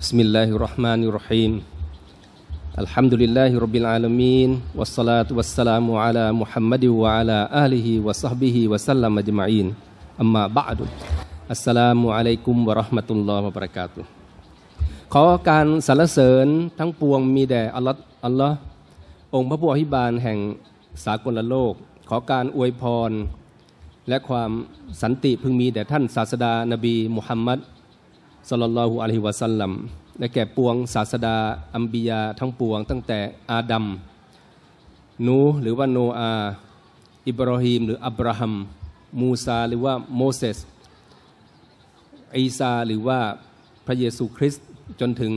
بسم الله الرحمن الرحيم الحمد لله رب العالمين والصلاة والسلام على محمد وعلى آله وصحبه وسلم أجمعين أما بعد السلام عليكم ورحمة الله وبركاته ขอการสรรเสริญทั้งปวงมีแด่อัลลอฮ์อัลลอฮ์องค์พระผู้อภิบาลแห่งสากลโลก ขอการอวยพร และความสันติพึงมีแด่ท่าน ศาสดานบีมุฮัมมัดสลลลลอฮุอะลัยฮิวะสัลลัมและแก่ปวงศาสดา อัมบียาทั้งปวง ตั้งแต่อาดัมนูหรือว่าโนอา อิบราฮิมหรืออับราฮัม มูซาหรือว่าโมเสสอีซาหรือว่าพระเยซูคริสต์จนถึง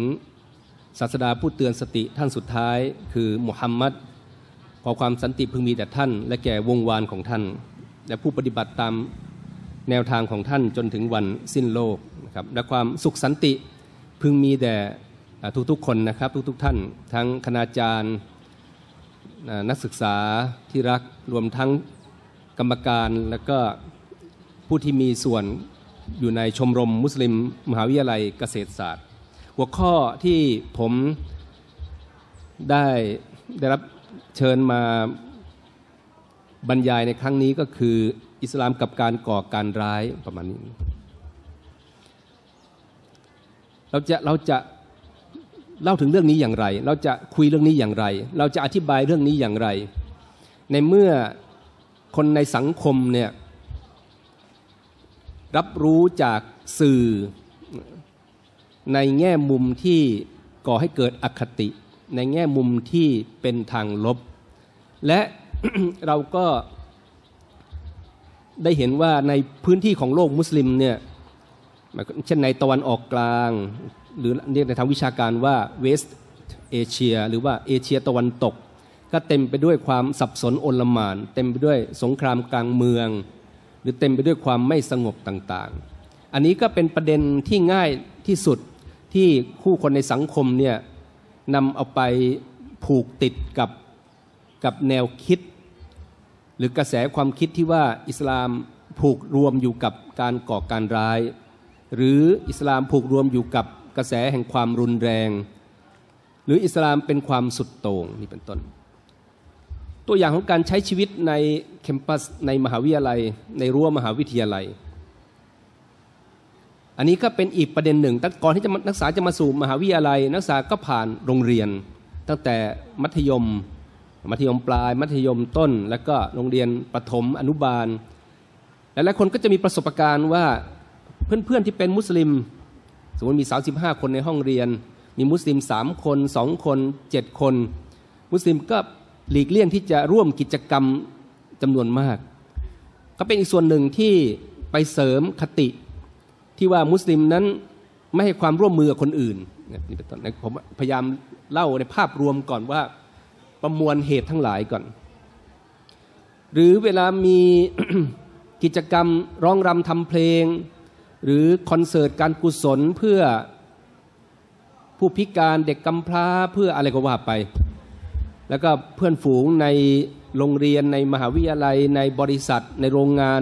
ศาสดาผู้เตือนสติท่านสุดท้าย คือมุฮัมมัดขอความสันติพึงมีแต่ท่าน และแก่วงวานของท่าน และผู้ปฏิบัติตามแนวทางของท่านจนถึงวันสิ้นโลกครับและความสุขสันติพึงมีแด่ทุกๆคนนะครับ ทุกๆท่าน ทั้งคณาจารย์นักศึกษาที่รักรวมทั้งกรรมการ และก็ผู้ที่มีส่วนอยู่ในชมรมมุสลิมมหาวิทยาลัยเกษตรศาสตร์ หัวข้อที่ผมได้ได้รับเชิญมาบรรยายในครั้งนี้ก็คืออิสลามกับการก่อการร้ายประมาณนี้เราจะเราจะเล่าถึงเรื่องนี้อย่างไร เราจะคุยเรื่องนี้อย่างไร เราจะอธิบายเรื่องนี้อย่างไร ในเมื่อคนในสังคมเนี่ยรับรู้จากสื่อในแง่มุมที่ก่อให้เกิดอคติ ในแง่มุมที่เป็นทางลบ และเราก็ได้เห็นว่าในพื้นที่ของโลกมุสลิมเนี่ยเช่นในตะวันออกกลางหรือเรียกในทางวิชาการว่าเวสต์เอเชีย หรือว่าเอเชียตะวันตก ก็เต็มไปด้วยความสับสนโอลหมานเต็มไปด้วยสงครามกลางเมือง หรือเต็มไปด้วยความไม่สงบต่างๆ อันนี้ก็เป็นประเด็นที่ง่ายที่สุดที่คู่คนในสังคมเนี่ยนำเอาไปผูกติดกับกับแนวคิด หรือกระแสความคิดที่ว่าอิสลามผูกรวมอยู่กับการก่อการร้ายหรืออิสลามผูกรวมอยู่กับกระแสแห่งความรุนแรง หรืออิสลามเป็นความสุดโต่งนี่เป็นต้น ตัวอย่างของการใช้ชีวิตในแคมปัสในมหาวิทยาลัย ในรั้วมหาวิทยาลัย อันนี้ก็เป็นอีกประเด็นหนึ่งตั้งก่อนที่จะนักศึกษาจะมาสู่มหาวิทยาลัย นักศึกษาก็ผ่านโรงเรียน ตั้งแต่มัธยม มัธยมปลาย มัธยมต้น แล้วก็โรงเรียนประถมอนุบาลหลายคนก็จะมีประสบการณ์ว่าเพื่อน ๆ ที่เป็นมุสลิม สมมติมี35คนในห้องเรียน มีมุสลิม 3 คน 2 คน 7 คน มุสลิมก็หลีกเลี่ยงที่จะร่วมกิจกรรมจำนวนมาก ก็เป็นอีกส่วนหนึ่งที่ไปเสริมคติที่ว่ามุสลิมนั้นไม่ให้ความร่วมมือกับคนอื่นนี่เป็นต้นผมพยายามเล่าในภาพรวมก่อนว่าประมวลเหตุทั้งหลายก่อน หรือเวลามีกิจกรรมร้องรำทำเพลงหรือคอนเสิร์ต การกุศลเพื่อผู้พิการเด็กกำพร้าเพื่ออะไรก็ว่าไปแล้วก็เพื่อนฝูงในโรงเรียนในมหาวิทยาลัยในบริษัท ในโรงงาน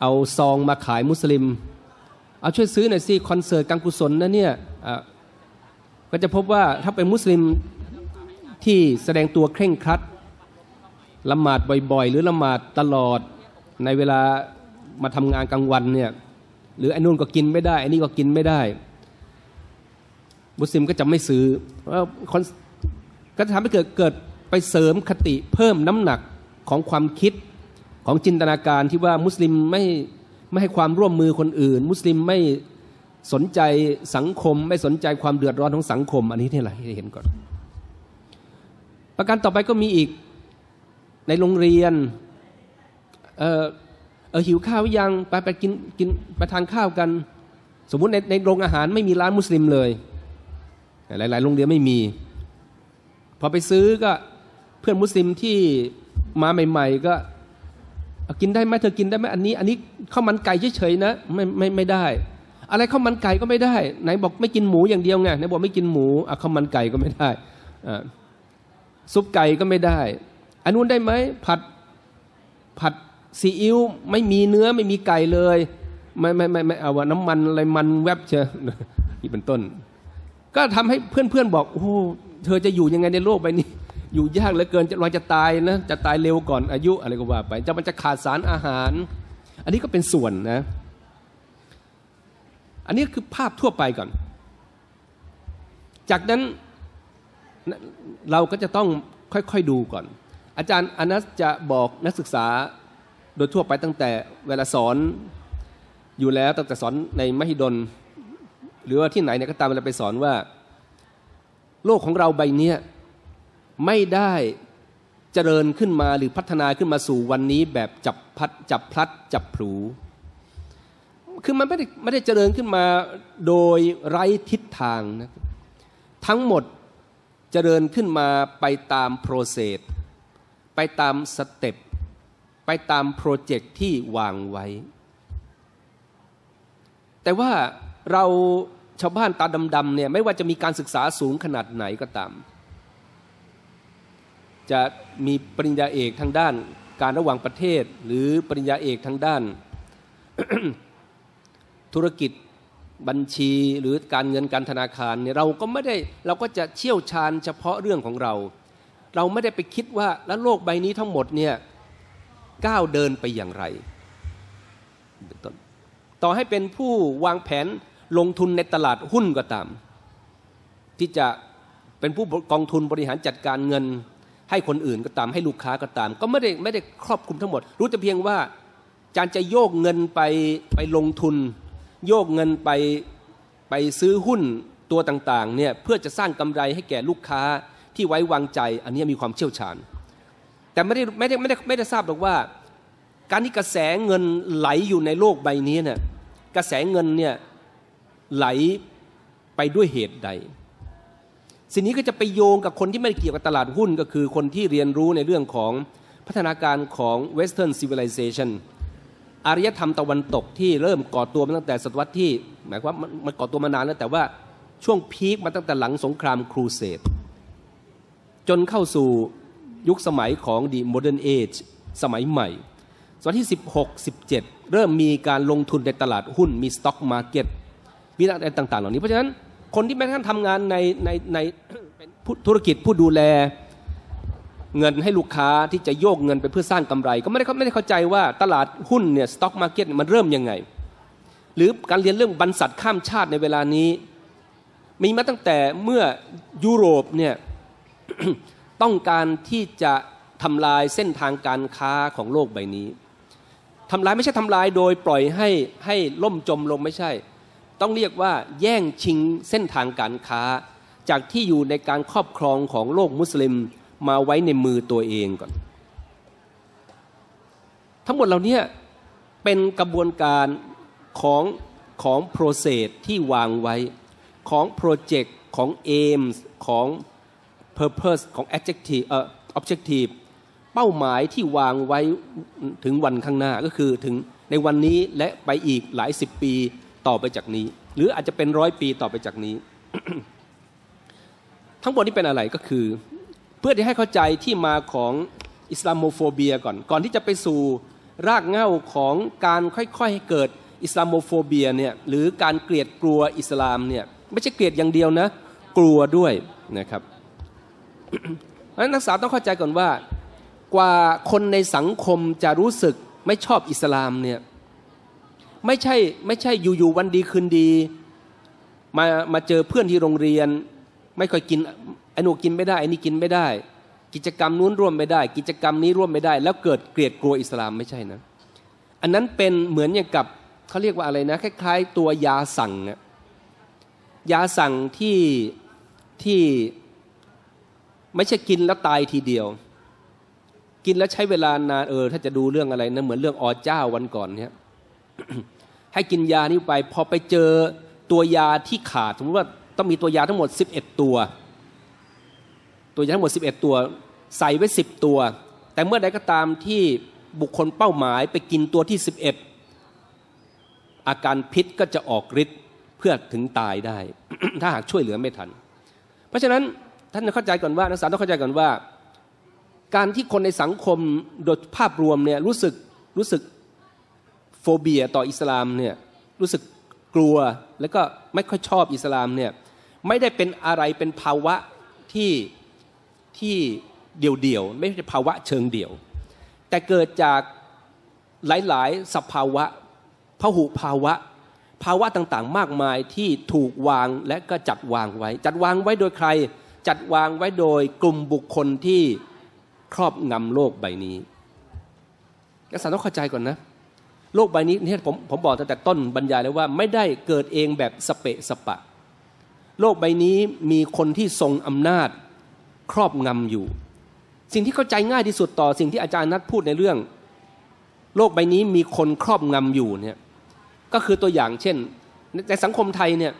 เอาซองมาขายมุสลิมเอาช่วยซื้อหน่อยสิคอนเสิร์ต การกุศลนะเนี่ยก็จะพบว่าถ้าเป็นมุสลิมที่แสดงตัวเคร่งครัด ละหมาดบ่อยๆ หรือละหมาดตลอดในเวลามาทำงานกลางวันเนี่ยหรือไอ้นู่นก็กินไม่ได้ไอ้นี่ก็กินไม่ได้ มุสลิมก็จะไม่ซื้อพราก็จะทำให้เกิดเกิดไปเสริมคติเพิ่มน้ำหนักของความคิดของจินตนาการที่ว่ามุสลิมไม่ไม่ให้ความร่วมมือคนอื่น มุสลิมไม่สนใจสังคมไม่สนใจความเดือดร้อนของสังคม อันนี้เท่าไหร่ที่เห็นก่อน ประการต่อไปก็มีอีกในโรงเรียนเออหิวข้าวยังไปไปกินกินไปทานข้าวกัน สมมุติในในโรงอาหาร ไม่มีร้านมุสลิมเลย หลาย ๆ โรงเรียนไม่มี พอไปซื้อก็เพื่อนมุสลิมที่มาใหม่ ๆ ก็กินได้ไหมเธอกินได้ไหมอันนี้ อันนี้ข้าวมันไก่เฉย ๆ นะไม่ไม่ไม่ได้ อะไรข้าวมันไก่ก็ไม่ได้ ไหน บอกไม่กินหมูอย่างเดียวไงไหนบอกไม่กินหมูอ่ะข้าวมันไก่ ก็ไม่ได้ซุปไก่ก็ไม่ได้ อันนู้นได้ไหมผัดผัดซีอิ๊วไม่มีเนื้อไม่มีไก่เลยไม่ไม่ไม่ไม่เอาว่าน้ำมันอะไรมันแวบเชนี่เป็นต้น ก็ทำให้เพื่อนๆบอกโอ้เธอจะอยู่ยังไงในโลกใบนี้ อยู่ยากเหลือเกินจะเราจะตายนะจะตายเร็วก่อนอายุอะไรก็ว่าไป จะมันจะขาดสารอาหาร อันนี้ก็เป็นส่วนนะอันนี้คือภาพทั่วไปก่อน จากนั้นเราก็จะต้องค่อยๆดูก่อน อาจารย์อนัสจะบอกนักศึกษาโดยทั่วไปตั้งแต่เวลาสอนอยู่แล้วตั้งแต่สอนในมหิดลหรือว่าที่ไหนเนี่ยก็ตามเวลาไปสอนว่าโลกของเราใบนี้ไม่ได้เจริญขึ้นมาหรือพัฒนาขึ้นมาสู่วันนี้แบบจับพัดจับพลัดจับผูคือมันไม่ได้ไม่ได้เจริญขึ้นมาโดยไร้ทิศทางนะทั้งหมดเจริญขึ้นมาไปตามโปรเซสไปตามสเต็ปไปตามโปรเจกต์ที่วางไว้ แต่ว่าเรา ชาวบ้านตาดำๆเนี่ยไม่ว่าจะมีการศึกษาสูงขนาดไหนก็ตาม จะมีปริญญาเอกทางด้าน การระหว่างประเทศหรือปริญญาเอกทางด้าน ธุรกิจบัญชีหรือการเงินการธนาคารเนี่ยเราก็ไม่ได้เราก็จะเชี่ยวชาญ เฉพาะเรื่องของเรา เราไม่ได้ไปคิดว่าแล้วโลกใบนี้ทั้งหมดเนี่ยก้าวเดินไปอย่างไรตต่อให้เป็นผู้วางแผนลงทุนในตลาดหุ้นก็ตามที่จะเป็นผู้กองทุนบริหารจัดการเงินให้คนอื่นก็ตามให้ลูกค้าก็ตาม ก็ไม่ได้ไม่ได้ครอบคลุมทั้งหมด รู้แต่เพียงว่าจารจะโยกเงินไป ไปลงทุน โยกเงินไปไปซื้อหุ้นตัวต่าง ๆเนี่ยเพื่อจะสร้างกำไรให้แก่ลูกค้าที่ไว้วางใจ อันนี้มีความเชี่ยวชาญแต่ไม่ได้ไม่ได้ไม่ได้ไม่ได้ทราบหรอกว่าการที่กระแสเงินไหลอยู่ในโลกใบนี้เนี่ยกระแสเงินเนี่ยไหลไปด้วยเหตุใด สิ่งนี้ก็จะไปโยงกับคนที่ไม่เกี่ยวกับตลาดหุ้น ก็คือคนที่เรียนรู้ในเรื่องของพัฒนาการของ Western Civilization อารยธรรมตะวันตกที่เริ่มก่อตัวมาตั้งแต่ศตวรรษที่ หมายความมันก่อตัวมานานแล้วแต่ว่าช่วงพีคมาตั้งแต่หลังสงครามครูเสดจนเข้าสู่ยุคสมัยของ the modern age สมัยใหม่ส่ันที่ 16 17 เริ่มมีการลงทุนในตลาดหุ้นมี็อกมา m a เก็ตมีอะไรต่างๆเหล่านี้เพราะฉะนั้นคนที่แม้กระทั่งทำงานในในในธุรกิจผู้ดูแลเงินให้ลูกค้าที่จะโยกเงินไปเพื่อสร้างกำไร ก็ไม่ได้ไม่ได้เข้าใจว่าตลาดหุ้นเนี่ยสต็อกมาร์เก็ตมันเริ่มยังไง หรือการเรียนเรื่องบรรษัทข้ามชาติในเวลานี้มีมาตั้งแต่เมื่อยุโรปเนี่ยต้องการที่จะทำลายเส้นทางการค้าของโลกใบนี้ ทำลายไม่ใช่ทำลายโดยปล่อยให้ให้ล่มจมลงไม่ใช่ ต้องเรียกว่าแย่งชิงเส้นทางการค้า จากที่อยู่ในการครอบครองของโลกมุสลิมมาไว้ในมือตัวเองก่อน ทั้งหมดเหล่านี้เป็นกระบวนการของของโปรเซสที่วางไว้ของโปรเจกต์ของเอมของ purpose ของ adjective เอ่อ objective เป้าหมายที่วางไว้ถึงวันข้างหน้าก็คือถึงในวันนี้และไปอีกหลายสิบปีต่อไปจากนี้ หรืออาจจะเป็นร้อยปีต่อไปจากนี้ ทั้งหมดนี้เป็นอะไรก็คือเพื่อที่ให้เข้าใจที่มาของอิสลามโมฟเบียก่อนก่อนที่จะไปสู่รากเหง้าของการค่อยๆเกิดอิสลามโฟเบียเนี่ยหรือการเกลียดกลัวอิสลามเนี่ยไม่ใช่เกลียดอย่างเดียวนะกลัวด้วยนะครับเพราะนักศึกษาต้องเข้าใจก่อนว่า กว่าคนในสังคมจะรู้สึกไม่ชอบอิสลามเนี่ยไม่ใช่ไม่ใช่อยู่ๆวันดีคืนดีมามาเจอเพื่อนที่โรงเรียน ไม่ค่อยกินไอ้หนูกินไม่ได้ไอ้นี่กินไม่ได้ กิจกรรมนู้นร่วมไม่ได้ กิจกรรมนี้ร่วมไม่ได้ แล้วเกิดเกลียดกลัวอิสลามไม่ใช่นะอันนั้นเป็นเหมือนอย่างกับเขาเรียกว่าอะไรนะคล้ายๆ ตัวยาสั่งยาสั่งที่ที่ไม่ใช่กินแล้วตายทีเดียว กินแล้วใช้เวลานานเออ ถ้าจะดูเรื่องอะไรนะเหมือนเรื่องออเจ้าวันก่อนเนี่ยให้กินยานี้ไปพอไปเจอตัวยาที่ขาดสมมติว่าต้องมีตัวยาทั้งหมด11ตัว ตัวยาทั้งหมด11ตัว ใส่ไว้10ตัว แต่เมื่อใดก็ตามที่บุคคลเป้าหมายไปกินตัวที่11อาการพิษก็จะออกฤทธิ์เพื่อถึงตายได้ ถ้าหากช่วยเหลือไม่ทัน เพราะฉะนั้นท่านเข้าใจก่อนว่านักศึกษาต้องเข้าใจก่อนว่า การที่คนในสังคมโดยภาพรวมเนี่ยรู้สึกรู้สึกโฟเบียต่ออิสลามเนี่ยรู้สึกกลัวแล้วก็ไม่ค่อยชอบอิสลามเนี่ยไม่ได้เป็นอะไรเป็นภาวะที่ที่เดี่ยวๆ ไม่ใช่ภาวะเชิงเดี่ยว แต่เกิดจากหลายๆ สภาวะพหุภาวะ ภาวะต่างๆ มากมายที่ถูกวางและก็จัดวางไว้ จัดวางไว้โดยใครจัดวางไว้โดยกลุ่มบุคคลที่ครอบงำโลกใบนี้กษัตริย์ต้องเข้าใจก่อนนะ โลกใบนี้เนี่ยผมผมบอกตั้งแต่ต้นบรรยายแล้วว่าไม่ได้เกิดเองแบบสเปะสปะ โลกใบนี้มีคนที่ทรงอำนาจครอบงำอยู่ สิ่งที่เข้าใจง่ายที่สุดต่อสิ่งที่อาจารย์นัดพูดในเรื่อง โลกใบนี้มีคนครอบงำอยู่เนี่ย ก็คือตัวอย่างเช่นในสังคมไทยเนี่ย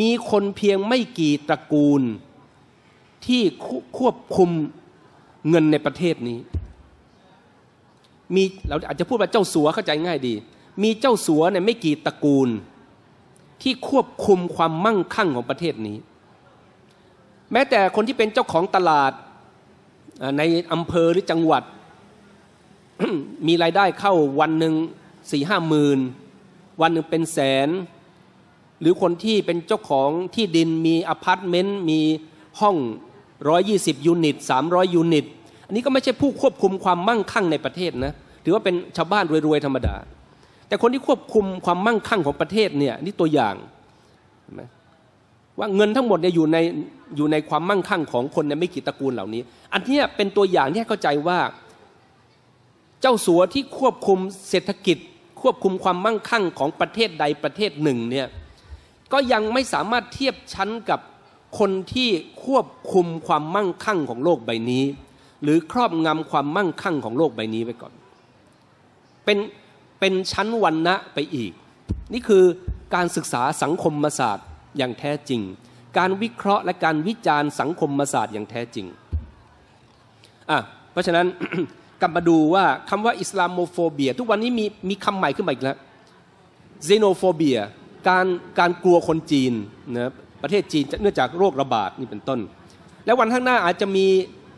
มีคนเพียงไม่กี่ตระกูล ที่ควบคุมเงินในประเทศนี้มีเราอาจจะพูดว่าเจ้าสัวเข้าใจง่ายดี มีเจ้าสัวเนี่ยไม่กี่ตระกูล ที่ควบคุมความมั่งคั่งของประเทศนี้ แม้แต่คนที่เป็นเจ้าของตลาดในอำเภอหรือจังหวัดมีรายได้เข้าวันหนึ่งสี่ห้าหมื่น วันหนึ่งเป็นแสนหรือคนที่เป็นเจ้าของที่ดินมีอพาร์ตเมนต์มีห้อง 120 ยูนิต300 ยูนิต อันนี้ก็ไม่ใช่ผู้ควบคุมความมั่งคั่งในประเทศนะถือว่าเป็นชาวบ้านรวยๆ ธรรมดา แต่คนที่ควบคุมความมั่งคั่งของประเทศเนี่ยนี่ตัวอย่างว่าเงินทั้งหมดเนี่ยอยู่ในอยู่ในความมั่งคั่งของคนในไม่กี่ตระกูลเหล่านี้ อันนี้เป็นตัวอย่างที่เข้าใจว่าเจ้าสัวที่ควบคุมเศรษฐกิจ ควบคุมความมั่งคั่งของประเทศใดประเทศหนึ่งเนี่ยก็ยังไม่สามารถเทียบชั้นกับคนที่ควบคุมความมั่งคั่งของโลกใบนี้ หรือครอบงำความมั่งคั่งของโลกใบนี้ไว้ก่อน เป็นเป็นชั้นวันณะไปอีก นี่คือการศึกษาสังคมศาสตร์อย่างแท้จริง การวิเคราะห์และการวิจารณ์สังคมศาสตร์อย่างแท้จริงอ่ะเพราะฉะนั้นกลับมาดูว่าคำว่าอิสลามโมโฟเบีย ทุกวันนี้มีมีคำใหม่ขึ้นมาอีกแล้วเซโนโฟเบียการการกลัวคนจีนนะประเทศจีนเนื่องจากโรคระบาด นี่เป็นต้น และวันข้างหน้าอาจจะมี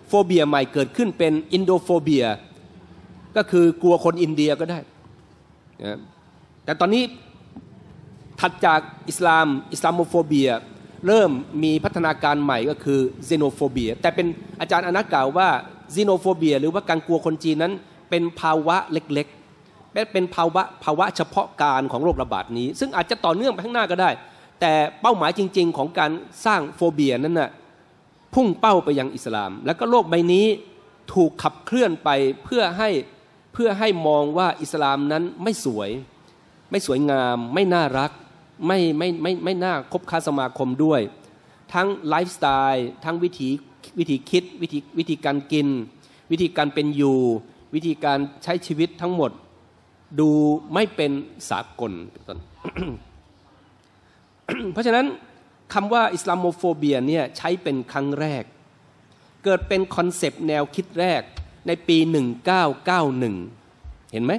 โฟเบียใหม่เกิดขึ้นเป็นอินโดโฟเบีย ก็คือกลัวคนอินเดียก็ได้นะแต่ตอนนี้ ถัดจากอิสลาม อิสลามโฟเบียเริ่มมีพัฒนาการใหม่ก็คือเซโนโฟเบีย แต่เป็นอาจารย์อนักกล่าวว่าซโนโฟเบีย หรือว่าการกลัวคนจีนนั้นเป็นภาวะเล็กเป็นภาวะภาวะเฉพาะการของโรคระบาดนี้ ซึ่งอาจจะต่อเนื่องไปข้างหน้าก็ได้ แต่เป้าหมายจริงๆของการสร้างโฟเบียนั้นนะ่ะพุ่งเป้าไปยังอิสลาม แล้วก็โลกใบนี้ถูกขับเคลื่อนไปเพื่อให้เพื่อให้มองว่าอิสลามนั้นไม่สวย ไม่สวยงามไม่น่ารักไม่ไม่ไม่ไม่น่าคบค้าสมาคมด้วย ทั้งไลฟ์สไตล์ทั้งวิถีวิธีคิดวิธีวิธีการกิน วิธีการเป็นอยู่วิธีการใช้ชีวิตทั้งหมดดูไม่เป็นสากลต้นเพราะฉะนั้นคำว่าอิสลามโฟเบียเนี่ย ใช้เป็นครั้งแรก เกิดเป็นคอนเซปต์แนวคิดแรกในปี 1991 เห็นไหม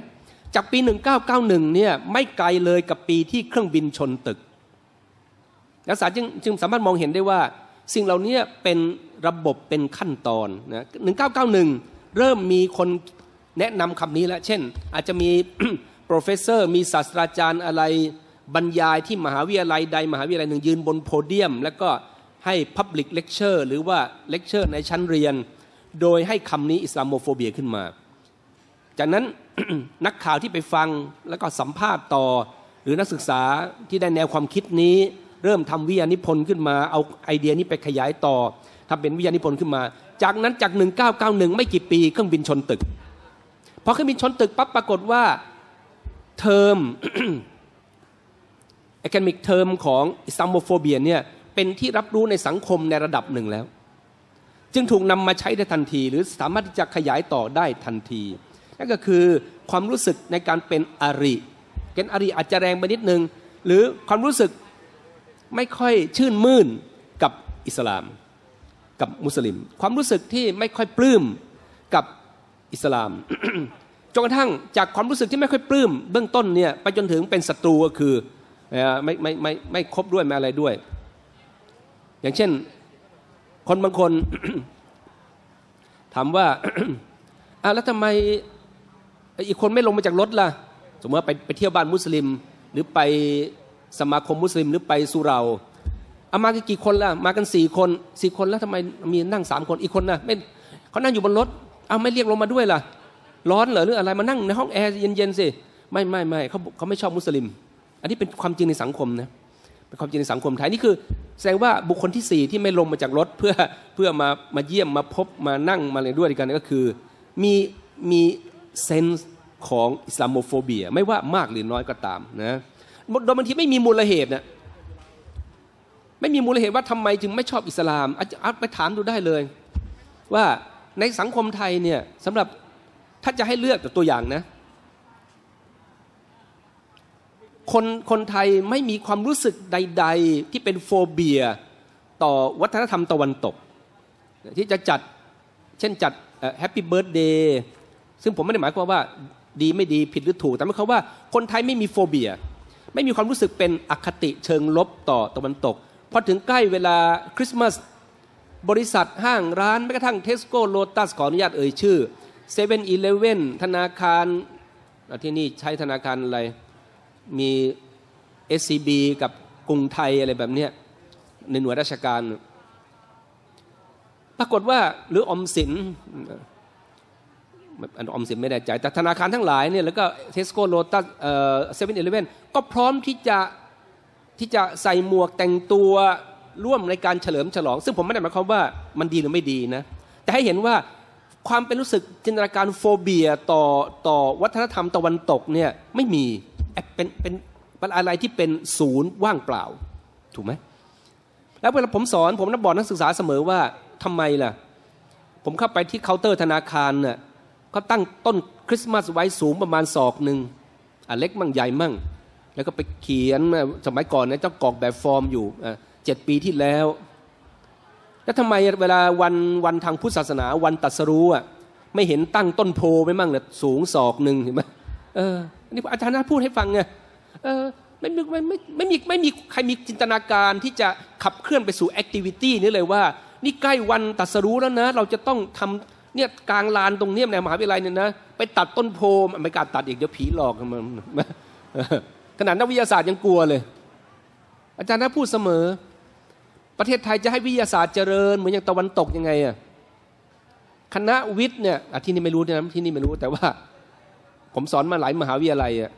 จากปี 1991เนี่ยไม่ไกลเลยกับปีที่เครื่องบินชนตึกนักศึกษาจึงจึงสามารถมองเห็นได้ว่า สิ่งเหล่านี้เป็นระบบเป็นขั้นตอนนะ1991 เริ่มมีคนแนะนำคำนี้แล้วเช่น อาจจะมี professor มีศาสตราจารย์อะไรบรรยายที่มหาวิทยาลัยใด มหาวิทยาลัยหนึ่งยืนบนโพเดียม แล้วก็ให้พับลิกเลคเชอร์หรือว่าเลคเชอร์ในชั้นเรียน โดยให้คำนี้อิสลามโมโฟเบียขึ้นมา จากนั้นนักข่าวที่ไปฟังแล้วก็สัมภาษณ์ต่อ หรือนักศึกษาที่ได้แนวความคิดนี้เริ่มทำวิทยานิพนธ์ขึ้นมา เอาไอเดียนี้ไปขยายต่อทำเป็นวิทยานิพนธ์ขึ้นมาจากนั้นจาก1991ไม่กี่ปีเครื่องบินชนตึกพอเครื่องบินชนตึกปั๊บปรากฏว่าเทอม academic เทอมของอิสลามโฟเบียเนี่ยเป็นที่รับรู้ในสังคมในระดับหนึ่งแล้ว จึงถูกนำมาใช้ได้ทันที หรือสามารถที่จะขยายต่อได้ทันที นั่นก็คือความรู้สึกในการเป็นอริเณฑนอริอาจจะแรงไปนิดนึงหรือความรู้สึกไม่ค่อยชื่นมื่นกับอิสลาม กับมุสลิม ความรู้สึกที่ไม่ค่อยปลื้มกับอิสลามจนกระทั่งจากความรู้สึกที่ไม่ค่อยปลื้มเบื้องต้นเนี่ยไปจนถึงเป็นศัตรูก็คือไม่ไม่ไม่ไม่คบด้วยไม่อะไรด้วย อย่างเช่นคนบางคน ถามว่าอ้าวแล้วทำไมอีกคนไม่ลงมาจากรถล่ะสมมติว่าไปไปเที่ยวบ้านมุสลิม หรือไปสมาคมมุสลิมหรือไปสุเราอามากี่คนล่ะมากันสี่คนสี่คนแล้วทำไมมีนั่งสามคนอีกคนน่ะไม่เขานั่งอยู่บนรถเอาไม่เรียกลงมาด้วยล่ะร้อนเหรอหรืออะไรมานั่งในห้องแอร์เย็นๆสิไม่ไม่ไม่เขาเขาไม่ชอบมุสลิมอันนี้เป็นความจริงในสังคมนะเป็นความจริงในสังคมไทยนี่คือ แสดงว่าบุคคลที่สี่ที่ไม่ลงมาจากรถเพื่อเพื่อมามาเยี่ยมมาพบมานั่งมาอะไรด้วยกันก็คือ มีมีเซนส์ของอิสลามโฟเบียไม่ว่ามากหรือน้อยก็ตามนะโดยบางทีไม่มีมูลเหตุนะไม่มีมูลเหตุว่าทำไมจึงไม่ชอบอิสลามอาจจะไปถามดูได้เลยว่าในสังคมไทยเนี่ยสำหรับถ้าจะให้เลือกตัวอย่างนะคนคนไทยไม่มีความรู้สึกใดๆที่เป็นโฟเบียต่อวัฒนธรรมตะวันตก ที่จะจัดเช่นจัดแฮปปี้เบิร์ดเดย์ซึ่งผมไม่ได้หมายความว่า ดีไม่ดีผิดหรือถูก แต่หมายความว่าคนไทยไม่มีโฟเบีย ไม่มีความรู้สึกเป็นอคติเชิงลบต่อตะวันตก พอถึงใกล้เวลาคริสต์มาสบริษัทห้างร้านแม้กระทั่งเทสโก้โลตัสขออนุญาตเอ่ย ชื่อเซเว่นอีเลเว่นธนาคารที่นี่ใช้ธนาคารอะไร มี SCB กับกรุงไทยอะไรแบบเนี้ยในหน่วยราชการ ปรากฏว่าหรืออมสินอันอมสินไม่ได้ใจ แต่ธนาคารทั้งหลายเนี่ยแล้วก็เทสโก้โลตัสเซเว่นอีเลเว่นก็พร้อมที่จะที่จะใส่หมวกแต่งตัวร่วมในการเฉลิมฉลอง ซึ่งผมไม่ได้หมายความว่ามันดีหรือไม่ดีนะ แต่ให้เห็นว่าความเป็นรู้สึกจินตนาการโฟเบียต่อต่อวัฒนธรรมตะวันตกเนี่ย ไม่มีเป็นเป็นเป็นอะไรที่เป็นศูนย์ว่างเปล่าถูกไหมแล้วเวลาผมสอนผมนักบอกนักศึกษาเสมอว่าทำไมล่ะ ผมเข้าไปที่เคาน์เตอร์ธนาคารเน่ยเขาตั้งต้นคริสต์มาสไว้สูงประมาณศอกหนึ่งอ่เล็กมั่งใหญ่มั่งแล้วก็ไปเขียนสมัยก่อนเนี่ยเจ้ากอกแบบฟอร์มอยู่เจ็ดปีที่แล้ว แล้วทำไมเวลาวันวันทางพุทธศาสนาวันตัดสรู้อ่ะไม่เห็นตั้งต้นโพไม่มั่งเนี่ยสูงศอกหนึ่งเห็นไหมเออ อันนี้อาจารย์นาพูดให้ฟังไง เออไม่ไม่ไม่ไม่ไมมีไม่มีใครมีจินตนาการที่จะขับเคลื่อนไปสู่แอคทิวิตี้นี้เลยว่า นี่ใกล้วันตัดสรู้แล้วนะ เราจะต้องทำเนี่ยกลางลานตรงเนี้ยในมหาวิทยาลัยเนี่ยนะไปตัดต้นโพไม่กล้าตัดอีกเดี๋ยวผีหลอกมันขนาดนักวิทยาศาสตร์ยังกลัวเลย อาจารย์น่าพูดเสมอประเทศไทยจะให้วิทยาศาสตร์เจริญเหมือนอย่างตะวันตกยังไงอ่ะคณะวิทย์เนี่ยที่นี่ไม่รู้นะที่นี่ไม่รู้แต่ว่า ผมสอนมาหลายมหาวิทยาลัยอ่ะ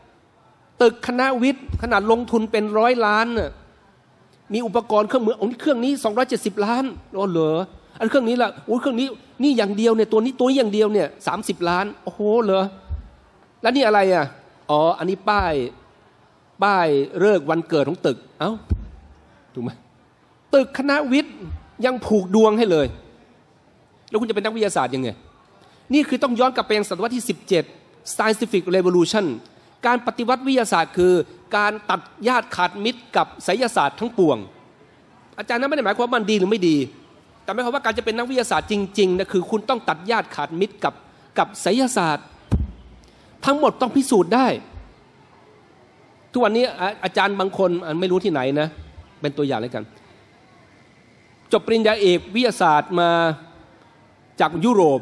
ตึกคณะวิทย์ขนาดลงทุนเป็นร้อยล้าน มีอุปกรณ์ เครื่องมือองเครื่องนี้ 270 ล้านโอ้เหรออันเครื่องนี้ละอุ้เครื่องนี้นี่อย่างเดียวเนี่ย ตัวนี้ตัวอย่างเดียวเนี่ยสาล้านโอ้โหเหรอแล้วนี่อะไรอ่ะอ๋ออันนี้ป้าย ป้ายเลิกวันเกิดของตึกเอ้าถูกไหมตึกคณะวิทย์ยังผูกดวงให้เลย แล้วคุณจะเป็นนักวิทยาศาสตร์ยังไง นี่คือต้องย้อนกลับไปยังศตวรรษที่ 17 scientific revolution การปฏิวัติวิทยาศาสตร์คือ การตัดญาติขาดมิตรกับไสยศาสตร์ทั้งปวง อาจารย์นั้นไม่ได้หมายความว่ามันดีหรือไม่ดี แต่หมายความว่าการจะเป็นนักวิทยาศาสตร์จริงๆนะคือคุณต้องตัดญาติขาดมิตรกับกับไสยศาสตร์ ทั้งหมดต้องพิสูจน์ได้ทุกวันนี้อาจารย์บางคนไม่รู้ที่ไหนนะเป็นตัวอย่างเลยกันจบปริญญาเอกวิทยาศาสตร์มาจากยุโรป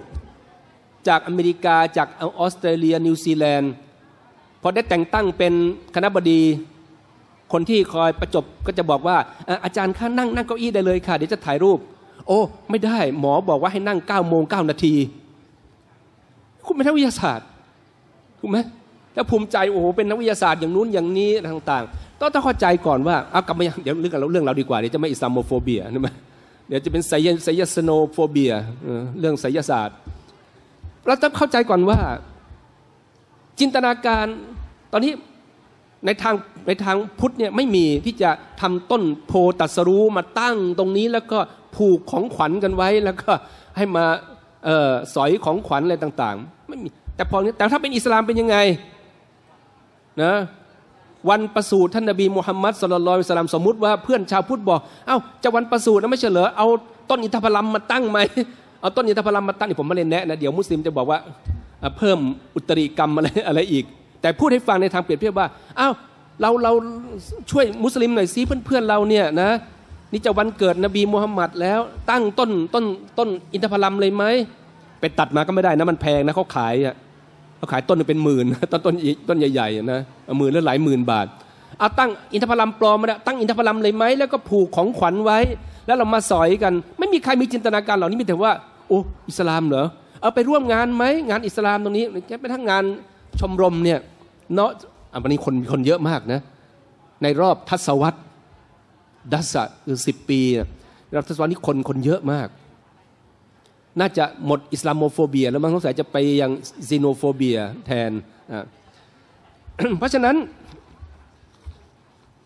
จากอเมริกา จากออสเตรเลีย นิวซีแลนด์ พอได้แต่งตั้งเป็นคณะบดีคนที่คอยประจบก็จะบอกว่า อาจารย์ข้านั่งนั่งเก้าอี้ได้เลยค่ะ เดี๋ยวจะถ่ายรูป โอ้ ไม่ได้ หมอบอกว่าให้นั่ง9ก้าโมงเก้านาที คุณเป็นนักวิทยาศาสตร์ ถูกไหมแล้วภูมิใจโอ้โหเป็นนักวิทยาศาสตร์อย่างนู้นอย่างนี้ต่างๆต้องต้องเข้าใจก่อนว่าเอากลับมาเดี๋ยวเรื่องเราเรื่องเราดีกว่าเดี๋ยวจะไม่อิสลามโฟเบียใช่ไหมเดี๋ยวจะเป็นไซยัสโนโฟเบียเรื่องไสยศาสตร์ เราต้องเข้าใจก่อนว่าจินตนาการตอนนี้ในทางในทางพุทธเนี่ยไม่มีที่จะทำต้นโพตัสรู้มาตั้งตรงนี้ แล้วก็ผูกของขวัญกันไว้แล้วก็ให้มาออสอยของขวัญอะไรต่างๆไม่มีแต่พอนี้แต่ถ้าเป็นอิสลามเป็นยังไงนะวันประสูติท่านนบีมูฮัมมัดสุลลัลสลามสมมุติว่าเพื่อนชาวพุทธบอกเอ้าจะวันประสูตินะไม่เฉลอเอาต้นอินทผลัมมาตั้งไหมเอาต้นอินทผลัมมาตั้งีผมมาเล่นแนะนะเดี๋ยวมุสลิมจะบอกว่าเพิ่มอุตริกรรมอะไรอะไรอีก แต่พูดให้ฟังในทางเปรียบเทียบว่าอ้าวเราเราช่วยมุสลิมหน่อยซิเพื่อนเพื่อนเราเนี่ยนะนี่จะวันเกิดนบีมูฮัมมัดแล้วตั้งต้นต้นต้นอินทผลัมเลยไหมไปตัดมาก็ไม่ได้นะมันแพงนะเขาขายอ่ะเขาขายต้นเป็นหมื่นต้นต้นต้นใหญ่ๆนะหมื่นแล้วหลายหมื่นบาทเอาตั้งอินทผลัมปลอมมาตั้งอินทผลัมเลยไหมแล้วก็ผูกของขวัญไว้ แล้วเรามาสอยกัน ไม่มีใครมีจินตนาการเหล่านี้มีแต่ว่าโอ้อิสลามเหรอ เอาไปร่วมงานไหมงานอิสลามตรงนี้แค่ไปทั้งงานชมรม เนี่ยเนาะอันนี้คนคนเยอะมากนะในรอบทศวรรษดัสะคือสิบปีรอบทศวรรษนี้คนคนเยอะมากน่าจะหมดอิสลามโมฟเบีย แล้วมันสงสัยจะไปยังซีโนโฟเบียแทนเพราะฉะนั้น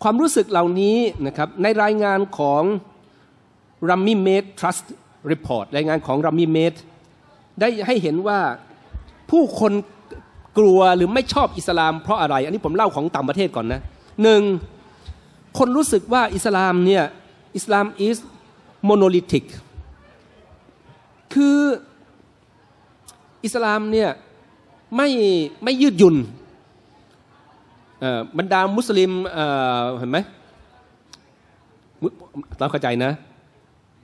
ความรู้สึกเหล่านี้นะครับ ในรายงานของรัมมี่เมดทรัสต์รีพอร์ตรายงานของรัมมี่เมดได้ให้เห็นว่าผู้คนกลัวหรือไม่ชอบอิสลามเพราะอะไร อันนี้ผมเล่าของต่างประเทศก่อนนะหนึ่งคนรู้สึกว่าอิสลามเนี่ย อิสลามอิสโมโนลิทิกคืออิสลามเนี่ย ไม่ไม่ยืดหยุ่นบรรดามุสลิมเห็นไหมเราเข้าใจนะ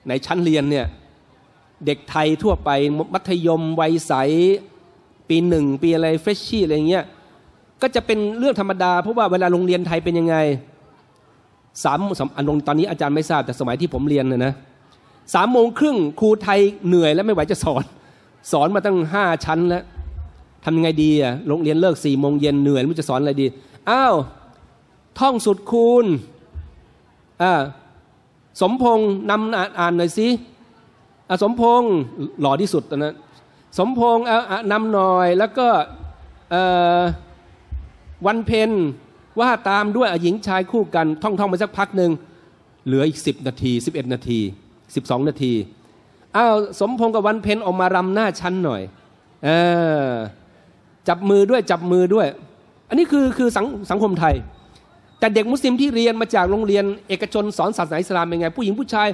ในชั้นเรียนเนี่ย เด็กไทยทั่วไปมัธยม วัยใสปีหนึ่งปีอะไรเฟรชชี่ อะไรเงี้ยก็จะเป็นเรื่องธรรมดา เพราะว่าเวลาโรงเรียนไทยเป็นยังไงสามสามตอนนี้อาจารย์ไม่ทราบ แต่สมัยที่ผมเรียนเนี่ยนะสามโมงครึ่งครูไทยเหนื่อยแล้วไม่ไหวจะสอน สอนมาตั้งห้าชั้นแล้วทำยังไงดีอ่ะโรงเรียนเลิกสี่โมงเย็นเหนื่อยไม่จะสอนอะไรดีอ้าวท่องสุดคูณอ่าสมพงษ์นำอ่านหน่อยสิอสมพงษ์หล่อที่สุดตอนนั้นสมพงษ์อานำหน่อยแล้วก็วันเพนว่าตามด้วยหญิงชายคู่กัน ท่องๆไปสักพักหนึ่งเหลืออีกสิบนาทีสิบเอ็ดนาทีสสิบองนาที อ้าวสมพงษ์กับวันเพ็ญออกมารำหน้าชั้นหน่อยเออจับมือด้วยจับมือด้วย อันนี้คือคือสังสังคมไทยแต่เด็กมุสลิมที่เรียนมาจากโรงเรียนเอกชนสอนศาสนาอิสลามเป็นไง ผู้หญิงผู้ชาย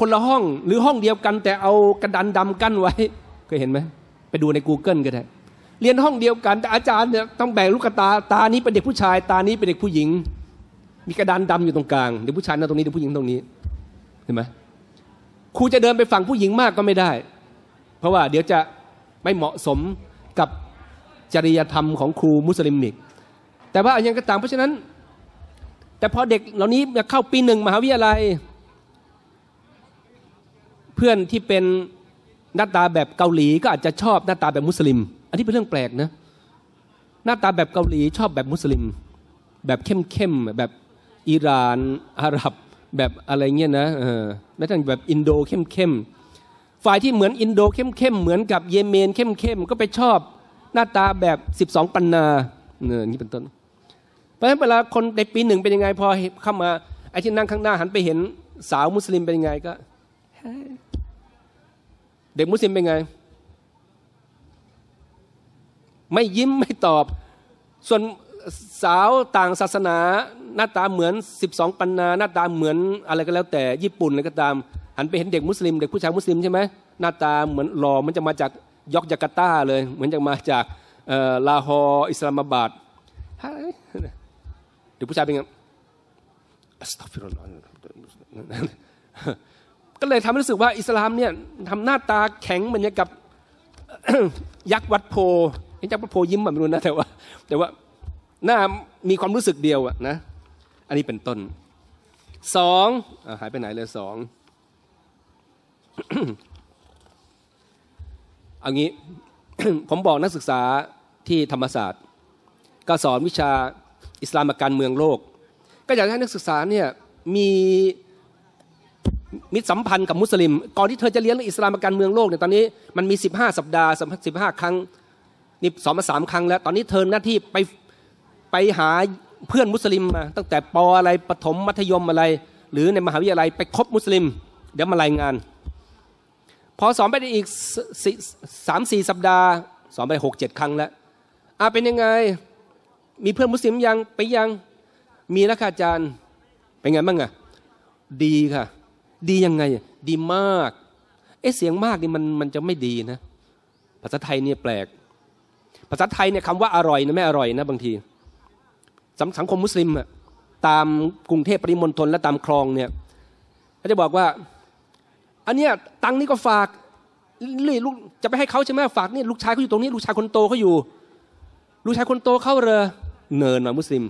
คนละห้องหรือห้องเดียวกัน แต่เอากระดานดำกั้นไว้เคยเห็นไหม ไปดูใน Google ก็ได้ เรียนห้องเดียวกัน แต่อาจารย์เนี่ยต้องแบ่งลูกตา ตานี้เป็นเด็กผู้ชาย ตานี้เป็นเด็กผู้หญิง มีกระดานดำอยู่ตรงกลางเด็กผู้ชายนั่งตรงนี้เด็กผู้หญิงตรงนี้ เห็นไหมครูจะเดินไปฝั่งผู้หญิงมากก็ไม่ได้ เพราะว่าเดี๋ยวจะไม่เหมาะสมกับจริยธรรมของครูมุสลิมนิกแต่ว่าอย่างก็ต่างเพราะฉะนั้น แต่พอเด็กเหล่านี้เข้าปีหนึ่งมหาวิทยาลัยเพื่อนที่เป็นหน้าตาแบบเกาหลีก็อาจจะชอบหน้าตาแบบมุสลิม อันนี้เป็นเรื่องแปลกนะหน้าตาแบบเกาหลีชอบแบบมุสลิม แบบเข้มๆแบบอิหร่าน อาหรับแบบอะไรเงี้ยนะแม้แต่แบบอินโดเข้มๆฝ่ายที่เหมือนอินโดเข้มๆเหมือนกับเยเมน เข้มๆก็ไปชอบหน้าตาแบบ 12ปันนา เนี่ยนี่เป็นต้นเพราะฉะนั้นเวลาคนในปีหนึ่งเป็นยังไง พอเข้ามาไอ้ที่นั่งข้างหน้าหันไปเห็นสาวมุสลิมเป็นยังไงก็เด็กมุสลิมเป็นไง ไม่ยิ้ม ไม่ตอบ ส่วนสาวต่างศาสนาหน้าตาเหมือน 12 ปันนา หน้าตาเหมือนอะไรก็แล้วแต่ ญี่ปุ่นอะไรก็ตามหันไปเห็นเด็กมุสลิมเด็กผู้ชายมุสลิมใช่ไหมหน้าตาเหมือนหล่อมันจะมาจากยอกจาการ์ตาเลย เหมือนจะมาจากลาฮอร์อิสลามบาดเดี๋ยวผู้ชายเป็นไงอัสตัฟิรุลก็เลยทำให้รู้สึกว่าอิสลามเนี่ยทำหน้าตาแข็งเหมือนกับ ยักษ์วัดโพยักษ์วัดโพยิ้มแบบนู้นนะ แต่ว่า แต่ว่าหน้ามีความรู้สึกเดียวอะนะันนี้เป็นต้นสองหายไปไหนเลยสองเอางี้ผมบอกนักศึกษาที่ธรรมศาสตร์ ก็สอนวิชาอิสลามการเมืองโลก ก็อยากให้นักศึกษาเนี่ยมีมิตรสัมพันธ์กับมุสลิมก่อนที่เธอจะเรียนเรื่องอิสลามการเมืองโลกเนี่ยตอนนี้มันมี 15 สัปดาห์15 ครั้งนี่สอนมาสามครั้งแล้วตอนนี้เธอหน้าที่ไปไปหาเพื่อนมุสลิมมาตั้งแต่ปออะไรปฐมมัธยมอะไร หรือในมหาวิทยาลัยไปคบมุสลิม เดี๋ยวมารายงาน พอสอนไปได้อีกสามสี่สัปดาห์สอนไปหกเจ็ดครั้งแล้วอาเป็นยังไง มีเพื่อนมุสลิมยังไปยังมีแล้วค่ะอาจารย์ เป็นไงบ้างอะดีค่ะ ดียังไง ดีมากเอ๊ะเสียงมากนี่มันมันจะไม่ดีนะ ภาษาไทยเนี่ยแปลก ภาษาไทยเนี่ยคำว่าอร่อยนะไม่อร่อยนะบางทีสังคมมุสลิม ตามกรุงเทพปริมณฑลและตามคลองเนี่ยเขาจะบอกว่า อันเนี้ยตังนี่ก็ฝากลี่ลูกจะไปให้เขาใช่ไหมฝากนี่ลูกชายเขาอยู่ตรงนี้ลูกชายคนโตเขาอยู่ ลูกชายคนโตเข้าเรอเนินมามุสลิม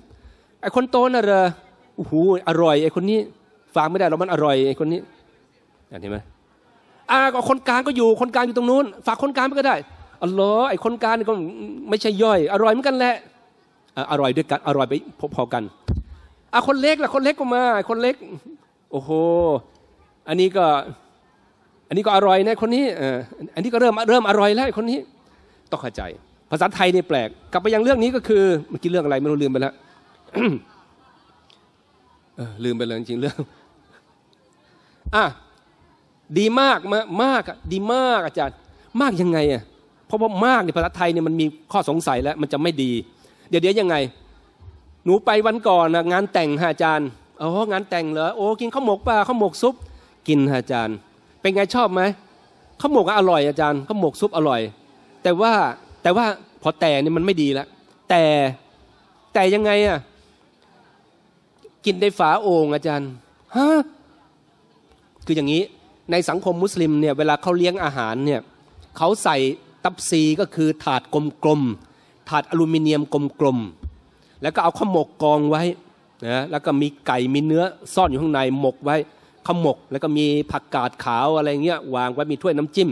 ไอคนโตน่ะเรอโอ้โหอร่อยไอคนนี้ฝากไม่ได้เรามันอร่อยไอคนนี้เห็นไหมอ่าก็คนกลางก็อยู่คนกลางอยู่ตรงนู้น ฝากคนกลางไปก็ได้อ๋อไอคนกลางก็ไม่ใช่ย่อย อร่อยเหมือนกันแหละอร่อยด้วยกันอร่อยไปพอๆกันอ่ะคนเล็กล่ะคนเล็กก็มาคนเล็ก โอ้โหอันนี้ก็ อันนี้ก็อร่อยนะคนนี้อันนี้ก็เริ่มเริ่มอร่อย แล้วคนนี้ ต้องเข้าใจ ภาษาไทยนี่แปลก กลับไปยังเรื่องนี้ก็คือเมื่อกี้เรื่องอะไรไม่รู้ลืมไปแล้วลืมไปเลยจริงเรื่องอ่ะดีมากมามากดีมาก อาจารย์มากยังไงอ่ะเพราะว่ามากในภาษาไทยเนี่ยมันมีข้อสงสัยแล้ว มันจะไม่ดีดี๋ยวเดี๋ยวยังไง หนูไปวันก่อนงานแต่งฮะอาจารย์อ๋องานแต่งเหรอโอ้กินข้าวหมกปลาข้าวหมกซุป กินฮะอาจารย์ เป็นไงชอบไหมข้าวหมกอร่อยอาจารย์ข้าวหมกซุปอร่อย แต่ว่าแต่ว่าพอแต่เนี่ยมันไม่ดีละแต่แต่ยังไงอ่ะกินในฝาโอ่งอาจารย์ฮะคืออย่างนี้ในสังคมมุสลิมเนี่ยเวลาเขาเลี้ยงอาหารเนี่ยเขาใส่ตับซีก็คือถาดกลมๆถาดอลูมิเนียมกลมๆ แล้วก็เอาข้าวหมกกองไว้นะแล้วก็มีไก่มีเนื้อซ่อนอยู่ข้างในหมกไว้ข้าวหมก แล้วก็มีผักกาดขาวอะไรเงี้ยวางไว้มีถ้วยน้ำจิ้ม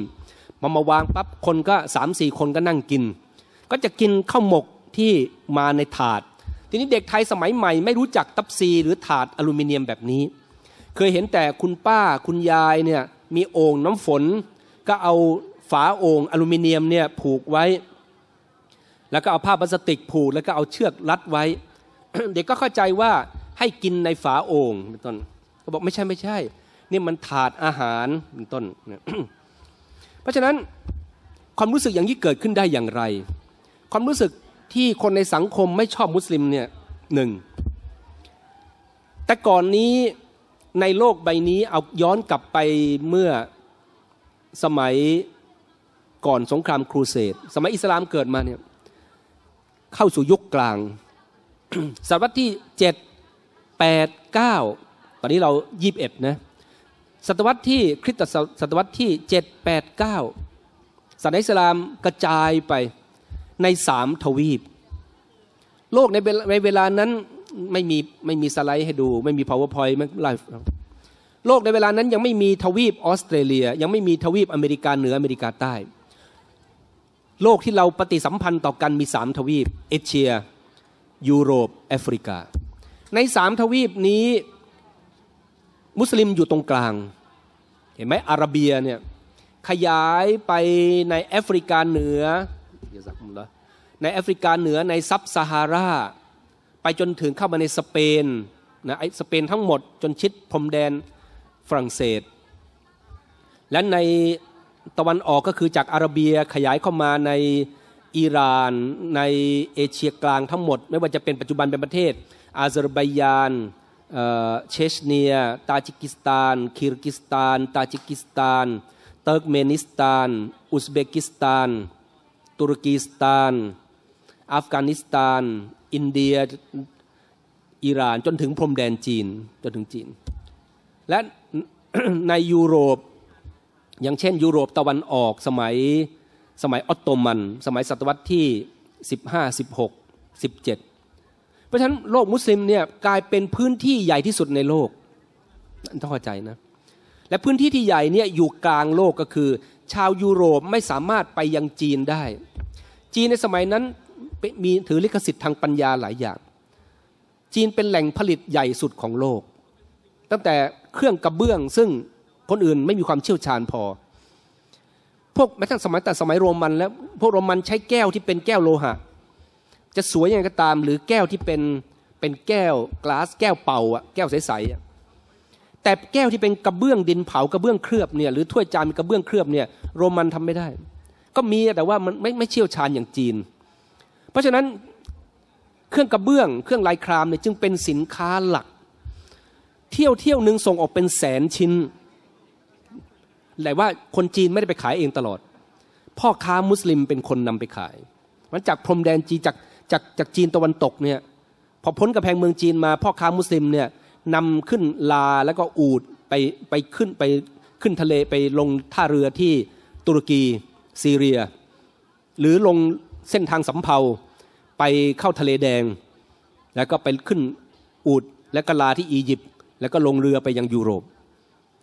มามาวางปั๊บคนก็สามสี่คนก็นั่งกิน ก็จะกินข้าวหมกที่มาในถาด ทีนี้เด็กไทยสมัยใหม่ ไม่รู้จักตับซีหรือถาดอลูมิเนียมแบบนี้ เคยเห็นแต่คุณป้าคุณยายเนี่ยมีโอ่งน้ำฝน ก็เอาฝาโอ่งอลูมิเนียมเนี่ยผูกไว้แล้วก็เอาผ้าพลาสติกผูกแล้วก็เอาเชือกรัดไว้ เด็กก็เข้าใจว่าให้กินในฝาโอ่งเป็นต้นก็บอกไม่ใช่ไม่ใช่ นี่มันถาดอาหารเป็นต้นเพราะฉะนั้นความรู้สึกอย่างนี้เกิดขึ้นได้อย่างไร ความรู้สึกที่คนในสังคมไม่ชอบมุสลิมเนี่ยหนึ่ง แต่ก่อนนี้ในโลกใบนี้เอาย้อนกลับไปเมื่อสมัยก่อนสงครามครูเสดสมัยอิสลามเกิดมาเนี่ยเข้าสู่ยุคกลางศตวรรษที่ 7 8 9 ตอนนี้เรา21นะศตวรรษที่คริสตศตวรรษที่ 7 8 9ศาสนาอิสลามกระจายไปในสามทวีป โลกในในเวลานั้นไม่มีไม่มีสไลด์ให้ดู ไม่มี powerpoint ไม่ไลฟ์โลกในเวลานั้นยังไม่มีทวีปออสเตรเลียยังไม่มีทวีปอเมริกาเหนืออเมริกาใต้โลกที่เราปฏิสัมพันธ์ต่อกันมีสามทวีป เอเชีย ยุโรปแอฟริกา ในสามทวีปนี้มุสลิมอยู่ตรงกลาง เห็นไหมอาระเบียเนี่ยขยายไปในแอฟริกาเหนือ ในแอฟริกาเหนือในซับซาฮาราไปจนถึงเข้ามาในสเปนนะไอสเปนทั้งหมดจนชิดพรมแดนฝรั่งเศสและในตะวันออกก็คือจากอาระเบียขยายเข้ามาในอิหร่านในเอเชียกลางทั้งหมด ไม่ว่าจะเป็นปัจจุบันเป็นประเทศอาเซอร์ไบยานเชชเนียตาจิกิสถานคิร์กิสถานตาจิกิสถาน เติร์กเมนิสถาน อุซเบกิสถาน ตุรกีสถานอัฟกานิสถาน อินเดียอิหร่านจนถึงพรมแดนจีนจนถึงจีน และในยุโรปอย่างเช่น ยุโรปตะวันออกสมัยสมัยออตโตมัน สมัยศตวรรษที่15 16 17 เพราะฉะนั้นโลกมุสลิมเนี่ยกลายเป็นพื้นที่ใหญ่ที่สุดในโลก ต้องเข้าใจนะ และพื้นที่ที่ใหญ่เนี่ยอยู่กลางโลกก็คือชาวยุโรปไม่สามารถไปยังจีนได้ จีนในสมัยนั้นมีถือลิขสิทธิ์ทางปัญญาหลายอย่าง จีนเป็นแหล่งผลิตใหญ่สุดของโลก ตั้งแต่เครื่องกระเบื้องซึ่งคนอื่นไม่มีความเชี่ยวชาญพอ พวกแม้ทั้งสมัยแต่สมัยโรมันแล้วพวกโรมันใช้แก้วที่เป็นแก้วโลหะจะสวยยังไงก็ตามหรือแก้วที่เป็นเป็นแก้ว กลาสแก้วเป่าอะแก้วใสๆแต่แก้วที่เป็นกระเบื้องดินเผากระเบื้องเคลือบเนี่ยหรือถ้วยจานกระเบื้องเคลือบเนี่ยโรมันทำไม่ได้ ก็มีแต่ว่ามันไม่ไม่เชี่ยวชาญอย่างจีน เพราะฉะนั้นเครื่องกระเบื้องเครื่องลายครามเนี่ยจึงเป็นสินค้าหลัก เที่ยวเที่ยวหนึ่งส่งออกเป็นแสนชิ้นแต่ว่าคนจีนไม่ได้ไปขายเองตลอด พ่อค้ามุสลิมเป็นคนนำไปขายมันจากพรมแดนจีจากจากจากจีนตะวันตกเนี่ยพอพ้นกำแพงเมืองจีนมาพ่อค้ามุสลิมเนี่ยนำขึ้นลาแล้วก็อูดไปไปขึ้นไปขึ้นทะเลไปลงท่าเรือที่ตุรกีซีเรีย หรือลงเส้นทางสำเภาไปเข้าทะเลแดงแล้วก็ไปขึ้นอูดและกลาที่อียิปต์แล้วก็ลงเรือไปยังยุโรป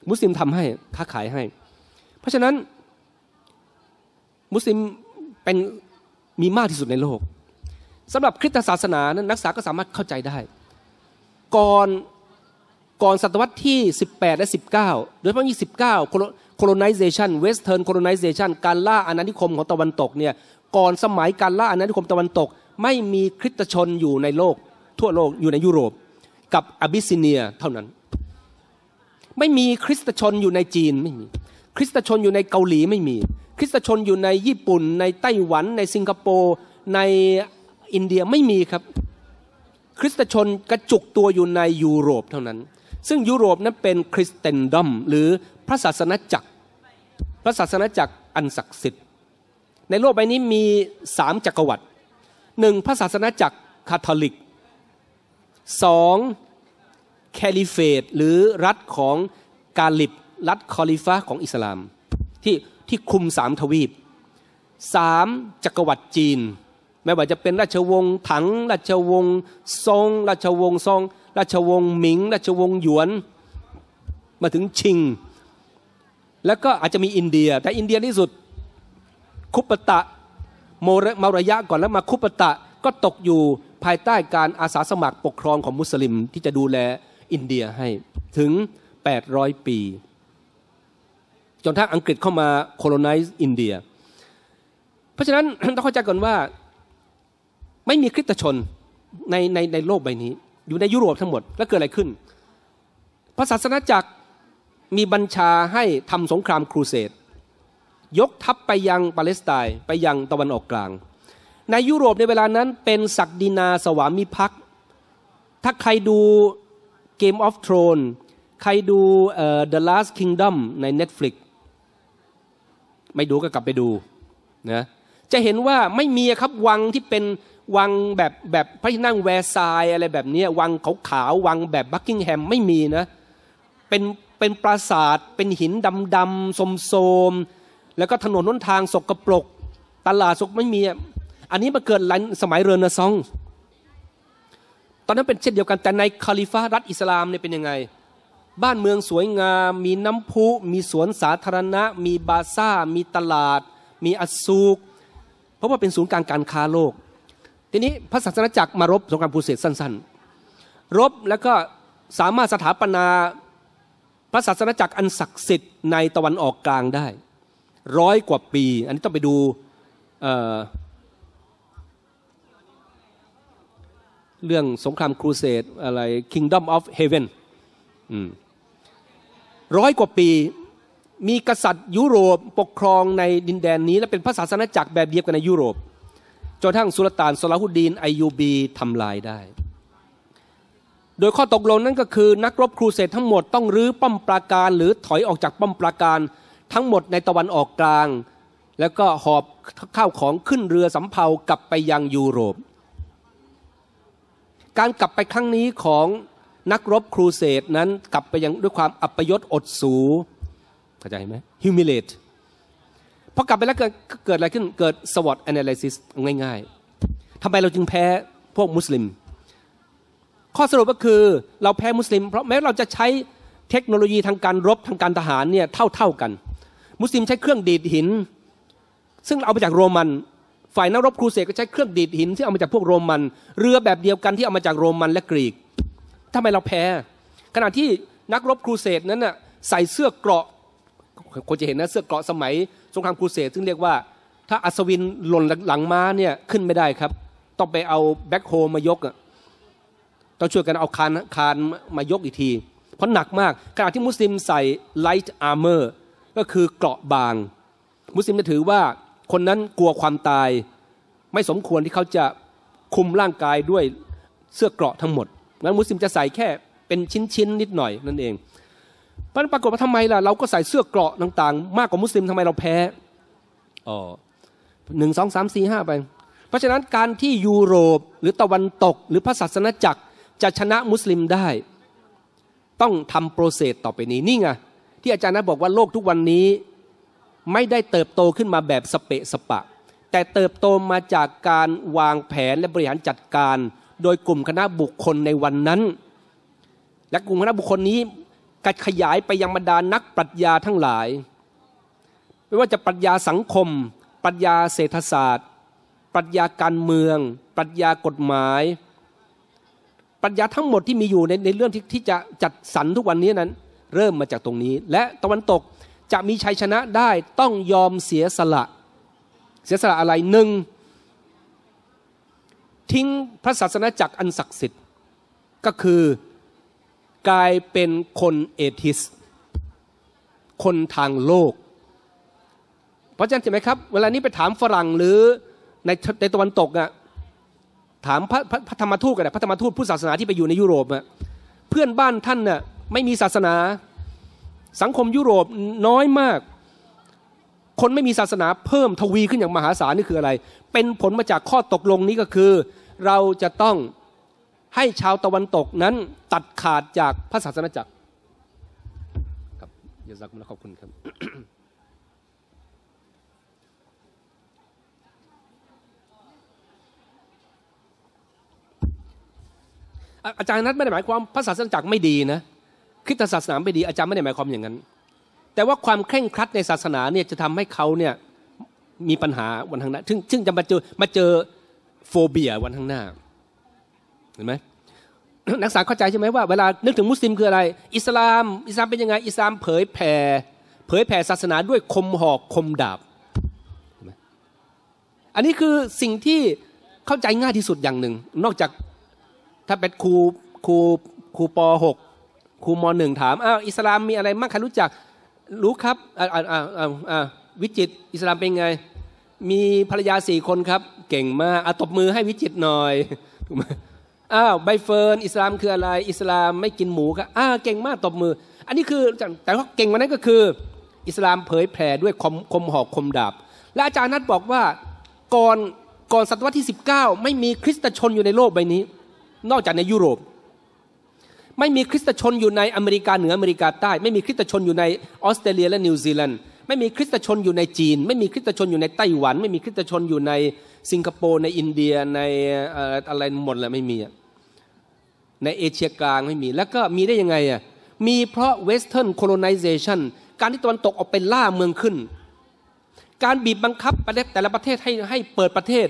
มุสลิมทำให้ค้าขายให้เพราะฉะนั้นมุสลิมเป็นมีมากที่สุดในโลก สำหรับคริสตศาสนานั้นนักศึกษาก็สามารถเข้าใจได้ ก่อนก่อนศตวรรษที่ 18 และ 19 โดยเฉพาะยี่สิบเก้า colonization western colonization การล่าอาณานิคมของตะวันตกเนี่ยก่อนสมัยการล่าอาณานิคมตะวันตก ไม่มีคริสตชนอยู่ในโลกทั่วโลกอยู่ในยุโรป กับอบิสซิเนียเท่านั้น ไม่มีคริสตชนอยู่ในจีนไม่มีคริสตชนอยู่ในเกาหลีไม่มี คริสตชนอยู่ในญี่ปุ่น ในไต้หวัน ในสิงคโปร์ในอินเดียไม่มีครับคริสตชนกระจุกตัวอยู่ในยุโรปเท่านั้น ซึ่งยุโรปนั้นเป็นคริสเตนดอมหรือพระศาสนาจักร พระศาสนาจักรอันศักดิ์สิทธิ์ในโลกใบนี้มีสามจักรวรรดิหนึ่งพระศาสนาจักรคาทอลิกสองแคลิเฟตหรือรัฐของกาลิบรัฐคอลิฟะของอิสลาม ที่ที่คุมสามทวีปสามจักรวรรดิจีน ไม่ว่าจะเป็นราชวงศ์ถัง ราชวงศ์ซงราชวงศ์ซองราชวงศ์หมิง ราชวงศ์หยวน มาถึงชิง แล้วก็อาจจะมีอินเดีย แต่อินเดียที่สุด คุปตะ โมรมาระยะก่อนแล้วมาคุปตะก็ตกอยู่ภายใต้การอาสาสมัครปกครองของมุสลิมที่จะดูแลอินเดียให้ถึง 800 ปีจนถ้าอังกฤษเข้ามา colonize อินเดีย เพราะฉะนั้นต้องเข้าใจก่อนว่าไม่มีคริสตชนในในในโลกใบนี้อยู่ในยุโรปทั้งหมดแล้วเกิดอะไรขึ้นพระศาสนาจักรมีบัญชาให้ทำสงครามครูเสดยกทัพไปยังปาเลสไตน์ไปยังตะวันออกกลาง ในยุโรปในเวลานั้นเป็นศักดินาสวามิภักดิ์ถ้าใครดูเกมออฟทรอนใครดู The Last Kingdom ใน Netflix ไม่ดูก็กลับไปดูนะ จะเห็นว่าไม่มีครับวังที่เป็นวังแบบแบบพระที่นั่งแวร์ซายอะไรแบบนี้วังขาวขาววังแบบบักกิงแฮม ไม่มีนะ เป็นเป็นปราสาทเป็นหินดำๆโสมโมแล้วก็ถนนน้นทางสกปรกตลาดสกไม่มี อันนี้มาเกิดหลังสมัยเรเนซองส์ตอนนั้นเป็นเช่นเดียวกัน แต่ในคาลิฟารัฐอิสลามเนี่ยเป็นยังไงบ้านเมืองสวยงามมีน้ำพุ มีสวนสาธารณะ มีบาซ่า มีตลาด มีอสูก เพราะว่าเป็นศูนย์กลางการค้าโลก ทีนี้พระศาสนาจักรมารบสงครามพูเสสสั้นๆ รบแล้วก็สามารถสถาปนา พระศาสนาจักรอันศักดิ์สิทธิ์ในตะวันออกกลางได้ ร้อยกว่าปี อันนี้ต้องไปดูเรื่องสงครามครูเสดอะไร Kingdom of Heaven ร้อยกว่าปี มีกษัตริย์ยุโรปปกครองในดินแดนนี้ และเป็นพระศาสนาจักรแบบเดียวกันในยุโรปจนทั้งสุลต่านสลาฮุดีนไอยูบีทำลายได้ โดยข้อตกลงนั้นก็คือนักรบครูเสดทั้งหมดต้องรื้อป้อมปราการหรือถอยออกจากป้อมปราการทั้งหมดในตะวันออกกลาง แล้วก็หอบข้าวของขึ้นเรือสำเภากลับไปยังยุโรป การกลับไปครั้งนี้ของนักรบครูเสดนั้นกลับไปยังด้วยความอัปยศอดสูเข้าใจไหม humiliate พอกลับไปแล้วเกิดเกิดอะไรขึ้น เกิด SWOT analysis ง่าย ๆทำไมเราจึงแพ้พวกมุสลิม ข้อสรุปก็คือเราแพ้มุสลิมเพราะแม้เราจะใช้เทคโนโลยีทางการรบ ทางการทหารเนี่ยเท่า ๆกัน มุสลิมใช้เครื่องดีดหิน ซึ่งเอามาจากโรมัน ฝ่ายนักรบครูเสดก็ใช้เครื่องดีดหินที่เอามาจากพวกโรมันเรือแบบเดียวกันที่เอามาจากโรมันและกรีกทำไมเราแพ้ ขณะที่นักรบครูเสดนั้นน่ะใส่เสื้อเกราะ คนจะเห็นนะเสื้อเกราะสมัย สงครามครูเสดซึ่งเรียกว่าถ้าอัศวินหล่นหลังม้าเนี่ยขึ้นไม่ได้ครับ ต้องไปเอาแบ็คโฮมายกต้องช่วยกันเอาคานคานมายกอีกที เพราะหนักมาก ขณะที่มุสลิมใส่ไลท์อาร์เมอร์ก็คือเกราะบาง มุสลิมจะถือว่าคนนั้นกลัวความตาย ไม่สมควรที่เขาจะคุมร่างกายด้วยเสื้อเกราะทั้งหมดนั้นมุสลิมจะใส่แค่เป็นชิ้น ๆ นิดหน่อยนั่นเองเพราะปรากฏว่าทำไมล่ะ เราก็ใส่เสื้อเกราะต่าง ๆ มากกว่ามุสลิมทำไมเราแพ้อ๋อหนึ่งสองสามสี่ห้าไป เพราะฉะนั้นการที่ยุโรปหรือตะวันตก หรือพระศาสนาจักรจะชนะมุสลิมได้ต้องทำโปรเซสต่อไปนี้ นี่ไงที่อาจารย์นะบอกว่าโลกทุกวันนี้ไม่ได้เติบโตขึ้นมาแบบสเปะสปะ แต่เติบโตมาจากการวางแผนและบริหารจัดการโดยกลุ่มคณะบุคคลในวันนั้น และกลุ่มคณะบุคคลนี้ กัดขยายไปยังบรรดานักปรัชญาทั้งหลาย ไม่ว่าจะปรัชญาสังคมปรัชญาเศรษฐศาสตร์ปรัชญาการเมืองปรัชญากฎหมายปรัชญาทั้งหมดที่มีอยู่ในในเรื่องที่ที่จะจัดสรรทุกวันนี้นั้น เริ่มมาจากตรงนี้ และตะวันตกจะมีชัยชนะได้ต้องยอมเสียสละ เสียสละอะไรหนึ่งทิ้งพระศาสนาจักรอันศักดิ์สิทธิ์ก็คือกลายเป็นคนเอทิส คนทางโลก เพราะฉะนั้นเห็นไหมครับ เวลานี้ไปถามฝรั่งหรือในในตะวันตกอะถามพระพระธรรมทูตกันนะพระธรรมทูตผู้ศาสนาที่ไปอยู่ในยุโรปอะเพื่อนบ้านท่านน่ะไม่มีศาสนาสังคมยุโรปน้อยมาก คนไม่มีศาสนาเพิ่มทวีขึ้นอย่างมหาศาลนี่คืออะไร เป็นผลมาจากข้อตกลงนี้ก็คือเราจะต้องให้ชาวตะวันตกนั้นตัดขาดจากพระศาสนาจักรครับยศักมิลขอบคุณครับ อาจารย์นัทไม่ได้หมายความพระศาสนาจักรไม่ดีนะคิดศาสนาไม่ดีอาจารย์ไม่ได้หมายความอย่างนั้น แต่ว่าความเคร่งครัดในศาสนาเนี่ยจะทำให้เขาเนี่ยมีปัญหา วันทางนั้นซึ่งซึ่งจะมาเจอมาเจอโฟเบียวันข้างหน้าเห็นไหมนักศึกษาเข้าใจใช่ไหมว่าเวลานึกถึงมุสลิมคืออะไร อิสลาม อิสลามเป็นยังไงอิสลามเผยแผ่ เผยแผ่ศาสนาด้วยคมหอก คมดาบ อันนี้คือสิ่งที่เข้าใจง่ายที่สุดอย่างหนึ่ง นอกจากถ้าเป็นครูครูครูป .6 ครูม .1 ถามอ้าวอิสลามมีอะไรมากใครรู้จักรู้ครับอ่าอ่าอ่าวิจิต อิสลามเป็นไงมีภรรยาสี่คนครับ เก่งมากอะตบมือให้วิจิตหน่อยถูกไหมอ้าวใบเฟิร์นอิสลามคืออะไร อิสลามไม่กินหมูครับอ้าเก่งมากตบมือ อันนี้คือแต่เ่าเก่งวัานั้นก็คือ อิสลามเผยแผ่ด้วยคมคมหอกคมดาบ และอาจารย์นัดบอกว่า ก่อนก่อนศตวรรษที่ 19 ไม่มีคริสตชนอยู่ในโลกใบนี้ นอกจากในยุโรป ไม่มีคริสตชนอยู่ในอเมริกาเหนืออเมริกาใต้ ไม่มีคริสตชนอยู่ในออสเตรเลีย และนิวซีแลนด์ไม่มีคริสตชนอยู่ในจีน ไม่มีคริสตชนอยู่ในไต้หวันไม่มีคริสตชนอยู่ในสิงคโปร์ในอินเดีย ในอะไรหมดเลยไม่มี ในเอเชียกลางไม่มี แล้วก็มีได้ยังไงอ่ะมีเพราะเวสเทิร์นโคโลนิเซชันการที่ตะวันตกออกไปล่าเมืองขึ้น การบีบบังคับประเทศแต่ละประเทศให้ให้เปิดประเทศ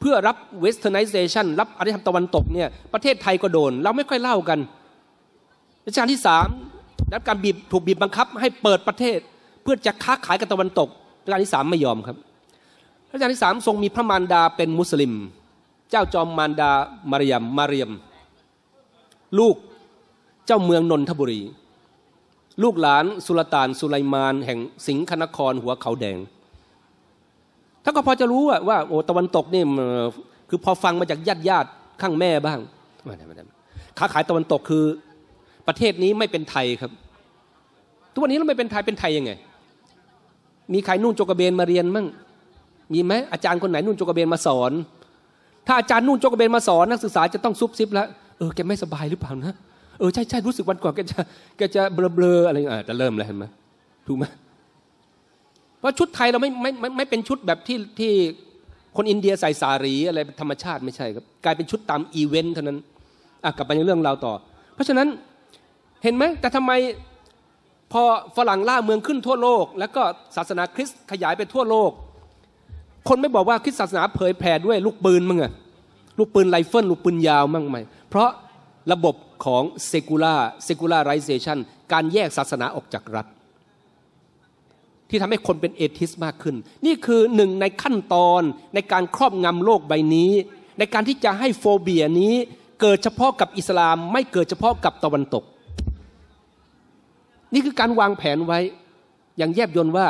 เพื่อรับเวสเทิร์นไนเซชันรับอารยธรรมตะวันตกเนี่ยประเทศไทยก็โดน เราไม่ค่อยเล่ากันรัชกาลที่สามรับการบีบถูกบีบบังคับให้เปิดประเทศพื่อจะค้าขายกับตะวันตกรัชกาลที่สามไม่ยอมครับรัชกาลที่สามทรงมีพระมารดาเป็นมุสลิม เจ้าจอมมารดามารียม มารียม ลูกเจ้าเมืองนนทบุรี ลูกหลานสุลต่านสุไลมานแห่งสิงห์คนครหัวเขาแดงท่านก็พอจะรู้ว่าว่าโอ้ตะวันตกนี่ คือพอฟังมาจากญาติญาติข้างแม่บ้างค้าขายตะวันตกคือประเทศนี้ไม่เป็นไทยครับ ทุกวันนี้เราไม่เป็นไทยเป็นไทยยังไงมีใครนุ่งโจกเบนมาเรียนมั่งมีไหมอาจารย์คนไหนนุ่งโจกเบนมาสอน ถ้าอาจารย์นุ่งโจกเบนมาสอนนักศึกษาจะต้องซุบซิบแล้วเออแกไม่สบายหรือเปล่านะ เออใช่ใช่รู้สึกวันก่อนแกจะแกจะเบลอเบลอะไรอ่าจะเริ่ม แล้วเห็นไหมถูกไหมเพราะชุดไทยเราไม่ไม่ไม่ไม่เป็นชุดแบบที่ที่คนอินเดียใส่สารีอะไรธรรมชาติไม่ใช่ครับกลายเป็นชุดตามอีเวนต์เท่านั้น อ่ะกลับไปในเรื่องเราต่อ เพราะฉะนั้นเห็นไหมแต่ทำไมพอฝรั่งล่าเมืองขึ้นทั่วโลก แล้วก็ศาสนาคริสต์ขยายไปทั่วโลก คนไม่บอกว่าคริสต์ศาสนาเผยแผ่ด้วยลูกปืนมั้งอะลูกปืนไรเฟิลลูกปืนยาว มั้งไหมเพราะระบบของเซกูล่าเซกูล่าไรเซชันการแยกศาสนาออกจากรัฐ ที่ทำให้คนเป็นเอทิสมากขึ้น นี่คือหนึ่งในขั้นตอนในการครอบงำโลกใบนี้ ในการที่จะให้โฟเบียนี้เกิดเฉพาะกับอิสลาม ไม่เกิดเฉพาะกับตะวันตกนี่คือการวางแผนไว้อย่างแยบยลว่า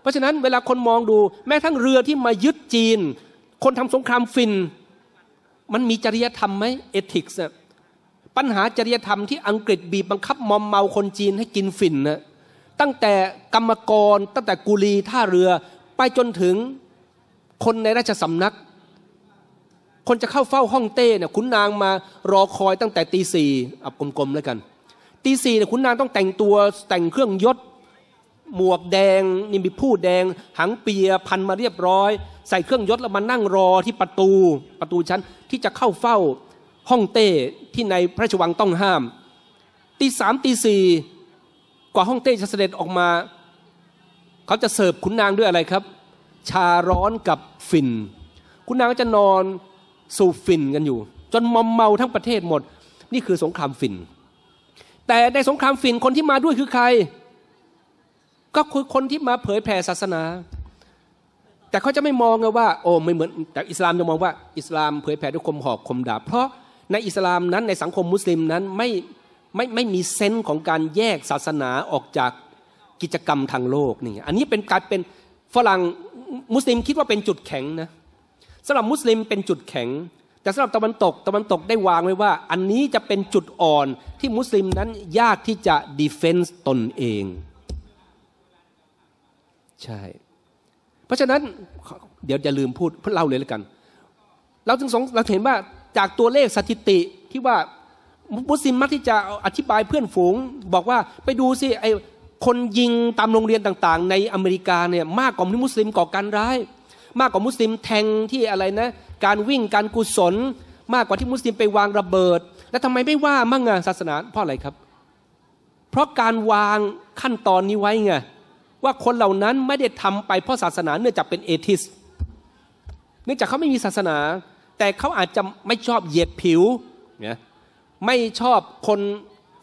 เพราะฉะนั้นเวลาคนมองดูแม้ทั้งเรือที่มายึดจีน คนทำสงครามฟิน มันมีจริยธรรมไหมเอทิกส์ปัญหาจริยธรรมที่อังกฤษบีบบังคับมอมเมาคนจีนให้กินฟินนะตั้งแต่กรรมกรตั้งแต่กุลีท่าเรือไปจนถึงคนในราชสำนัก คนจะเข้าเฝ้าห้องเต้เนี่ยคุณนางมารอคอยตั้งแต่ตีสี่อับกลมๆแล้วกันตีสี่เนี่ยขุนนางต้องแต่งตัวแต่งเครื่องยศหมวกแดงนิมิพูดแดงหางเปียพันมาเรียบร้อยใส่เครื่องยศแล้วมานั่งรอที่ประตูประตูชั้นที่จะเข้าเฝ้าห้องเต้ที่ในพระราชวังต้องห้ามตีสามตีสี่กว่าห้องเต้จะเสด็จออกมาเขาจะเสิร์ฟขุนนางด้วยอะไรครับ ชาร้อนกับฝิ่นขุนนางก็จะนอนสูบฝิ่นกันอยู่ จนมอมเมาทั้งประเทศหมด นี่คือสงครามฝิ่นแต่ในสงครามฝิ่นคนที่มาด้วยคือใคร ก็คือคนที่มาเผยแผ่ศาสนา แต่เขาจะไม่มองว่าโอ้ไม่เหมือนแต่อิสลามจะมองว่าอิสลามเผยแผ่ด้วยคมหอกคมดาบเพราะในอิสลามนั้นในสังคมมุสลิมนั้นไม่ไม่ไม่มีเซนส์ของการแยกศาสนาออกจากกิจกรรมทางโลกนี่อันนี้เป็นการเป็นฝรั่งมุสลิมคิดว่าเป็นจุดแข็งนะสำหรับมุสลิมเป็นจุดแข็งแต่สำหรับตะวันตกตะวันตกได้วางไว้ว่า อันนี้จะเป็นจุดอ่อนที่มุสลิมนั้นยากที่จะดีเฟนซ์ตนเองใช่ เพราะฉะนั้นเดี๋ยวจะลืมพูดเพ่อเล่าเลยแล้วกัน เราจึงสงเราเห็นว่าจากตัวเลขสถิติที่ว่ามุสลิมมักที่จะอธิบายเพื่อนฝูง บอกว่าไปดูสิไอคนยิงตามโรงเรียนต่าง ๆ ในอเมริกาเนี่ยมากกว่ามุสลิมก่อการร้าย มากกว่ามุสลิมแทงที่อะไรนะการวิ่งการกุศลมากกว่าที่มุสลิมไปวางระเบิด แล้วทำไมไม่ว่ามั่งอะศาสนาเพราะอะไรครับ เพราะการวางขั้นตอนนี้ไว้ไงว่าคนเหล่านั้นไม่ได้ทำไปเพราะศาสนาเนื่องจากเป็นเอทิสเนื่องจากเขาไม่มีศาสนา แต่เขาอาจจะไม่ชอบเหยียดผิวเนี่ยไม่ชอบคน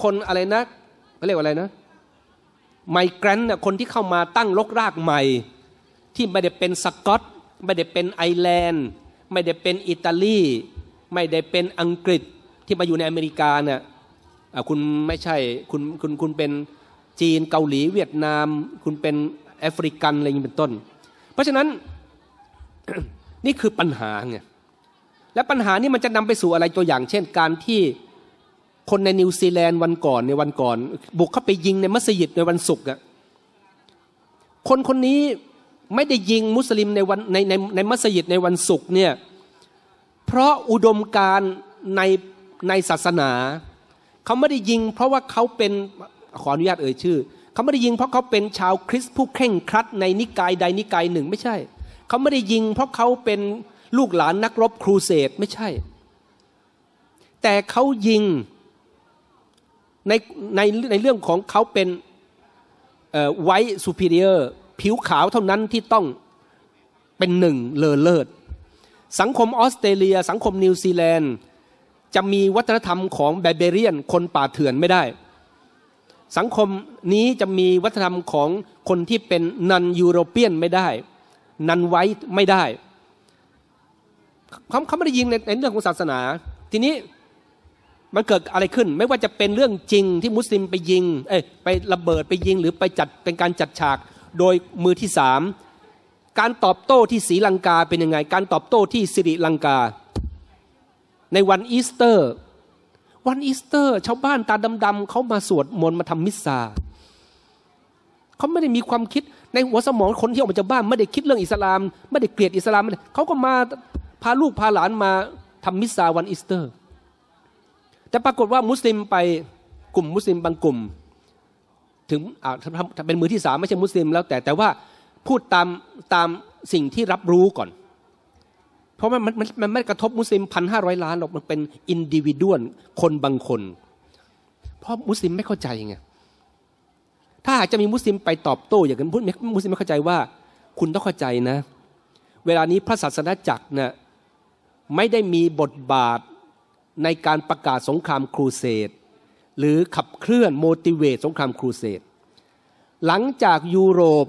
คนอะไรนะเขาเรียกว่าอะไรนะ ไมเกรนน่คนที่เข้ามาตั้งลกรากใหม่ ที่ไม่ได้เป็นสกอตไม่ได้เป็นไอแลนด์ไม่ได้เป็นอิตาลี ไม่ได้เป็นอังกฤษที่มาอยู่ในอเมริกาเนี่ยคุณไม่ใช่คุณ คุณคุณเป็นจีนเกาหลี เวียดนาม คุณเป็นแอฟริกันอะไรอย่างนี้เป็นต้น เพราะฉะนั้นนี่คือปัญหาไงและปัญหานี้มันจะนำไปสู่อะไรตัวอย่าง เช่นการที่คนในนิวซีแลนด์วันก่อนในวันก่อน บุกเข้าไปยิงในมัสยิดในวันศุกร์อะคนคนนี้ไม่ได้ยิงมุสลิมในวันในในในมัสยิดในวันศุกร์เนี่ยเพราะอุดมการใน ในศาสนาเขาไม่ได้ยิง เพราะว่าเขาเป็นขออนุญาตเอ่ยชื่อเขาไม่ได้ยิง เพราะเขาเป็นชาวคริสต์ผู้เข่งครัดในนิกายใดนิกายหนึ่งไม่ใช่เขาไม่ได้ยิงเพราะเขาเป็นลูกหลานนักรบครูเสดไม่ใช่ แต่เขายิงในในในเรื่องของเขาเป็นไวท์ซูเปเรียร์ผิวขาวเท่านั้นที่ต้องเป็นหนึ่งเลอเลิศ สังคมออสเตรเลีย สังคมนิวซีแลนด์ จะมีวัฒนธรรมของแบเบเรียนคนป่าเถื่อนไม่ได้ สังคมนี้จะมีวัฒนธรรมของคนที่เป็นนันยูโรเปียนไม่ได้ นันไวท์ไม่ได้เขาเขาไม่ได้ยิงในเรื่องของศาสนา ทีนี้มันเกิดอะไรขึ้น ไม่ว่าจะเป็นเรื่องจริงที่มุสลิมไปยิงเอ้ยไประเบิดไปยิงหรือไปจัดเป็นการจัดฉากโดยมือที่สามการตอบโต้ที่ศรีลังกาเป็นยังไง การตอบโต้ที่สิริลังกา ในวันอีสเตอร์ วันอีสเตอร์ ชาวบ้านตาดำ ๆเขามาสวดมนต์มาทำมิสซาเขาไม่ได้มีความคิดในหัวสมองคนที่ออกมาจากบ้านไม่ได้คิดเรื่องอิสลาม ไม่ได้เกลียดอิสลามเขาก็มาพาลูกพาหลานมาทำมิสซาวันอีสเตอร์ แต่ปรากฏว่ามุสลิมไปกลุ่มมุสลิมบางกลุ่มถึงเป็นมือที่สามไม่ใช่มุสลิมแล้วแต่แต่ว่าพูดตามตามสิ่งที่รับรู้ก่อน เพราะมันมันมันไม่กระทบมุสลิมพันห้าร้อยล้านหรอกมันเป็นอินดิวิดวลคนบางคน เพราะมุสลิมไม่เข้าใจไงถ้าหากจะมีมุสลิมไปตอบโต้อย่างนั้นพูดมุสลิมไม่เข้าใจว่าคุณต้องเข้าใจนะ เวลานี้พระศาสนาจักรนะ่ะไม่ได้มีบทบาทในการประกาศสงครามครูเสดหรือขับเคลื่อนโมติเวตสงครามครูเสด หลังจากยุโรป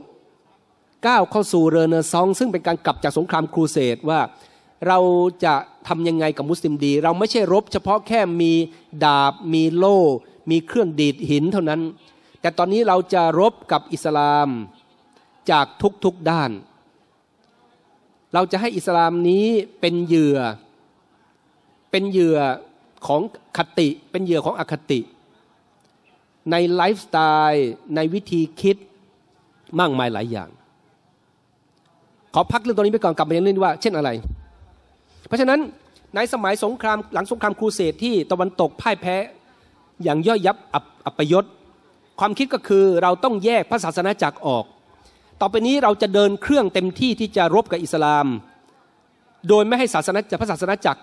ก้าวเข้าสู่เรเนซอง ซึ่งเป็นการกลับจากสงครามครูเสดว่าเราจะทำยังไงกับมุสลิมดี เราไม่ใช่รบเฉพาะแค่มีดาบมีโล่ มีเครื่องดีดหินเท่านั้น แต่ตอนนี้เราจะรบกับอิสลามจากทุกๆด้าน เราจะให้อิสลามนี้เป็นเหยื่อเป็นเหยื่อของคติเป็นเหยื่อของอคติในไลฟ์สไตล์ในวิธีคิดมากมายหลายอย่าง ขอพักเรื่องตรงนี้ไปก่อน กลับมาเรื่องีว่าเช่นอะไร เพราะฉะนั้นในสมัยสงครามหลังสงครามครูเสดที่ตะวันตกพ่ายแพ้ อย่างย่อยยับอับอับปยศ ความคิดก็คือเราต้องแยกพระศาสนาจักรออก ต่อไปนี้เราจะเดินเครื่องเต็มที่ที่จะรบกับอิสลาม โดยไม่ให้ศาสนาจัพระศาสนาจักร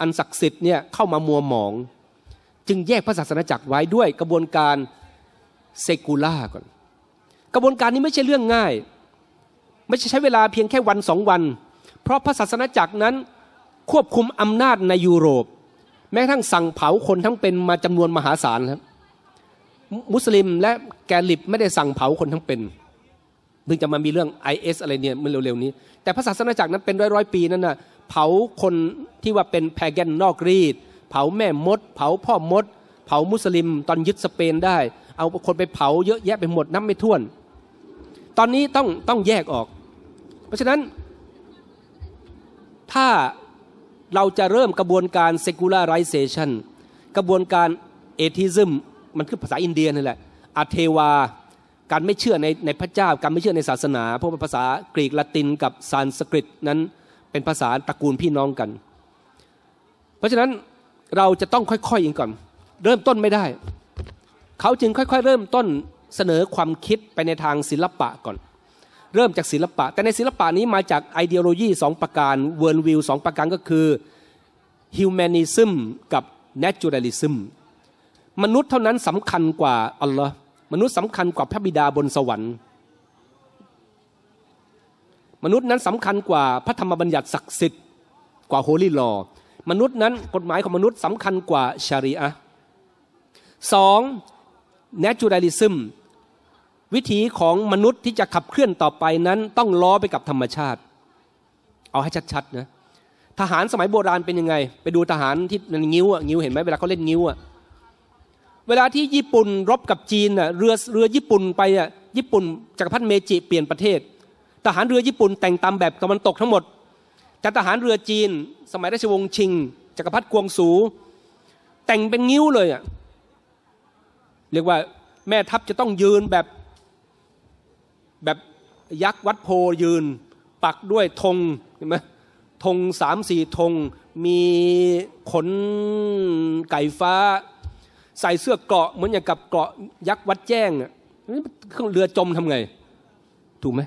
อันศักดิ์สิทธิ์เนี่ยเข้ามามัวหมองจึงแยกพระศาสนาจักรไว้ด้วยกระบวนการเซกูล่าก่อน กระบวนการนี้ไม่ใช่เรื่องง่าย ไม่ใช่ใช้เวลาเพียงแค่วันสองวัน เพราะพระศาสนาจักรนั้นควบคุมอำนาจในยุโรป แม้ทั้งสั่งเผาคนทั้งเป็นมาจำนวนมหาศาลครับ มุสลิมและแกลิบ ไม่ได้สั่งเผาคนทั้งเป็นเพิ่งจะมามีเรื่อง i เอะไรเนี่ยเมื่อเร็วๆนี้ แต่พระศาสนาจักรนั้นเป็นร้อยๆปีนั้นนะ่ะเผาคนที่ว่าเป็นแพแกนนอกรีดเผาแม่มด เผาพ่อมด เผามุสลิมตอนยึดสเปนได้ เอาคนไปเผาเยอะแยะไปหมดน้ำไม่ท่วน ตอนนี้ต้องต้องแยกออก เพราะฉะนั้นถ้าเราจะเริ่มกระบวนการเซกูลาไรเซชันกระบวนการเอทิซึมมันคือภาษาอินเดียนี่แหละอาเทวา การไม่เชื่อในในพระเจ้า การไม่เชื่อในศาสนาเพราะเป็นภาษากรีกละตินกับสันสกฤตนั้น เป็นภาษาตระกูลพี่น้องกัน เพราะฉะนั้นเราจะต้องค่อยๆอย่างก่อน เริ่มต้นไม่ได้ เขาจึงค่อยๆ เริ่มต้นเสนอความคิดไปในทางศิลปะก่อน เริ่มจากศิลปะ แต่ในศิลปะนี้มาจากไอเดียโลยีสองประการเวิร์นวิวสองประการก็คือฮิวแมนิซึมกับเนเจอรัลิซึมมนุษย์เท่านั้นสำคัญกว่าอัลลอฮ์มนุษย์สำคัญกว่าพระบิดาบนสวรรค์ มนุษย์นั้นสำคัญกว่าพระธรรมบัญญัติศักดิ์สิทธิ์กว่าโฮลี่ลอมนุษย์นั้น กฎหมายของมนุษย์สำคัญกว่าชารีอะสองนจูไ r a ิซึมวิธีของมนุษย์ที่จะขับเคลื่อนต่อไปนั้นต้องล้อไปกับธรรมชาติ เอาให้ชัดๆนะทหารสมัยโบราณเป็นยังไง ไปดูทหารที่นังิ้วอ่ะงิ้วเห็นไหมเวลาเขาเล่นงิ้วอ่ะเวลาที่ญี่ปุ่นรบกับจีนอ่ะเรือเรือญี่ปุ่นไปอ่ะญี่ปุ่นจักรพรรดิเมจิเปลี่ยนประเทศ ทหารเรือญี่ปุ่น แต่งตามแบบตะวันตกทั้งหมดกัรทหารเรือจีน สมัยราชวงศ์ชิงจักรพรรดิกวงสู แต่งเป็นงิ้วเลยอ่ะเรียกว่าแม่ทัพจะต้องยืนแบบแบบยักษ์วัดโพยืน ปักด้วยธงเห็นไหมธงสามสี่ธงมีขนไก่ฟ้า ใส่เสื้อกเกาะเหมือนอย่างกับเกาะยักษ์วัดแจ้งเครื่องเรือจมทำไง ถูกไหม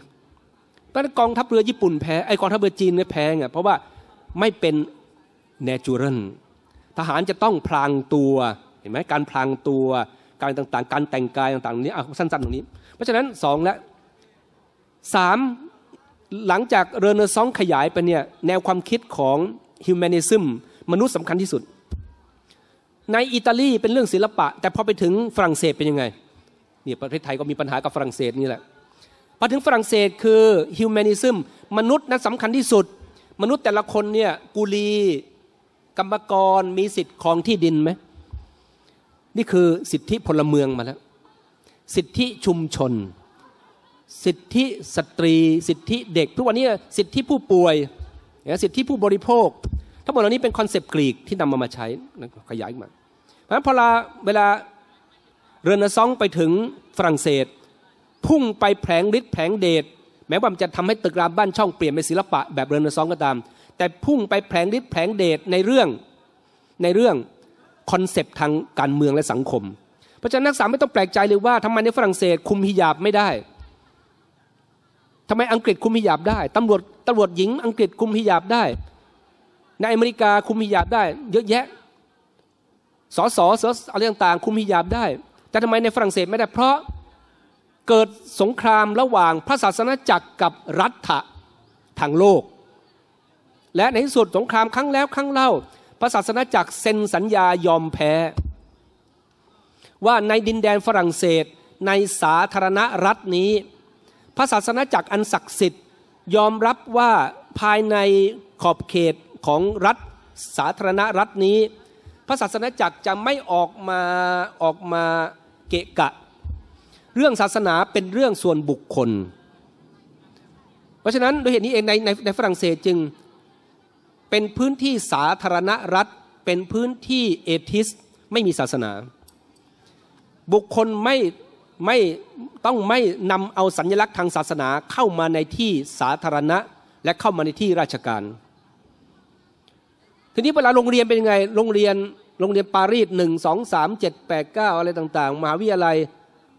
เพราะกองทัพเรือญี่ปุ่นแพ้ ไอกองทัพเรือจีนเนี่ยแพ้่งเพราะว่าไม่เป็นเนจูเรนทหารจะต้องพลางตัว เห็นไหมการพลางตัวการต่างๆ การแต่งกายต่างๆนี้เอาสั้นๆตรงนี้ เพราะฉะนั้นสองและสามหลังจากเรเนซองขยายไปเนี่ย แนวความคิดของฮิวแมนิซึมมนุษย์สำคัญที่สุด ในอิตาลีเป็นเรื่องศิลปะแต่พอไปถึงฝรั่งเศสเป็นยังไงเนี่ยประเทศไทยก็มีปัญหากับฝรั่งเศสนี่แหละมาถึงฝรั่งเศสคือฮิวแมนิซึมมนุษย์นั้นสำคัญที่สุด มนุษย์แต่ละคนเนี่ยกุลีกรรมกรมีสิทธิ์ของที่ดินไหมนี่คือสิทธิพลเมืองมาแล้ว สิทธิชุมชน สิทธิสตรี สิทธิเด็ก ทุกวันนี้สิทธิผู้ป่วย สิทธิผู้บริโภค ทั้งหมดเหล่านี้เป็นคอนเซปต์กรีกที่นำมามาใช้ขยายมาเพราะฉะนั้นพอเวลาเรเนซองส์ไปถึงฝรั่งเศสพุ่งไปแผลงฤทธิ์แผลงเดชแม้ว่ามันจะทำให้ตึกรามบ้านช่องเปลี่ยนเป็นศิลปะแบบเรเนซองก็ตาม แต่พุ่งไปแผลงฤทธิ์แผลงเดชในเรื่องในเรื่องคอนเซปต์ทางการเมืองและสังคมเพราะฉะนั้นนักศึกษาไม่ต้องแปลกใจเลยว่าทำไมในฝรั่งเศสคุมฮิญาบไม่ได้ ทำไมอังกฤษคุมฮิญาบได้ตำรวจตำรวจหญิงอังกฤษคุมฮิญาบได้ ในอเมริกาคุมฮิญาบได้ เยอะแยะสอสอสอะไรต่างๆคุมฮิญาบได้แต่ทำไมในฝรั่งเศสไม่ได้เพราะเกิดสงครามระหว่างพระศาสนาจักรกับรัฐะทางโลก และในที่สุดสงครามครั้งแล้วครั้งเล่า พระศาสนาจักร เซ็นสัญญายอมแพ้ ว่าในดินแดนฝรั่งเศสในสาธารณรัฐนี้พระศาสนาจักร อันศักดิ์สิทธิ์ยอมรับว่าภายในขอบเขตของรัฐสาธารณรัฐนี้ พระศาสนาจักรจะไม่ออกมาออกมาเกะกะเรื่องศาสนาเป็นเรื่องส่วนบุคคล เพราะฉะนั้นโดยเหตุนี้เองในในฝรั่งเศสจึงเป็นพื้นที่สาธารณรัฐ เป็นพื้นที่เอทิสไม่มีศาสนา บุคคลไม่ไม่ต้องไม่นำเอาสัญลักษณ์ทางศาสนาเข้ามาในที่สาธารณะและเข้ามาในที่ราชการ ทีนี้เวลาโรงเรียนเป็นยังไง โรงเรียน โรงเรียนปารีสหนึ่งสองสามเจ็ดแปดเก้าอะไรต่างๆ มหาวิทยาลัย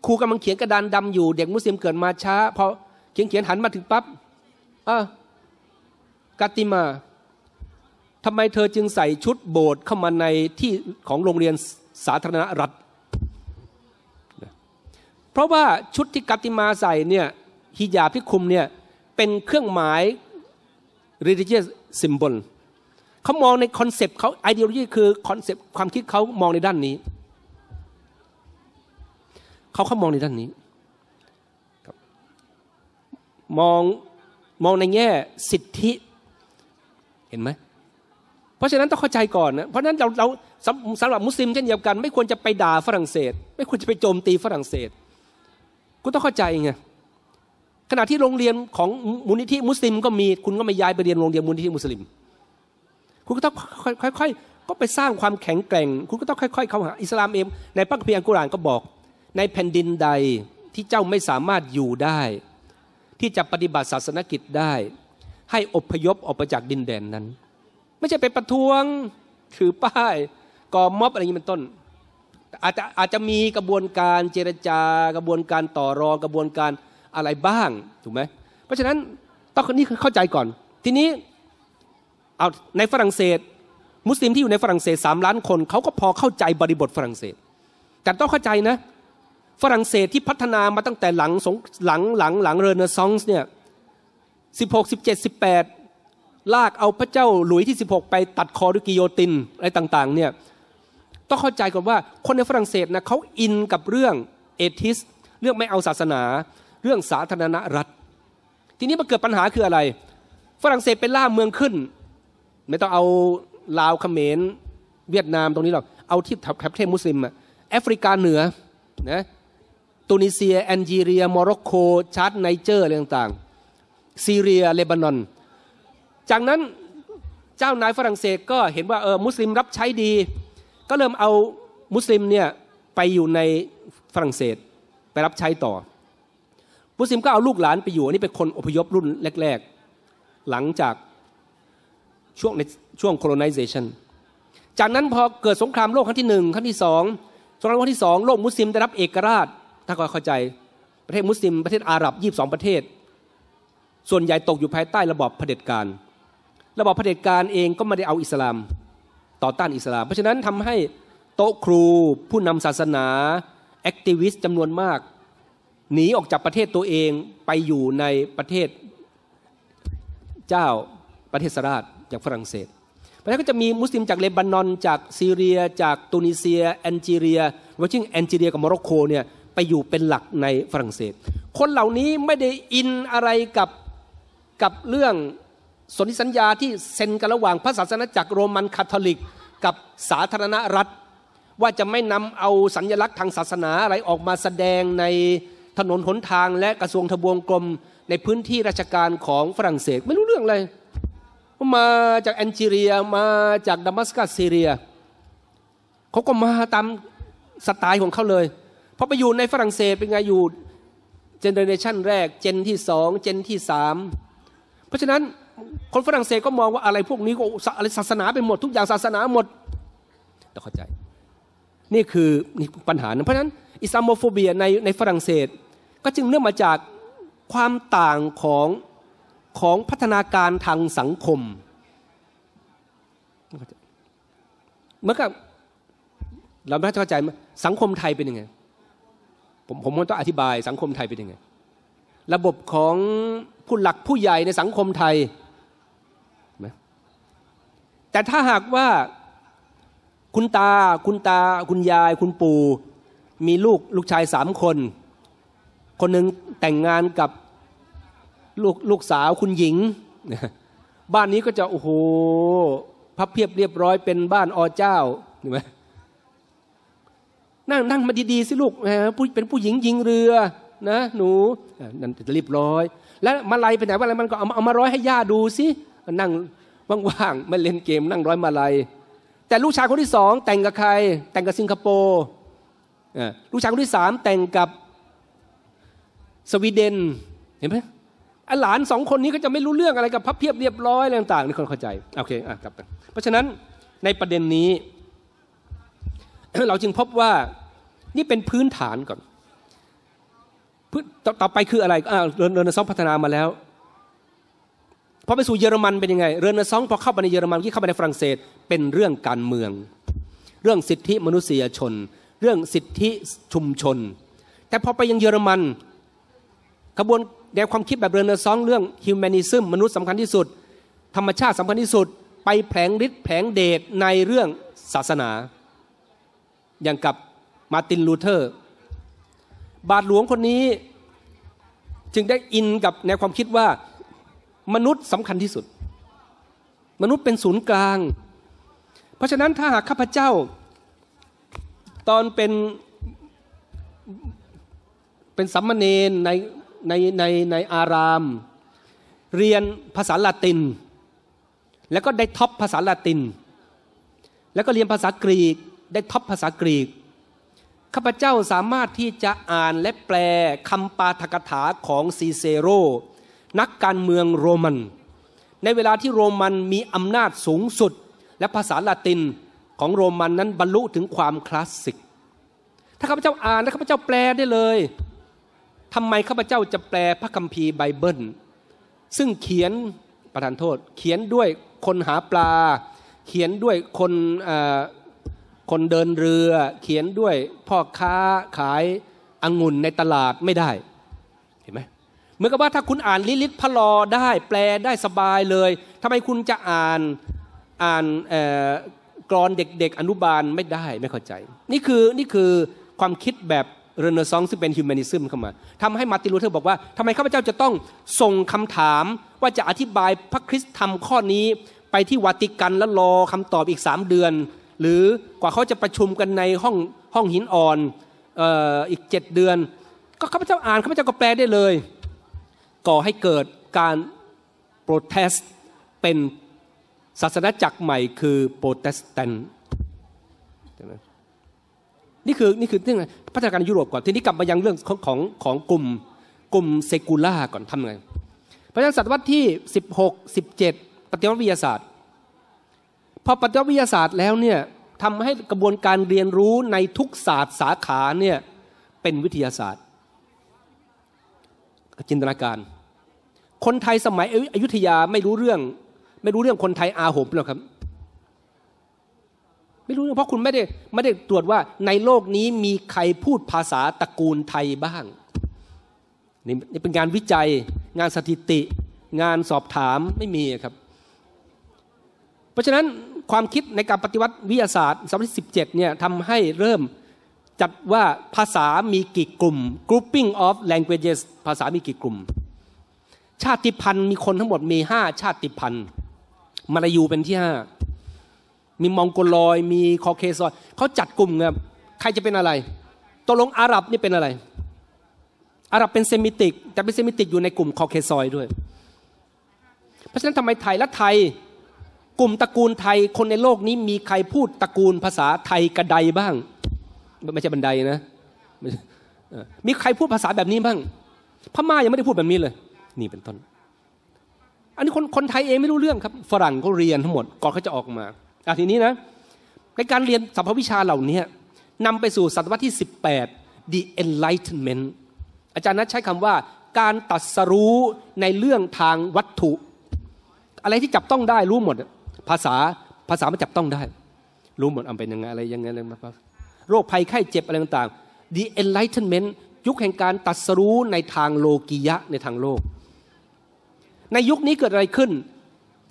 ครูกำลังเขียนกระดานดำอยู่เด็กมุสลิมเกิดมาช้าพอเขียนเขียนหันมาถึงปับ๊บเออกาติมาทำไมเธอจึงใส่ชุดโบสถ์เข้ามาในที่ของโรงเรียนสาธารณรัฐ เพราะว่าชุดที่กาติมาใส่เนี่ยฮิญาบที่คุมเนี่ยเป็นเครื่องหมาย religious symbol เขามองในคอนเซปต์เขา ideology คือคอนเซปต์ความคิดเขามองในด้านนี้เขาเขามองในด้านนี้มอง มองในแง่สิทธิเห็นไหม เพราะฉะนั้นต้องเข้าใจก่อนนะ เพราะฉะนั้นเราเราสำหรับมุสลิมเช่นเดียวกัน ไม่ควรจะไปด่าฝรั่งเศส ไม่ควรจะไปโจมตีฝรั่งเศส คุณต้องเข้าใจไงขณะที่โรงเรียนของมูลนิธิมุสลิมก็มี คุณก็ไม่ย้ายไปเรียนโรงเรียนมูลนิธิมุสลิม คุณก็ต้องค่อยๆก็ไปสร้างความแข็งแกร่ง คุณก็ต้องค่อยๆเข้าหาอิสลามเองในปักเพียงกุรานก็บอกในแผ่นดินใดที่เจ้าไม่สามารถอยู่ได้ ที่จะปฏิบัติศาสนกิจได้ ให้อพยพออกไปจากดินแดนนั้น ไม่ใช่ไปประท้วง ถือป้ายก่อม็อบอะไรงนี้เป็นต้น อาจจะอาจจะมีกระบวนการเจรจา กระบวนการต่อรองกระบวนการอะไรบ้าง ถูกไหม เพราะฉะนั้นต้องนี่เข้าใจก่อน ทีนี้ เอาในฝรั่งเศสมุสลิมที่อยู่ในฝรั่งเศสสามล้านคนเขาก็พอเข้าใจบริบทฝรั่งเศสแต่ต้องเข้าใจนะฝรั่งเศสที่พัฒนามาตั้งแต่หลังสงหลังหลัง หลังเรเนซองส์เนี่ยสิบหกสิบเจ็ดสิบแปดลากเอาพระเจ้าหลุยที่สิบหกไปตัดคอด้วยกิโยตินอะไรต่างๆเนี่ยต้องเข้าใจก่อนว่าคนในฝรั่งเศสนะเขาอินกับเรื่องเอทิสเรื่องไม่เอาศาสนาเรื่องสาธารณรัฐ ทีนี้มาเกิดปัญหาคืออะไร ฝรั่งเศสเป็นล่าเมืองขึ้น ไม่ต้องเอาลาวเขมร เวียดนามตรงนี้หรอกเอาที่แถบเทพมุสลิมอะแอฟริกาเหนือนะตุนิเซียแอนจีเรียโมร็อกโกชาดไนเจอร์อะไรต่างๆ ซีเรียเลบานอน จากนั้นเจ้านายฝรั่งเศสก็เห็นว่าเออมุสลิมรับใช้ดี ก็เริ่มเอามุสลิมเนี่ยไปอยู่ในฝรั่งเศสไปรับใช้ต่อ มุสลิมก็เอาลูกหลานไปอยู่ อันนี้เป็นคนอพยพรุ่นแรก ๆ หลังจากช่วงในช่วง colonization จากนั้นพอเกิดสงครามโลกครั้งที่หนึ่งครั้งที่สองสงครามโลกที่สองโลกมุสลิมได้รับเอกราชถ้าก็เข้าใจประเทศมุสลิมประเทศอาหรับยีบสองประเทศ ส่วนใหญ่ตกอยู่ภายใต้ระบอบเผด็จการ ระบอบเผด็จการเองก็ไม่ได้เอาอิสลามต่อต้านอิสลาม เพราะฉะนั้นทำให้โต๊ะครูผู้นำศาสนาแอคทิวิสต์จำนวนมากหนีออกจากประเทศตัวเองไปอยู่ในประเทศ เจ้าประเทศสราชจากฝรั่งเศสประเทศก็จะมีมุสลิมจากเลบานอนจากซีเรีย จากตุนิเซีย แอนจีเรียว่าชิงแอนจีเรียกับโมร็อกโกเนี่ยไปอยู่เป็นหลักในฝรั่งเศส คนเหล่านี้ไม่ได้อินอะไรกับ กับเรื่องสนธิสัญญาที่เซ็นกันระหว่างพระศาสนาจักรโรมันคาทอลิก กับสาธารณรัฐ ว่าจะไม่นำเอาสัญญลักษณ์ทางศาสนาอะไรออกมาแสดงในถนนหนทางและกระทรวงทบวงกรม ในพื้นที่ราชการของฝรั่งเศส ไม่รู้เรื่องเลยมาจากแอนจิเรียมาจากดามัสกัสซีเรียเขาก็มาตามสไตล์ของเขาเลยพอไปอยู่ในฝรั่งเศสเป็นไงอยู่ เจเนอเรชันแรกเจนที่สองเจนที่สามเพราะฉะนั้นคนฝรั่งเศสก็มองว่าอะไรพวกนี้ ก็อะไรศาสนาไปหมดทุกอย่างศาสนาหมดแต่เข้าใจ นี่คือนี่ปัญหานเพราะฉะนั้นอิสลามโฟเบียในในฝรั่งเศสก็จึงเนื่องมาจากความต่างของ ของพัฒนาการทางสังคม เมื่อกับเราไม่เข้าใจสังคมไทยเป็นยังไงผมผมต้องอธิบายสังคมไทยเป็นยังไง ระบบของผู้หลักผู้ใหญ่ในสังคมไทยไหแต่ถ้าหากว่าคุณตาคุณตาคุณยายคุณปู่มีลูกลูกชายสามคน คนหนึ่งแต่งงานกับลูกลูกสาวคุณหญิง บ้านนี้ก็จะ โอ้โหพับเพียบเรียบร้อยเป็นบ้านอเจ้าห็นไหมนั่งนั่งมาดี ๆ สิลูกเป็นผู้หญิงยิงเรือนะหนูนั่นจะรีบร้อย แล้วมาลายไปไหนว่าอะไรมันก็เอาเอามาร้อยให้ย่าดูสินั่งว่างๆไม่เล่นเกม นั่งร้อยมาลายแต่ลูกชายคนที่สองแต่งกับใคร แต่งกับสิงคโปร์ลูกชายคนที่สามแต่งกับสวีเดนเห็นไหมหลานสองคนนี้ก็จะไม่รู้เรื่องอะไรกับพับเพียบเรียบร้อยอะไรต่างๆนี่คนเข้าใจโอเคอ่ะกลับไปเพราะฉะนั้นในประเด็นนี้เราจึงพบว่านี่เป็นพื้นฐานก่อนตต่อไปคืออะไรเรเรอนซองพัฒนามาแล้ว พอไปสู่เยอรมันเป็นยังไง เรเนซองพอเข้าไปในเยอรมันที่เข้าไปในฝรั่งเศส เป็นเรื่องการเมือง เรื่องสิทธิมนุษยชน เรื่องสิทธิชุมชน แต่พอไปยังเยอรมันกระบวนแนวความคิดแบบเรเนซองเรื่องฮิวแมนิซึมมนุษย์สำคัญที่สุด ธรรมชาติสำคัญที่สุด ไปแผลงฤทธิ์แผลงเดชในเรื่องศาสนาอย่างกับมาตินลูเทอร์ บาทหลวงคนนี้จึงได้อินกับแนวความคิดว่ามนุษย์สำคัญที่สุด มนุษย์เป็นศูนย์กลาง เพราะฉะนั้นถ้าหากข้าพเจ้าตอนเป็นเป็นสัมมเนนในในในในอาราม เรียนภาษาละติน แล้วก็ได้ท็อปภาษาละติน แล้วก็เรียนภาษากรีกได้ท็อปภาษากรีก ข้าพเจ้าสามารถที่จะอ่านและแปลคำปาทกถาของซีเซโรนักการเมืองโรมัน ในเวลาที่โรมันมีอำนาจสูงสุดและภาษาลาตินของโรมันนั้นบรรลุถึงความคลาสสิก ถ้าข้าพเจ้าอ่านและข้าพเจ้าแปลได้เลย ทำไมข้าพเจ้าจะแปลพระคัมภีร์ไบเบิล ซึ่งเขียนประธานโทษ เขียนด้วยคนหาปลา เขียนด้วยคนคนเดินเรือเขียนด้วยพ่อค้า ขายองุ่นในตลาดไม่ได้ เห็นไหมเหมือนกับว่าถ้าคุณอ่านลิลิตพลอได้แปลได้สบายเลยทำไมคุณจะอ่านอ่านกรอนเด็กๆอนุบาลไม่ได้ไม่เข้าใจ นี่คือนี่คือความคิดแบบเรเนซองส์ซึ่งเป็นฮิวแมนิซึมเข้ามาทำให้มาติลูเธอบอกว่าทำไมข้าพเจ้าจะต้องส่งคำถามว่าจะอธิบายพระคริสต์ธรรมข้อนี้ไปที่วาติกันแล้วรอคำตอบอีกสามเดือนหรือกว่าเขาจะประชุมกันในห้องห้องหินอ่อนอีกเจ็ดเดือน ก็ข้าพเจ้าอ่านข้าพเจ้าก็แปลได้เลย ก่อให้เกิดการโปรเตสเป็นศาสนาจักรใหม่คือโปรเตสแตนต์นี่คือนี่คือเรื่องพัฒนาการยุโรปก่อนทีนี้กลับมายังเรื่องของของของกลุ่มกลุ่มเซกูล่าก่อนทำไงพระจ้าสศตวรรษที่ 16 17 ปฏิวัติวิทยาศาสตร์พอปฏิวิทยาศาสตร์แล้วเนี่ยทำให้กระบวนการเรียนรู้ในทุกศาสตร์สาขาเนี่ย เป็นวิทยาศาสตร์จินตนาการ คนไทยสมัย อยุธยาไม่รู้เรื่อง ไม่รู้เรื่องคนไทยอาหมหรอกครับ ไม่รู้เรื่องเพราะคุณไม่ได้ ไม่ได้ตรวจว่าในโลกนี้มีใครพูดภาษาตระกูลไทยบ้างนี่นี่เป็นงานวิจัยงานสถิติ งานสอบถามไม่มีครับ เพราะฉะนั้นความคิดในการปฏิวัติวิทยาศาสตร์สมัยที่17 เนี่ยทำให้เริ่มจัดว่าภาษามีกี่กลุ่ม grouping of languages ภาษามีกี่กลุ่ม ชาติพันธุ์ มีคนทั้งหมดมีห้าชาติพันธุ์มาลายูเป็นที่ห้ามีมองโกลอย มีคอเคซอย เขาจัดกลุ่มครับใครจะเป็นอะไรตกลงอาหรับนี่เป็นอะไร อาหรับเป็นเซมิติก แต่เป็นเซมิติกอยู่ในกลุ่มคอเคซอยด้วย เพราะฉะนั้นทำไมไทยและไทยกลุ่มตระกูลไทยคนในโลกนี้ มีใครพูดตระกูลภาษาไทยกระไดบ้าง ไม่ใช่บันไดนะมีใครพูดภาษาแบบนี้บ้างพม่ายังไม่ได้พูดแบบนี้เลย นี่เป็นต้นอันนี้คนคนไทยเองไม่รู้เรื่องครับ ฝรั่งก็เรียนทั้งหมดก่อนเขาจะออกมาอาทีนี้นะในการเรียนสัพพวิชาเหล่านี้นำไปสู่ศตวรรษที่ 18 the enlightenment อาจารย์นัทใช้คำว่า การตัดสรู้ในเรื่องทางวัตถุ อะไรที่จับต้องได้รู้หมดภาษา ภาษามันจับต้องได้ รู้หมดเอาเป็นยังไงอะไรยังไงอะไรมาโรคภัยไข้เจ็บอะไรต่าง ๆ the enlightenment ยุคแห่งการตัดสรู้ในทางโลกียะในทางโลก ในยุคนี้เกิดอะไรขึ้น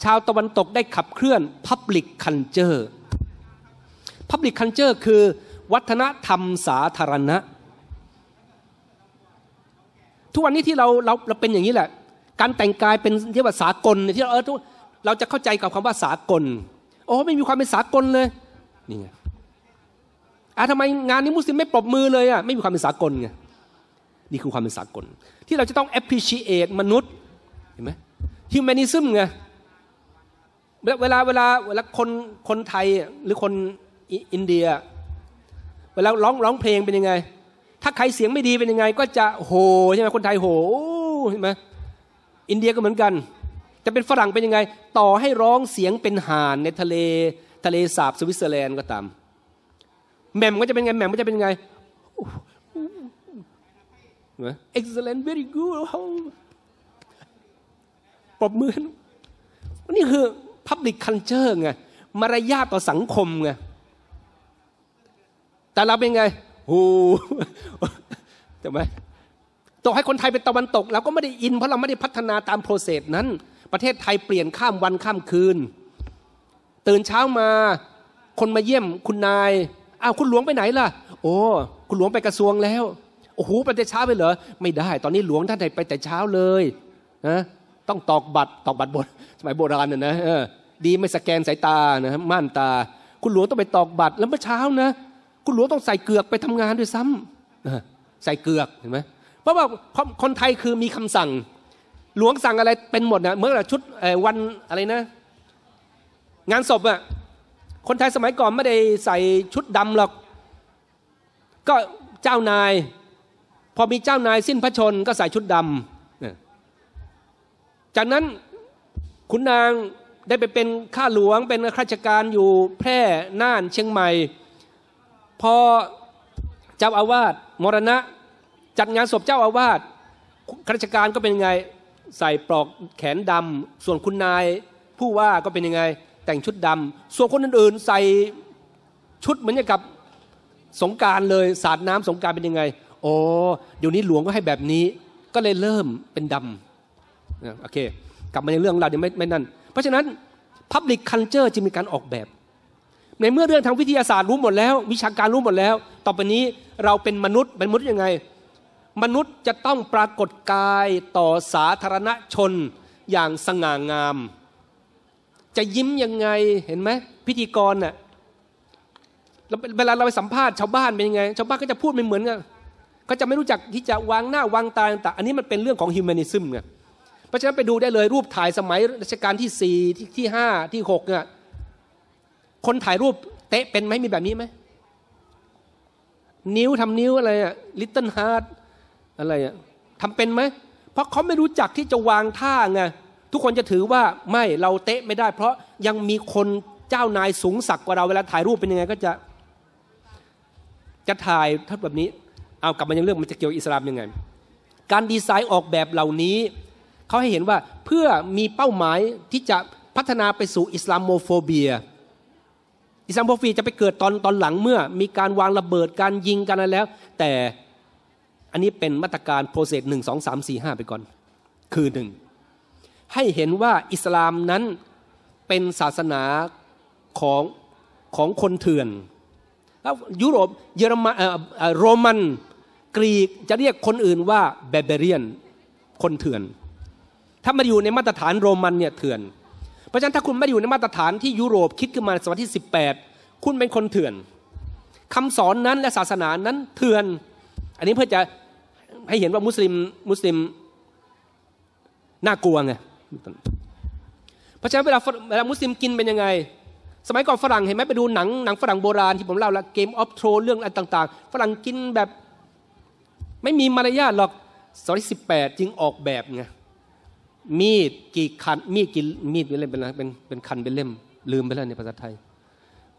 ชาวตะวันตกได้ขับเคลื่อน Public Culture Public Culture คือวัฒนธรรมสาธารณะ ทุกวันนี้ที่เราเราเราเป็นอย่างนี้แหละ การแต่งกายเป็นเรียกว่าสากลที่เราเออทุกเราจะเข้าใจกับคำว่าสากล โอ้ไม่มีความเป็นสากลเลย นี่ไงอ่ะทำไมงานนี้มุสลิมไม่ปรบมือเลยอ่ะไม่มีความเป็นสากลไง นี่คือความเป็นสากล ที่เราจะต้อง appreciate มนุษย์ เห็นไหม humanism ไง เวลาเวลาเวลาคนคนไทยหรือคนอินเดีย เวลาร้องร้องเพลงเป็นยังไง ถ้าใครเสียงไม่ดีเป็นยังไง ก็จะโหใช่ไหมคนไทยโหห็นไหมอินเดียก็เหมือนกันจะเป็นฝรั่งเป็นยังไง ต่อให้ร้องเสียงเป็นห่านในทะเลทะเลสาบสวิตเซอร์แลนด์ก็ตามแหม่มก็จะเป็นไงแหม่มก็จะเป็นไง excellent very good ปรบมือนนี่คือ public culture ไงมารยาทต่อสังคมไงแต่เราเป็นไงโอ้ใช่ไหมต่อให้คนไทยเป็นตะวันตก เราก็ไม่ได้อินเพราะเราไม่ได้พัฒนาตามโปรเซสนั้นประเทศไทยเปลี่ยนข้ามวันข้ามคืน ตื่นเช้ามา คนมาเยี่ยมคุณนายอ้าวคุณหลวงไปไหนล่ะโอ้คุณหลวงไปกระทรวงแล้วโอ้โหไปแต่เช้าไปเหรอไม่ได้ตอนนี้หลวงท่านไหนไปแต่เช้าเลยนะต้องตอกบัตรตอกบัตรบทสมัยโบราณน่ยนะดีไม่สแกนสายตานะม่านตา คุณหลวงต้องไปตอกบัตร แล้วเมื่อเช้านะ คุณหลวงต้องใส่เกือกไปทำงานด้วยซ้ำใส่เกือกเห็นไหมเพราะว่าคนไทยคือมีคำสั่งหลวงสั่งอะไรเป็นหมดนะเมื่อหชุดวันอะไรนะ งานศพอะคนไทยสมัยก่อนไม่ได้ใส่ชุดดำหรอก ก็เจ้านาย พอมีเจ้านายสิ้นพระชนก็ใส่ชุดดำจากนั้นขุนนางได้ไปเป็นข้าหลวงเป็นข้าราชการอยู่แพร่น่านเชียงใหม่พอ เจ้าอาวาสมรณะจัดงานศพเจ้าอาวาสข้าราชการก็เป็นไงใส่ปลอกแขนดำ ส่วนคุณนาย ผู้ว่าก็เป็นยังไง แต่งชุดดำ ส่วนคนอื่นๆ ใส่ชุดเหมือนกับสงการเลยสาดน้ำสงการเป็นยังไงโอ้เดี๋ยวนี้หลวงก็ให้แบบนี้ ก็เลยเริ่มเป็นดำโอเค กลับมาในเรื่องเราเดี๋ยวไม่ไม่นั่น เพราะฉะนั้น Public Culture จึงมีการออกแบบ ในเมื่อเรื่องทางวิทยาศาสตร์รู้หมดแล้ว วิชาการรู้หมดแล้ว ต่อไปนี้เราเป็นมนุษย์เป็นมนุษย์ยังไงมนุษย์จะต้องปรากฏกายต่อสาธารณชนอย่างสง่างาม จะยิ้มยังไงเห็นไหมพิธีกรเนี่ยเวลาเราไปสัมภาษณ์ชาวบ้านเป็นยังไง ชาวบ้านก็จะพูดไม่เหมือนกันเขาจะไม่รู้จักที่จะวางหน้าวางตาต่างอันนี้มันเป็นเรื่องของฮิวแมนิซึมไงเพราะฉะนั้นไปดูได้เลยรูปถ่ายสมัยรัชกาลที่สี่ที่ห้าที่หกเนี่ยคนถ่ายรูปเตะเป็นไหมมีแบบนี้ไหมนิ้วทำนิ้วอะไรอะลิตเติ้ลฮาร์ดอะไรอะทำเป็นไหมเพราะเขาไม่รู้จักที่จะวางท่าไงทุกคนจะถือว่าไม่เราเตะไม่ได้เพราะยังมีคนเจ้านายสูงสักกว่าเราเวลาถ่ายรูปเป็นยังไงก็จะจะถ่ายทัดแบบนี้ เอากลับมายังเรื่องมันจะเกี่ยวอิสลามยังไงการดีไซน์ออกแบบเหล่านี้เขาให้เห็นว่าเพื่อมีเป้าหมายที่จะพัฒนาไปสู่อิสลามโมโฟเบีย อิสลามโมโฟเบียจะไปเกิดตอนตอนหลังเมื่อ มีการวางระเบิดการยิงกันแล้ว แต่อันนี้เป็นมาตรการโปรเซสหนึ่งสองสามสี่ห้าไปก่อนคือหนึ่งให้เห็นว่าอิสลามนั้นเป็นศาสนาของ ของคนเถื่อนแล้วยุโรปเยอรมันโรมัน กรีกจะเรียกคนอื่นว่าเบเบเรียนคนเถื่อน ถ้ามาอยู่ในมาตรฐานโรมันเนี่ยเถื่อนเพราะฉะนั้นถ้าคุณไม่อยู่ในมาตรฐานที่ยุโรปคิดขึ้นมาศตวรรษที่18 คุณเป็นคนเถื่อน คำสอนนั้นและศาสนานั้นเถื่อนอันนี้เพื่อจะให้เห็นว่ามุสลิมมุสลิมน่ากลัวไงเพราะฉะนั้นเวลาเวลา มุสลิมกินเป็นยังไง สมัยก่อนฝรั่งเห็นไหมไปดูหนังหนังฝรั่งโบราณที่ผมเล่าละเกมออฟโทร เรื่องอะไรต่าง ๆ ฝรั่งกินแบบไม่มีมารยาทหรอกสอรี่สิบแปดจึงออกแบบไงมีดกี่คัน มีดกี่ มีดเป็นเล่มเป็นเป็นเป็นคันเป็นเล่ม ลืมไปแล้วในภาษาไทย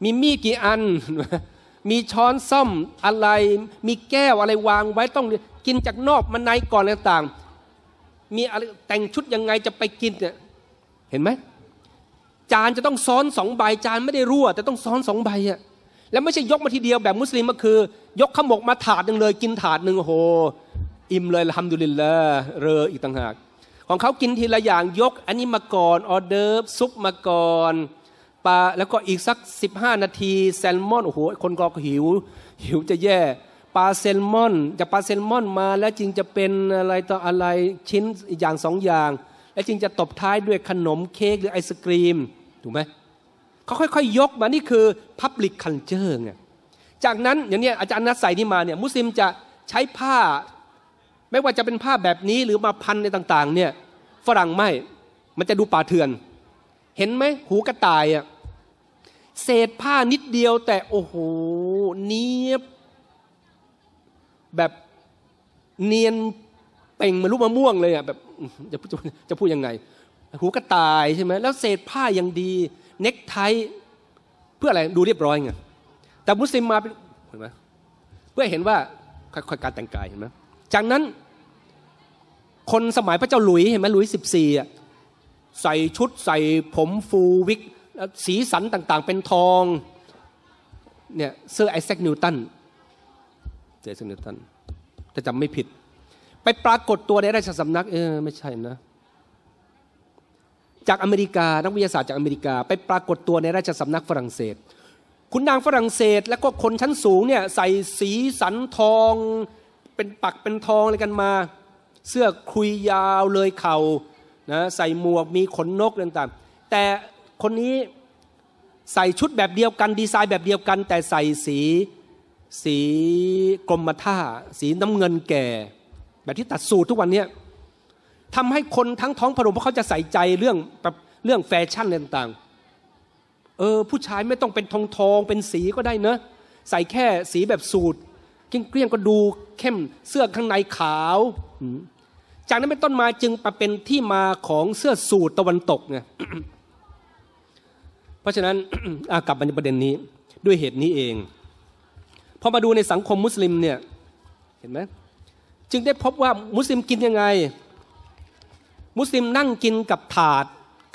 มีมีดกี่อันมีช้อนซ่อมอะไร มีแก้วอะไรวางไว้ต้องกินจากนอกมันในก่อนต่างๆ มีอะไรแต่งชุดยังไงจะไปกินเนี่ยเห็นไหมจานจะต้องซ้อนสองใบจานไม่ได้รั่ว แต่ต้องซ้อนสองใบอะแล้วไม่ใช่ยกมาทีเดียวแบบมุสลิมก็คือ ยกขมกมาถาดหนึ่งเลย กินถาดหนึ่งโห อิ่มเลยทำดุลินละเรออีกต่างหากของเขากินทีละอย่างยกอันนี้มาก่อนออเดิร์ฟซุปมาก่อนปลาแล้วก็อีกสัก15นาที แซลมอนโอ้โหคนก็หิว หิวจะแย่ปลาเซลมอนจากปลาเซลมอนมาแล้วจึงจะเป็นอะไรต่ออะไรชิ้นอย่างสองอย่าง และจึงจะตบท้ายด้วยขนม เค้กหรือไอศกรีม ถูกไหมเขาค่อยๆยกมานี่คือพับลิกคันเจอร์ไงจากนั้นอย่างนี้อาจารย์นัสใส่นี่มาเนี่ยมุสลิมจะใช้ผ้า ไม่ว่าจะเป็นผ้าแบบนี้หรือมาพันในต่างๆเนี่ยฝรั่งไม่มันจะดูป่าเถื่อน เห็นไหมหูกระต่ายอะเศษผ้านิดเดียวแต่โอ้โหเนี้ยบแบบเนียนเป่งมารูปมะม่วงเลยอ่ะแบบจะจะจะพูดยังไง หูกระต่ายใช่ไหมแล้วเศษผ้ายังดี เน็กไทเพื่ออะไรดูเรียบร้อยไงแต่มุสลิมมาเป็นเห็นไหมเพื่อเห็นว่า ค่อยๆการแต่งกายเห็นไหมจากนั้นคนสมัยพระเจ้าหลุยเห็นไหมหลุยสิบสี่อ่ะใส่ชุดใส่ผมฟูวิกสีสันต่างๆเป็นทองเนี่ยเสื้อไอแซคนิวตันเจสันนิวตัน ถ้าจำไม่ผิด ไปปรากฏตัวในราชสำนักเออไม่ใช่นะจากอเมริกา นักวิทยาศาสตร์จากอเมริกา ไปปรากฏตัวในราชสำนักฝรั่งเศส คุณนางฝรั่งเศส และก็คนชั้นสูงเนี่ยใส่สีสันทอง เป็นปักเป็นทองอะไรกันมา เสื้อคุยยาวเลยเข่านะใส่หมวกมีขนนกต่างๆ แต่คนนี้ใส่ชุดแบบเดียวกัน ดีไซน์แบบเดียวกันแต่ใส่สีสีกรมท่า สีน้ำเงินแก่ แบบที่ตัดสูตรทุกวันเนี้ทำให้คนทั้งท้องพระรเพราะเขาจะใส่ใจเรื่องเรื่องแฟชั่นอะไรต่างๆ เออผู้ชายไม่ต้องเป็นทองทองเป็นสีก็ได้เนอะใส่แค่สีแบบสูตรเกลี้ยงก็ดูเข้มเสื้อข้างในขาวจากนั้นเป็นต้นมาจึงมาเป็นที่มาของเสื้อสูตรตะวันตกไงเพราะฉะนั้นกลับมาในประเด็นนี้ ด้วยเหตุนี้เองพอมาดูในสังคมมุสลิมเนี่ยเห็นไหมจึงได้พบว่ามุสลิมกินยังไงมุสลิมนั่งกินกับถาด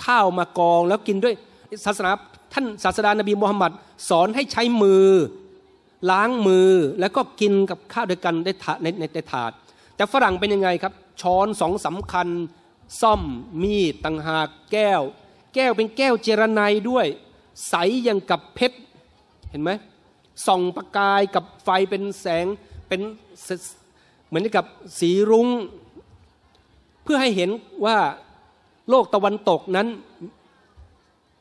ข้าวมากองแล้วกินด้วยศาสนาท่านศาสดานบีมูฮัมมัดสอนให้ใช้มือล้างมือแล้วก็กินกับข้าวด้วยกันในถาในในถาดแต่ฝรั่งเป็นยังไงครับช้อนสองสำคัญซ่อมมีดต่างหากแก้ว แก้วเป็นแก้วเจรไนด้วย ใสอย่างกับเพชรเห็นไหมส่องประกายกับไฟเป็นแสงเป็นเหมือนกับสีรุง้งเพื่อให้เห็นว่าโลกตะวันตกนั้น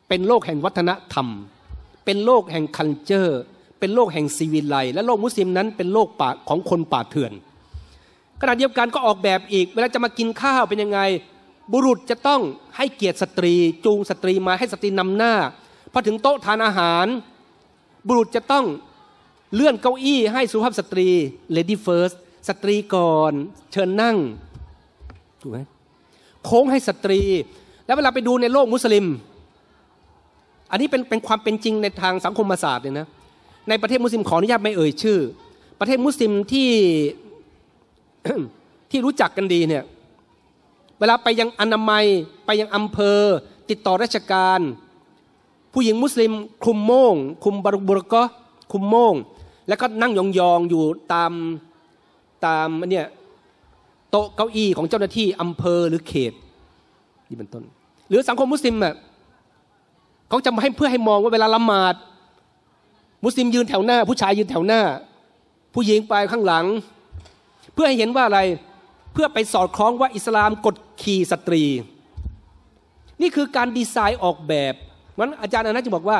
เป็นโลกแห่งวัฒนธรรม เป็นโลกแห่งคันเจอร์ เป็นโลกแห่งซีวิไลและโลกมุสลิมนั้นเป็นโลกป่าของคนป่าเถื่อนขณะเดียวกันก็ออกแบบอีกเวลาจะมากินข้าวเป็นยังไงบุรุษจะต้องให้เกียรติสตรี จูงสตรีมาให้สตรีนำหน้าพอถึงโต๊ะทานอาหารบุรุษจะต้องเลื่อนเก้าอี้ให้สุภาพสตรี lady first สตรีก่อน เชิญนั่งถูกไหมโค้งให้สตรี แล้วเวลาไปดูในโลกมุสลิม อันนี้เป็นเป็นความเป็นจริงในทางสังคมศาสตร์เลยนะในประเทศมุสลิมขออนุญาตไม่เอ่ยชื่อ ประเทศมุสลิมที่ที่รู้จักกันดีเนี่ยเวลาไปยังอนามัยไปยังอำเภอติดต่อราชการ ผู้หญิงมุสลิมคุมโมง คุมบารุบุรก็คุมโมงแล้วก็นั่งยองๆอยู่ตามตามเนี่ยโต๊ะเก้าอี้ของเจ้าหน้าที่อำเภอหรือเขตนี่เป็นต้นหรือสังคม มุสลิมอ่ะเขาจะให้เพื่อให้มองว่าเวลาละหมาดมุสลิมยืนแถวหน้า ผู้ชายยืนแถวหน้า ผู้หญิงไปข้างหลัง เพื่อให้เห็นว่าอะไรเพื่อไปสอดคล้องว่าอิสลามกดขี่สตรี นี่คือการดีไซน์ออกแบบมันอาจารย์อนันต์จะบอกว่า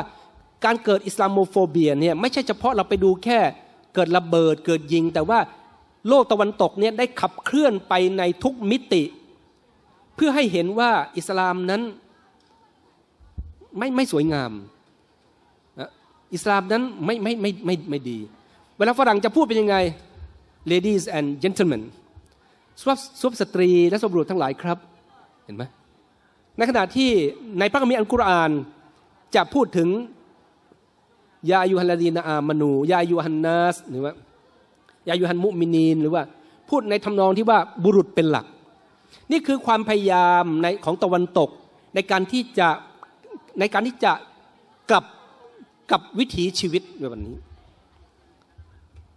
การเกิดอิสลามโฟเบียเนี่ยไม่ใช่เฉพาะเราไปดูแค่เกิดระเบิดเกิดยิง แต่ว่าโลกตะวันตกเนี่ยได้ขับเคลื่อนไปในทุกมิติ เพื่อให้เห็นว่าอิสลามนั้นไม่ไม่สวยงาม อิสลามนั้น ไม่ไม่ไม่ไม่ไม่ดี เวลาฝรั่งจะพูดเป็นยังไง ladies and gentlemen สวบสวบสตรีและสมรุษทั้งหลายครับ เห็นไหมในขณะที่ในพระคัมภีร์อัลกุรอานจะพูดถึงยาอยูฮันลาดีนาอามานู ยาอยูฮันนัสหรือว่ายาอยูฮันมุมินีนหรือว่าพูดในทำนองที่ว่าบุรุษเป็นหลัก นี่คือความพยายามในของตะวันตก ในการที่จะในการที่จะกลับกับวิถีชีวิตในวันนี้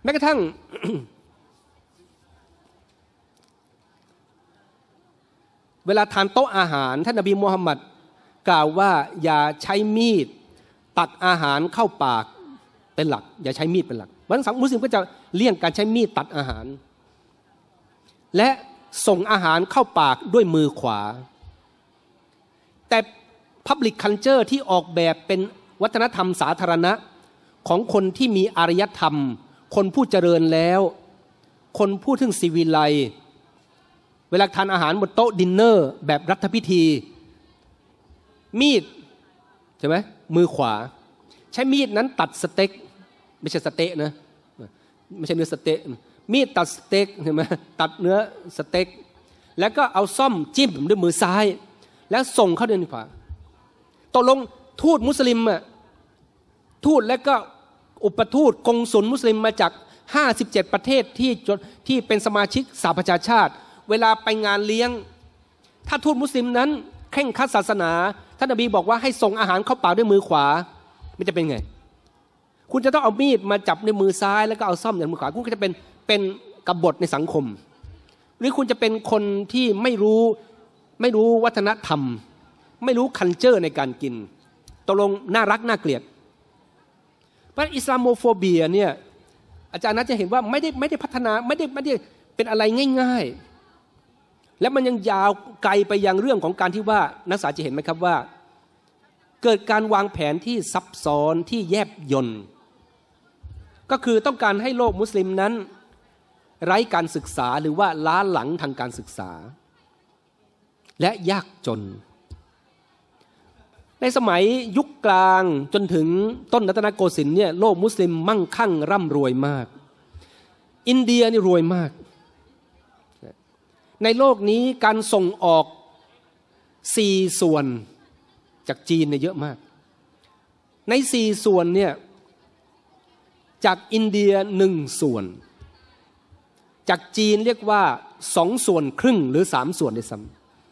แม้กระทั่ง เวลาทานโต๊ะอาหารท่านนบีมูฮัมมัด กล่าวว่า อย่าใช้มีดตักอาหารเข้าปากเป็นหลัก อย่าใช้มีดเป็นหลักวันสังมุสลิมก็จะเลี่ยงการใช้มีดตัดอาหาร และส่งอาหารเข้าปากด้วยมือขวา แต่ Public Culture ที่ออกแบบเป็นวัฒนธรรมสาธารณะของคนที่มีอารยธรรม คนผู้เจริญแล้ว คนผู้ถึงสีวิไลเวลาทานอาหารบนโต๊ะดินเนอร์แบบรัฐพิธี มีดใช่ไหมมือขวา ใช้มีดนั้นตัดสเต็กไม่ใช่สเต็กนะไม่ใช่เนื้อสเต็กมีดตัดสเต็กเห็นไหมตัดเนื้อสเต็ก แล้วก็เอาซ่อมจิ้มด้วยมือซ้าย แล้วส่งเข้าเดินขวาตกลงทูตมุสลิมอะทูตและก็อุปทูตกงสุลมุสลิมมาจาก 57ประเทศที่ที่เป็นสมาชิกสหประชาชาติ เวลาไปงานเลี้ยง ถ้าทูตมุสลิมนั้นแข่งคัดศาสนาท่านอบีบอกว่าให้ส่งอาหารเข้าปากด้วยมือขวาไม่จะเป็นไง คุณจะต้องเอามีดมาจับในมือซ้ายแล้วก็เอาซ่อมในมือขวา คุณก็จะเป็นเป็นกบฏในสังคม หรือคุณจะเป็นคนที่ไม่รู้ไม่รู้วัฒนธรรม ไม่รู้คันเจอร์ในการกินตกลงน่ารักน่าเกลียดเพราะอิสลามโฟเบียเนี่ยอาจารย์นัาจะเห็นว่าไม่ได้ไม่ได้พัฒนาไม่ได้ไม่ได้เป็นอะไรง่าย ๆและมันยังยาวไกลไปยังเรื่องของการที่ว่านักศึกษาจะเห็นไหมครับว่า เกิดการวางแผนที่ซับซ้อนที่แยบยนต์ก็คือต้องการให้โลกมุสลิมนั้น ไร้การศึกษาหรือว่าล้าหลังทางการศึกษา และยากจน ในสมัยยุคกลางจนถึงต้นรัตนโกสินทร์เนี่ยโลกมุสลิมมั่งคั่งร่ำรวยมาก อินเดียนี่รวยมากในโลกนี้การส่งออกสี่ส่วน จากจีนเนี่ยเยอะมาก ในสี่ส่วนเนี่ยจากอินเดียหนึ่งส่วน จากจีนเรียกว่าสองส่วนครึ่งหรือสามส่วนในซ้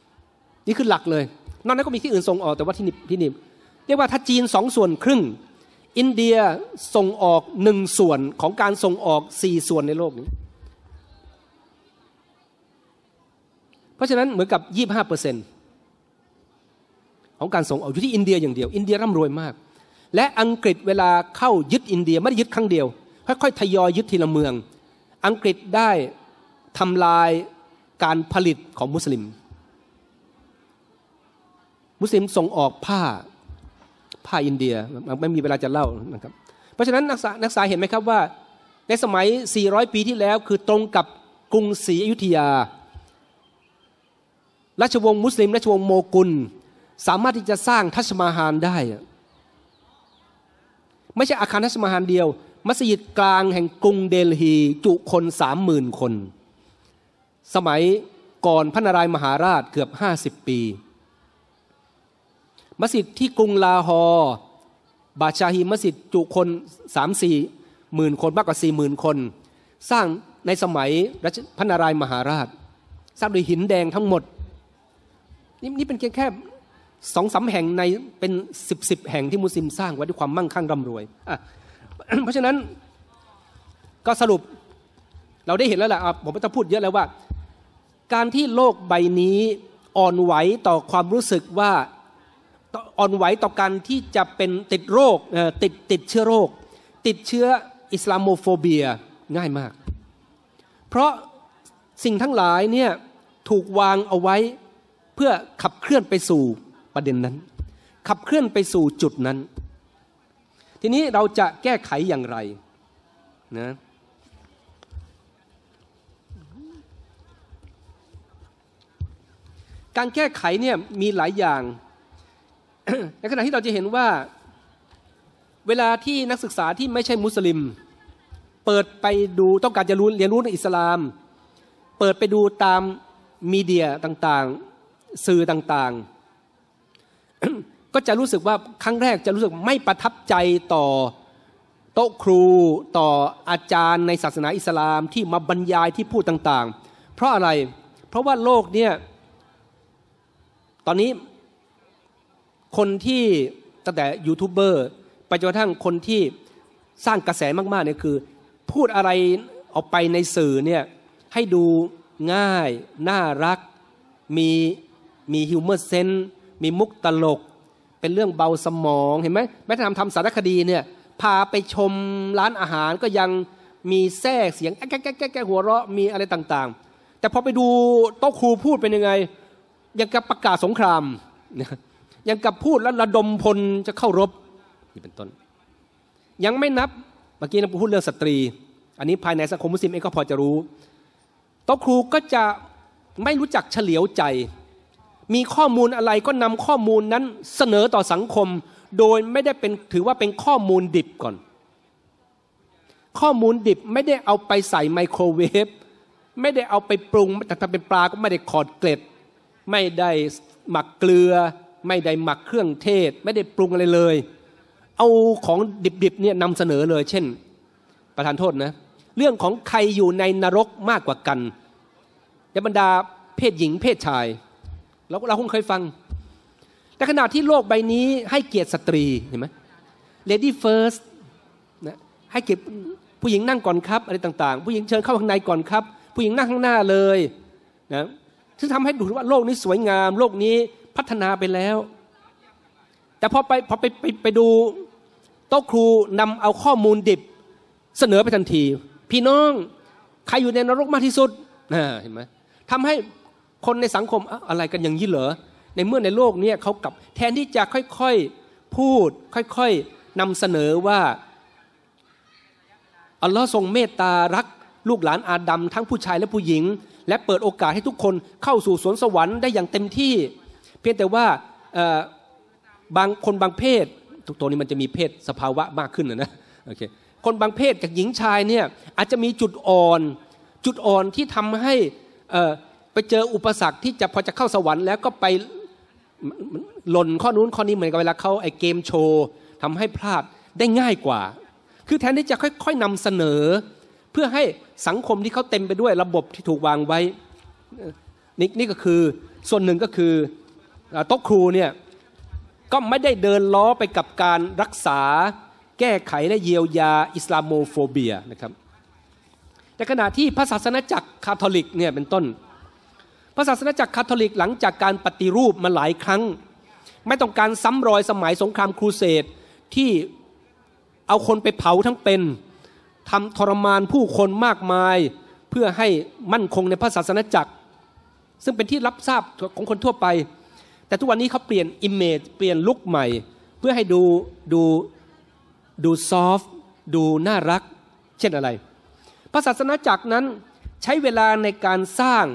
ำนี่คือหลักเลยนอกนั้นก็มีที่อื่นส่งออกแต่ว่าที่นี่ที่นเรียกว่าถ้าจีนสองส่วนครึ่ง อินเดียส่งออกหนึ่งส่วนของการส่งออกสี่ส่วนในโลกนี้เพราะฉะนั้นเหมือนกับ 25%ของการส่งออกอยู่ที่อินเดียอย่างเดียว อินเดียร่ำรวยมาก และอังกฤษเวลาเข้ายึดอินเดียไม่ได้ยึดครั้งเดียว ค่อยๆ ทยอยยึดทีละเมือง อังกฤษได้ทำลายการผลิตของมุสลิม มุสลิมส่งออกผ้าผ้าอินเดียไม่มีเวลาจะเล่านะครับ เพราะฉะนั้นนักศึกษาเห็นไหมครับว่าในสมัย 400 ปีที่แล้วคือตรงกับกรุงศรีอยุธยาราชวงศ์มุสลิมราชวงศ์โมกุลสามารถที่จะสร้างทัชมาฮานได้ ไม่ใช่อาคารทัชมาฮานเดียว มัสยิดกลางแห่งกรุงเดลฮีจุคนสามหมื่นคน สมัยก่อนพระนารายมหาราชเกือบห้าสิบปี มัสยิดที่กรุงลาฮอร์บาชาฮีมัสยิดจุคนสามสี่หมื่นคนมากกว่าสี่หมื่นคน สร้างในสมัยพระนารายมหาราชสร้างด้วยหินแดงทั้งหมดนี่นี่ เป็นเพียงแค่สองสาแห่งในเป็นสิบสิบแห่งที่มุสลิม สร้างไว้ด้วยความมั่งคั่งร่ำรวยอ่ะเพราะฉะนั้นก็สรุปเราได้เห็นแล้วแหละผมไมจะพูดเยอะแล้วว่า การที่โลกใบนี้อ่อนไหวต่อความรู้สึกว่าอ่อนไหวต่อการที่จะเป็นติดโรคติดติดเชื้อโรค ติดเชื้ออิสลามโมโฟเบียง่ายมาก เพราะสิ่งทั้งหลายเนี่ยถูกวางเอาไว้เพื่อขับเคลื่อนไปสู่ประเด็นนั้น ขับเคลื่อนไปสู่จุดนั้น ทีนี้เราจะแก้ไขอย่างไรนะการแก้ไขเนี่ยมีหลายอย่างในขณะที่เราจะเห็นว่าเวลาที่นักศึกษาที่ไม่ใช่มุสลิมเปิดไปดูต้องการจะรู้เรียนรู้ในอิสลาม เปิดไปดูตามมีเดียต่างสื่อต่างๆ ก็จะรู้สึกว่าครั้งแรกจะรู้สึกไม่ประทับใจต่อโต๊ะครูต่ออาจารย์ในศาสนาอิสลามที่มาบรรยายที่พูดต่าง ๆ เพราะอะไร เพราะว่าโลกเนี่ยตอนนี้คนที่ตั้งแต่ยูทูบเบอร์ไปจนกระทั่งคนที่สร้างกระแสมากๆเนี่ยคือ พูดอะไรออกไปในสื่อเนี่ยให้ดูง่ายน่ารักมีมีฮิวเมอร์เซน มีมุกตลก เป็นเรื่องเบาสมอง เห็นไหมแม้แต่ทำทำสารคดีเนี่ย พาไปชมร้านอาหารก็ยังมีแทรกเสียงแก๊กแก๊กแก๊หัวเราะ มีอะไรต่างๆ แต่พอไปดูโต๊ะครูพูดเป็นยังไง ยังกับประกาศสงคราม ยังกับพูดแล้วระดมพลจะเข้ารบนี่เป็นต้น ยังไม่นับ เมื่อกี้เราพูดเรื่องสตรี อันนี้ภายในสังคมมุสลิมเองก็พอจะรู้โต๊ะครูก็จะไม่รู้จักเฉลียวใจมีข้อมูลอะไรก็นำข้อมูลนั้นเสนอต่อสังคม โดยไม่ได้เป็นถือว่าเป็นข้อมูลดิบก่อน ข้อมูลดิบไม่ได้เอาไปใส่ไมโครเวฟไม่ได้เอาไปปรุงแต่ถ้าเป็นปลาก็ไม่ได้ขอดเกล็ด ไม่ได้หมักเกลือ ไม่ได้หมักเครื่องเทศ ไม่ได้ปรุงอะไรเลย เอาของดิบๆเนี่ยนำเสนอเลย เช่น ประธานโทษนะเรื่องของใครอยู่ในนรกมากกว่ากันยบรรดาเพศหญิงเพศชายเราเราคงเคยฟัง แต่ขณะที่โลกใบนี้ ให้เกียรติสตรีเห็นไหม lady first นะให้เกียรติผู้หญิงนั่งก่อนครับ อะไรต่างๆ ผู้หญิงเชิญเข้าข้างในก่อนครับ ผู้หญิงนั่งข้างหน้าเลยนะซึ่งทำให้ดูว่าโลกนี้สวยงาม โลกนี้พัฒนาไปแล้ว แต่พอไปพอไปไปไปดูโต๊ะครูนำเอาข้อมูลดิบเสนอไปทันที พี่น้องใครอยู่ในนรกมากที่สุดนะเห็นไหมทำให้คนในสังคมอะไรกันอย่างนี้เหรอ ในเมื่อในโลกนี้เขากับแทนที่จะค่อยๆ พูดค่อยๆนำเสนอว่า อัลลอฮ์ทรงเมตตารัก ลูกหลานอาดัมทั้งผู้ชายและผู้หญิง และเปิดโอกาสให้ทุกคนเข้าสู่สวนสวรรค์ได้อย่างเต็มที่ เพียงแต่ว่าบางคนบางเพศทุกตัวนี้มันจะมีเพศสภาวะมากขึ้นนะนะโอเคคนบางเพศจากหญิงชายเนี่ย อาจจะมีจุดอ่อนจุดอ่อนที่ทำให้ไปเจออุปสรรคที่จะพอจะเข้าสวรรค์แล้วก็ไปหล่นข้อนู้นข้อนี้เหมือนกับเวลาเข้าไอเกมโชว์ทำให้พลาดได้ง่ายกว่า คือแทนที่จะค่อยๆนำเสนอ เพื่อให้สังคมที่เขาเต็มไปด้วยระบบที่ถูกวางไว้ นี่นี่ก็คือส่วนหนึ่งก็คือโต๊ะครูเนี่ย ก็ไม่ได้เดินล้อไปกับการรักษาแก้ไขและเยียวยาอิสลามโมโฟเบียนะครับแต่ขณะที่พระศาสนาจักรคาทอลิกเนี่ยเป็นต้นพระศาสนาจักรคาทอลิกหลังจากการปฏิรูปมาหลายครั้ง ไม่ต้องการซ้ำรอยสมัยสงครามครูเสดที่เอาคนไปเผาทั้งเป็นทำทรมานผู้คนมากมายเพื่อให้มั่นคงในพระศาสนาจักร ซึ่งเป็นที่รับทราบของคนทั่วไป แต่ทุกวันนี้เขาเปลี่ยนอิมเมจเปลี่ยนลุกใหม่ เพื่อให้ดูดูดูซอฟดูน่ารัก เช่นอะไรพระศาสนาจักรนั้นใช้เวลาในการสร้าง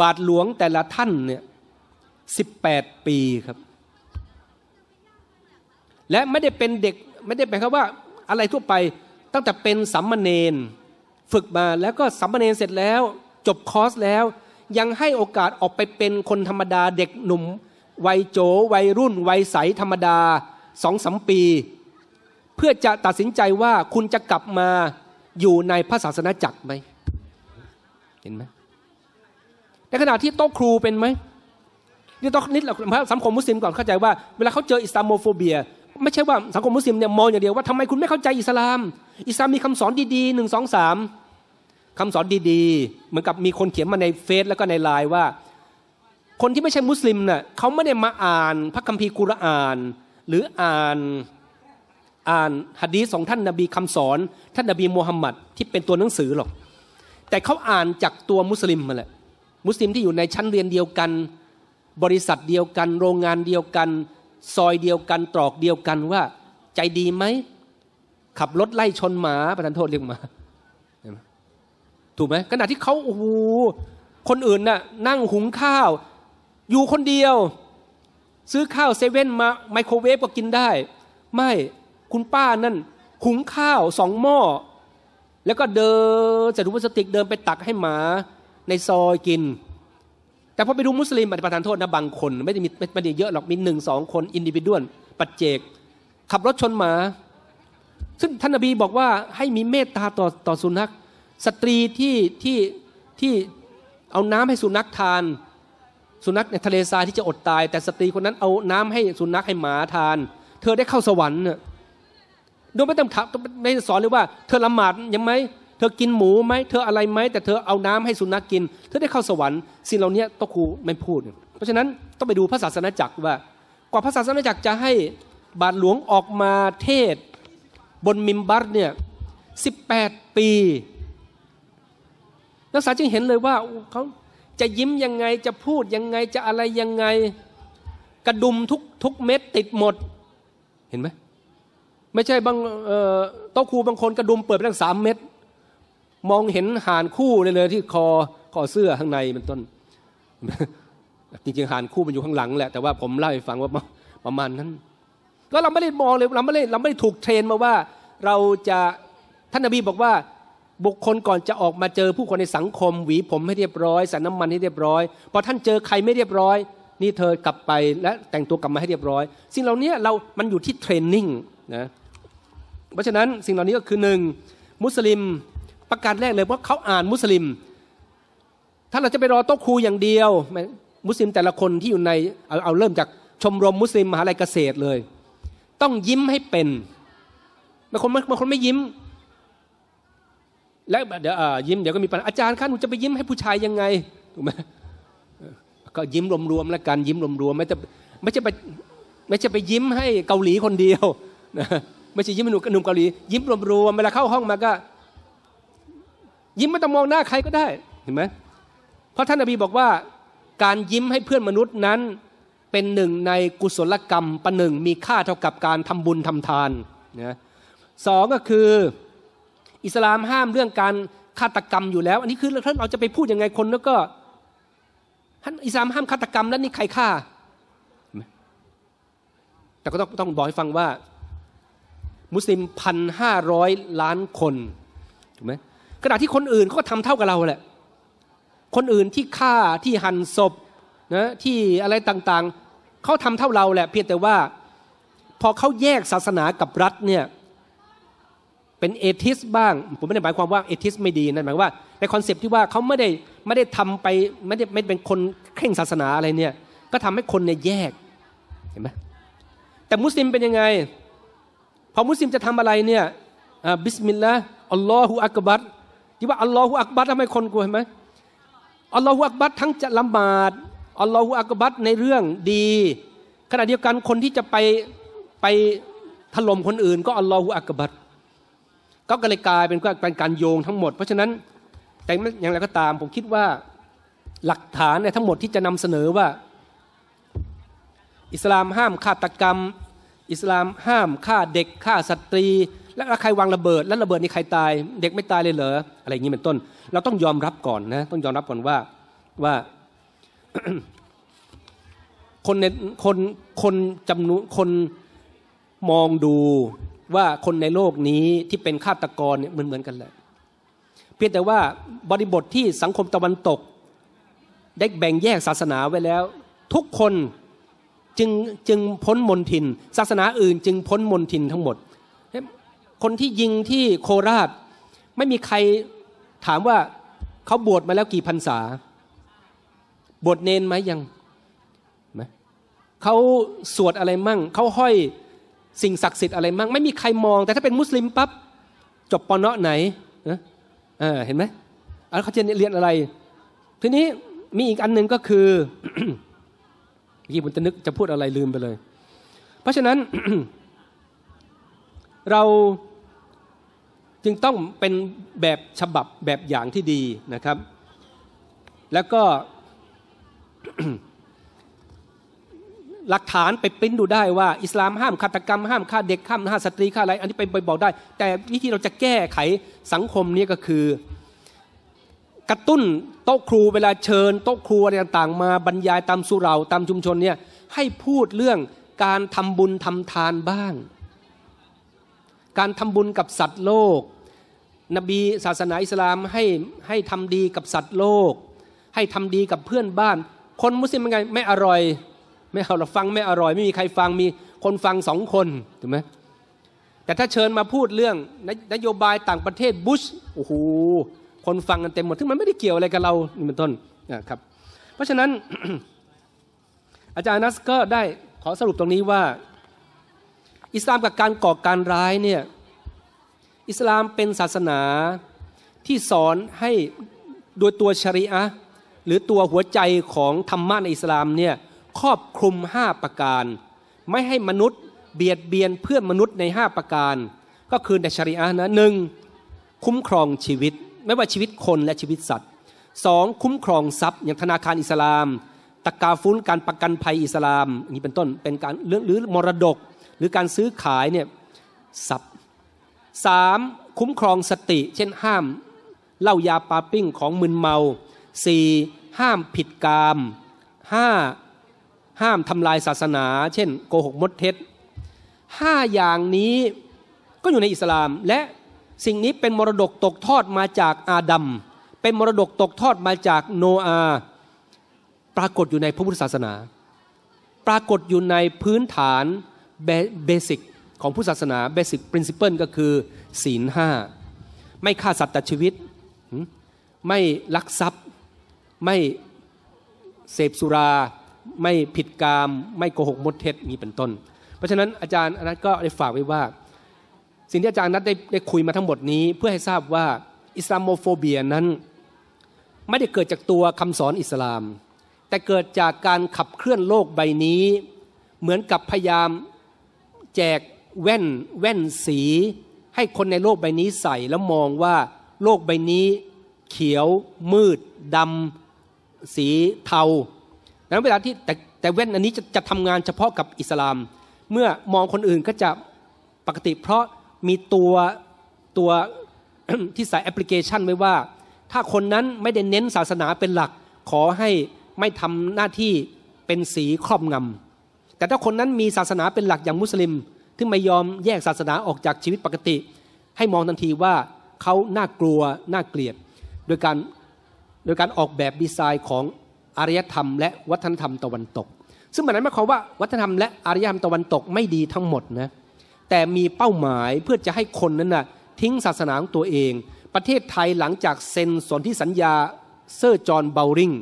บาทหลวงแต่ละท่านเนี่ยสิบแปดปีครับ และไม่ได้เป็นเด็ก ไม่ได้แปลว่าอะไรทั่วไปตั้งแต่เป็นสัมมาเนนฝึกมา แล้วก็สัมมาเนนเสร็จแล้วจบคอร์สแล้ว ยังให้โอกาสออกไปเป็นคนธรรมดาเด็กหนุ่ม วัยโจวัยรุ่น วัยใสธรรมดาสองสมปี เพื่อจะตัดสินใจว่าคุณจะกลับมาอยู่ในพระศาสนาจักรไหมเห็นไหมในขณะที่โต๊ะครูเป็นไหมนี่ต้องนิดหสังคมมุสลิมก่อนเข้าใจว่าเวลาเขาเจออิสลามโฟเบีย ไม่ใช่ว่าสังคมมุสลิมเนี่ยมองอย่างเดียวว่าทำไมคุณไม่เข้าใจอิสลาม อิสลามมีคำสอนดีๆหนึ่งสองสามคำสอนดีๆเหมือนกับมีคนเขียนมาในเฟซแล้วก็ในไลน์ว่า คนที่ไม่ใช่มุสลิมเน่ะเขาไม่ได้มาอ่านพระคัมภีร์กุรอาน หรืออ่านอ่านฮะดีสอง ท่านนบี คำสอน ท่านนบีมูฮัมมัดที่เป็นตัวหนังสือหรอกแต่เขาอ่านจากตัวมุสลิมมาแหละมุสลิมที่อยู่ในชั้นเรียนเดียวกัน บริษัทเดียวกันโรงงานเดียวกัน ซอยเดียวกันตรอกเดียวกันว่าใจดีไหมขับรถไล่ชนหมา ประธานโทษเรียกมาถูกไหมขณะที่เขาโอ้โหคนอื่นน่ะนั่งหุงข้าว อยู่คนเดียว ซื้อข้าวเซเว่นมาไมโครเวฟก็กินได้ ไม่คุณป้านั่นหุงข้าวสองหม้อแล้วก็เดินจ่ถุงพลาสติกเดินไปตักให้หมาในซอยกิน แต่พอไปดูมุสลิมประทานโทษนะบางคนไม่ได้มีไม่ได้เยอะหรอกมีหนึ่งสองคนอินดิวิดวลปัจเจก ขับรถชนหมา ซึ่งท่านนบีบอกว่าให้มีเมตตาต่อต่อสุนัขสตรีที่ที่ ที่เอาน้ำให้สุนัขทาน สุนัขในทะเลทรายที่จะอดตาย แต่สตรีคนนั้นเอาน้ำให้สุนัขให้หมาทาน เธอได้เข้าสวรรค์โดยไม่ต้องถามไม่สอนเลยว่าเธอละหมาดยังไหมเธอกินหมูไหม เธออะไรไหม แต่เธอเอาน้ำให้สุนัขกกิน เธอได้เข้าสวรรค์ สิ่งเหล่านี้ต้องครูไม่พูด เพราะฉะนั้นต้องไปดูพระศาสนาจักรว่า กว่าพระศาสนาจักรจะให้บาทหลวงออกมาเทศบนมิมบัตเนี่ยสิบแปดปีนักศึกษาจึงเห็นเลยว่าเขาจะยิ้มยังไง จะพูดยังไง จะอะไรยังไงกระดุมทุกทุกเม็ดติดหมด เห็นไหม ไม่ใช่บางโต๊ะครูบางคนกระดุมเปิดไปตั้งสามเม็ดมองเห็นหานคู่เลยเลยที่คอคอเสื้อข้างในเป็นต้นจริง ๆหานคู่มันอยู่ข้างหลังแหละแต่ว่าผมเล่าให้ฟังว่า ประมาณนั้นก็เราไม่ได้มองเลยเราไม่ได้เราไม่ได้ถูกเทรน มาว่าเราจะท่านอบีบอกว่าบุคคลก่อนจะออกมาเจอผู้คนในสังคมหวีผมให้เรียบร้อยใส่น้ำมันให้เรียบร้อยพอท่านเจอใคร ไม่เรียบร้อย นี่เธอกลับไปและแต่งตัวกลับมาให้เรียบร้อยสิ่งเหล่านี้เรา มันอยู่ที่เทรนนิ่งนะเพราะฉะนั้นสิ่งเหล่านี้ก็คือหนึ่งมุสลิมประการแรกเลยว่าเขาอ่านมุสลิม ถ้าเราจะไปรอโต๊ะครูอย่างเดียวมุสลิมแต่ละคนที่อยู่ในเอาเอาเริ่มจาก ชมรมมุสลิมมหาลัยเกษตรเลย ต้องยิ้มให้เป็นบางคนบางคนไม่ยิ้มแล้วเดี๋ยวยิ้มเดี๋ยวก็มีปัญหาอาจารย์คะหนูจะไปยิ้มให้ผู้ชายยังไงถูกไหมก็ยิ้มรวมๆแล้วกันยิ้มรวมๆไม่จะไม่จะไปไม่จะไปยิ้มให้เกาหลีคนเดียวนะไม่ใช่ยิ้มให้หนุ่มเกาหลียิ้มรวมๆเวลาเข้าห้องมาก็ยิ้มไม่ต้องมองหน้าใครก็ได้เห็นไหมเพราะท่านอบีบอกว่าการยิ้มให้เพื่อนมนุษย์นั้นเป็นหนึ่งในกุศลกรรมประหนึ่ง มีค่าเท่ากับการทำบุญทำทานนะสองก็คืออิสลามห้ามเรื่องการฆาตกรรมอยู่แล้วอันนี้คือท่านเราจะไปพูดยังไงคนแล้วก็ท่านอิสลามห้ามฆาตกรรมแล้วนี่ใครฆ่าแต่ก็ต้องต้องบอกให้ฟังว่ามุสลิมพันห้าร้อยล้านคนถูกไหมขณะที่คนอื่นเขาก็ทำเท่ากับเราแหละ คนอื่นที่ฆ่าที่หั่นศพนะที่อะไรต่าง ๆเขาทำเท่าเราแหละ เพียงแต่ว่าพอเขาแยกศาสนากับรัฐเนี่ยเป็นเอทิสบ้างผมไม่ได้หมายความว่าเอทิสไม่ดีนะหมายว่า ในคอนเซปที่ว่าเขาไม่ได้ไม่ได้ทำไปไม่ได้ไม่เป็นคนเข่งศาสนาอะไรเนี่ยก็ทำให้คนเนี่ยแยกเห็นไหมแต่มุสลิมเป็นยังไง พอมุสลิมจะทำอะไรเนี่ยบิสมิลลาห์อัลลอฮฺอักบัตที่ว่าอัลลอฮฺอักบัตทำให้คนกลัวเห็นไหมอัลลอฮฺอักบัตทั้งจะละหมาดอัลลอฮฺอักบัตในเรื่องดีขณะเดียวกันคนที่จะไปไปถล่มคนอื่นก็อัลลอฮฺอักบัตก็เลยกลายเป็นการโยงทั้งหมด เพราะฉะนั้นแต่อย่างไรก็ตาม ผมคิดว่าหลักฐานในทั้งหมดที่จะนำเสนอว่า อิสลามห้ามฆาตกรรม อิสลามห้ามฆ่าเด็กฆ่าสตรีแล้วใครวางระเบิดแล้วระเบิดนี่ใครตายเด็กไม่ตายเลยเหรออะไรอย่างนี้เป็นต้นเราต้องยอมรับก่อนนะต้องยอมรับก่อนว่าว่าคนในคนคนจำนวนคนมองดูว่าคนในโลกนี้ที่เป็นฆาตกรเนี่ยเหมือนเหมือนกันแหละเพียงแต่ว่าบริบทที่สังคมตะวันตกได้แบ่งแยกศาสนาไว้แล้ว ทุกคนจึงจึงพ้นมนทิน ศาสนาอื่นจึงพ้นมนทินทั้งหมดคนที่ยิงที่โคราช ไม่มีใครถามว่า เขาบวชมาแล้วกี่พรรษา บวชเนนไหมยังไหมเขาสวดอะไรมั่งเขาห้อยสิ่งศักดิ์สิทธิ์อะไรมั่งไม่มีใครมอง แต่ถ้าเป็นมุสลิมปับ๊บจบปอนเนาะไหนเห็นไหมแล้วเขาจะเรียนอะไร ทีนี้มีอีกอันหนึ่งก็คือเมื่อกี้ผมจะนึกจะพูดอะไรลืมไปเลย เพราะฉะนั้นเราจึงต้องเป็นแบบฉบับแบบอย่างที่ดีนะครับ แล้วก็หลักฐานไปปริ้นดูได้ว่าอิสลามห้ามฆาตกรรมห้ามฆ่าเด็กห้ามฆ่าสตรีฆ่าอะไรอันนี้ไปบอกได้ แต่วิธีเราจะแก้ไขสังคมนี้ก็คือกระตุ้นโต๊ะครูเวลาเชิญโต๊ะครูอะไรต่างๆ มาบรรยายตามสุเราตามชุมชนเนี่ยให้พูดเรื่องการทำบุญทำทานบ้างการทำบุญกับสัตว์โลก นบีศาสนาอิสลามให้ให้ทำดีกับสัตว์โลก ให้ทำดีกับเพื่อนบ้าน คนมุสลิมเป็นไง ไม่อร่อย ไม่เอาเราฟังไม่อร่อย ไม่มีใครฟัง มีคนฟังสองคนถูกไหมแต่ถ้าเชิญมาพูดเรื่องนโยบายต่างประเทศบุช โอ้โห คนฟังกันเต็มหมดทึ่งมันไม่ได้เกี่ยวอะไรกับเรานี่เป็นต้นนะครับ เพราะฉะนั้นอาจารย์นัสก็ได้ขอสรุปตรงนี้ว่าอิสลามกับการก่อการร้ายเนี่ย อิสลามเป็นศาสนาที่สอนให้โดยตัวชริอะหรือตัวหัวใจของธรรมะในอิสลามเนี่ยครอบคลุมห้าประการ ไม่ให้มนุษย์เบียดเบียนเพื่อนมนุษย์ในห้าประการ ก็คือในชริอะนะหนึ่งคุ้มครองชีวิตไม่ว่าชีวิตคนและชีวิตสัตว์สองคุ้มครองทรัพย์ อย่างธนาคารอิสลาม ตะกาฟุ้นการประกันภัยอิสลามนี่เป็นต้นเป็นการเรื่องหรือมรดกหรือการซื้อขายเนี่ยสับสามคุ้มครองสติ เช่นห้ามเล่ายาปาปิ้งของมึนเมาสี่ห้ามผิดกามห้าห้ามทำลายศาสนา เช่นโกหกมดเท็จห้าอย่างนี้ก็อยู่ในอิสลาม และสิ่งนี้เป็นมรดกตกทอดมาจากอาดัมเป็นมรดกตกทอดมาจากโนอา ปรากฏอยู่ในพระพุทธศาสนา ปรากฏอยู่ในพื้นฐานเบสิกของผู้ศาสนาเบสิกปริสซิเปิลก็คือศีลห้าไม่ฆ่าสัตว์ตัดชีวิต ไม่ลักทรัพย์ ไม่ เสพสุรา ไม่ผิดกาม ไม่โกหกมดเท็จมีเป็นต้น เพราะฉะนั้นอาจารย์อนัทก็ได้ฝากไว้ว่า สิ่งที่อาจารย์นัทได้ได้คุยมาทั้งหมดนี้เพื่อให้ทราบว่าอิสลามโมโฟเบียนั้นไม่ได้เกิดจากตัวคำสอนอิสลาม แต่เกิดจากการขับเคลื่อนโลกใบนี้เหมือนกับพยายามแจกแว่นแว่นสีให้คนในโลกใบนี้ใส่แล้วมองว่าโลกใบนี้เขียว มืดดำสีเทาดังนั้นเวลาที่แต่แต่แว่นอันนี้จะจะทำงานเฉพาะกับอิสลาม เมื่อมองคนอื่นก็จะปกติเพราะมีตัวตัวที่ใส่แอปพลิเคชันไว้ว่า ถ้าคนนั้นไม่ได้เน้นศาสนาเป็นหลัก ขอให้ไม่ทำหน้าที่เป็นสีครอบงำแต่ถ้าคนนั้นมีศาสนาเป็นหลักอย่างมุสลิมที่ไม่ยอมแยกศาสนาออกจากชีวิตปกติ ให้มองทันทีว่าเขาน่ากลัวน่าเกลียด โดยการโดยการออกแบบดีไซน์ของอารยธรรม และวัฒนธรรมตะวันตก ซึ่งหมายความว่าวัฒนธรรมและอารยธรรมตะวันตกไม่ดีทั้งหมดนะแต่มีเป้าหมายเพื่อจะให้คนนั้นนะ่ะทิ้งศาสนาของตัวเอง ประเทศไทยหลังจากเซ็นสนธิสัญญาเซอร์จอห์นเบลริง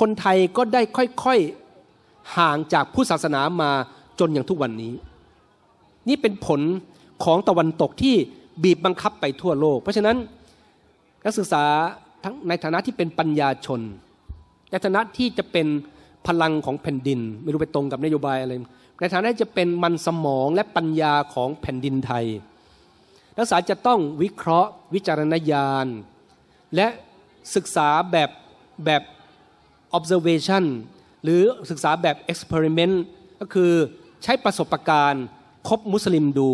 คนไทยก็ได้ค่อยๆห่างจากผู้ศาสนามาจนอย่างทุกวันนี้ นี่เป็นผลของตะวันตกที่บีบบังคับไปทั่วโลก เพราะฉะนั้นนักศึกษาทั้งในฐานะที่เป็นปัญญาชน ในฐานะที่จะเป็นพลังของแผ่นดิน ไม่รู้ไปตรงกับนโยบายอะไรในฐานะจะเป็นมันสมองและปัญญาของแผ่นดินไทยนักศึกษาจะต้องวิเคราะห์วิจารณญาณ และศึกษาแบบแบบ observation หรือศึกษาแบบเอ็กซ์เพร์เมนต์ก็คือใช้ประสบการณ์คบมุสลิมดู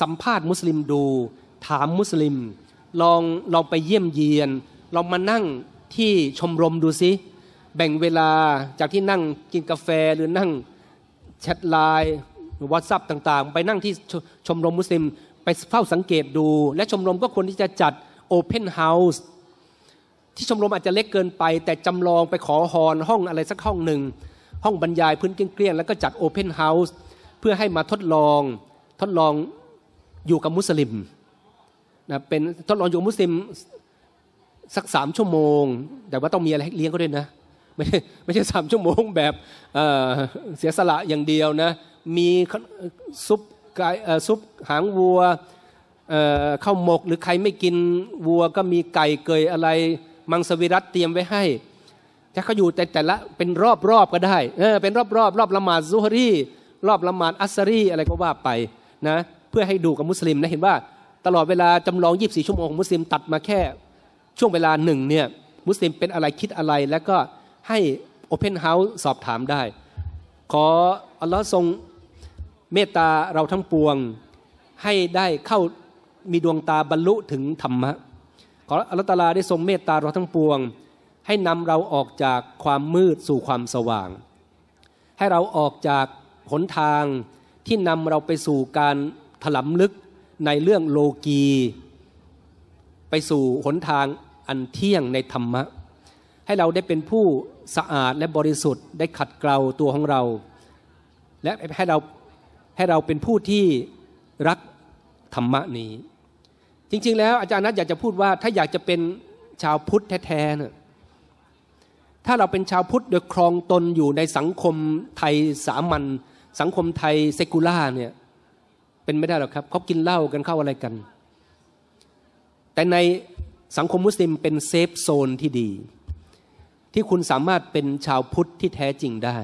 สัมภาษณ์มุสลิมดูถามมุสลิม ลองลองไปเยี่ยมเยียนลองมานั่งที่ชมรมดูซิ แบ่งเวลาจากที่นั่งกินกาแฟหรือนั่งแชทไลน์วอทซับต่างๆ ไปนั่งที่ชมรมมุสลิมไปเฝ้าสังเกตดู และชมรมก็ควรที่จะจัดโอเพนเฮาส์ที่ชมรม อาจจะเล็กเกินไป แต่จำลองไปขอฮอนห้องอะไรสักห้องหนึ่ง ห้องบรรยายพื้นเกลี้ยงแล้วก็จัดโอเพนเฮาส์เพื่อให้มาทดลองทดลองอยู่กับมุสลิมนะเป็นทดลองอยู่มุสลิม สักสามชั่วโมง แต่ว่าต้องมีอะไร เลี้ยงเขาด้วยนะ ไม่ใช่ไม่ใช่สามชั่วโมงแบบเเสียสละอย่างเดียวนะ มีซุปไก่ซุปหางวัวข้าวหมก หรือใครไม่กินวัวก็มีไก่เกยอะไรมังสวิรัตเตรียมไว้ให้ แต่เขาอยู่แต่แต่ละเป็นรอบรอบก็ได้เออเป็นรอบรอบรอบละหมาดซูฮรีรอบละหมาดอัสซรีอะไรก็ว่าไปนะ เพื่อให้ดูกับมุสลิมนะ เห็นว่า ตลอดเวลาจำลองยีสิบี่ชั่วโมงของมุสลิมตัดมาแค่ ช่วงเวลาหนึ่งเนี่ย มุสลิมเป็นอะไรคิดอะไร แล้วก็ให้โอเพนเฮาส์สอบถามได้ ขออัลลอฮ์ทรงเมตตาเราทั้งปวง ให้ได้เข้ามีดวงตาบรรลุถึงธรรมะขออัลตลาได้ทรงเมตตาเราทั้งปวง ให้นำเราออกจากความมืดสู่ความสว่าง ให้เราออกจากหนทางที่นำเราไปสู่การถลำลึกในเรื่องโลกี ไปสู่หนทางอันเที่ยงในธรรมะ ให้เราได้เป็นผู้สะอาดและบริสุทธิ์ได้ขัดเกลาตัวของเรา และให้เราให้เราเป็นผู้ที่รักธรรมะนี้จริง ๆ แล้ว อาจารย์นัทอยากจะพูดว่าถ้าอยากจะเป็นชาวพุทธแท้ๆน่ยถ้าเราเป็นชาวพุทธโดยครองตนอยู่ในสังคมไทยสามัญสังคมไทยเซกุล่าเนี่ยเป็นไม่ได้หรอกครับเขากินเหล้ากันเข้าอะไรกัน แต่ในสังคมมุสลิม เป็นเซฟโซนที่ดี ที่คุณสามารถเป็นชาวพุทธที่แท้จริงได้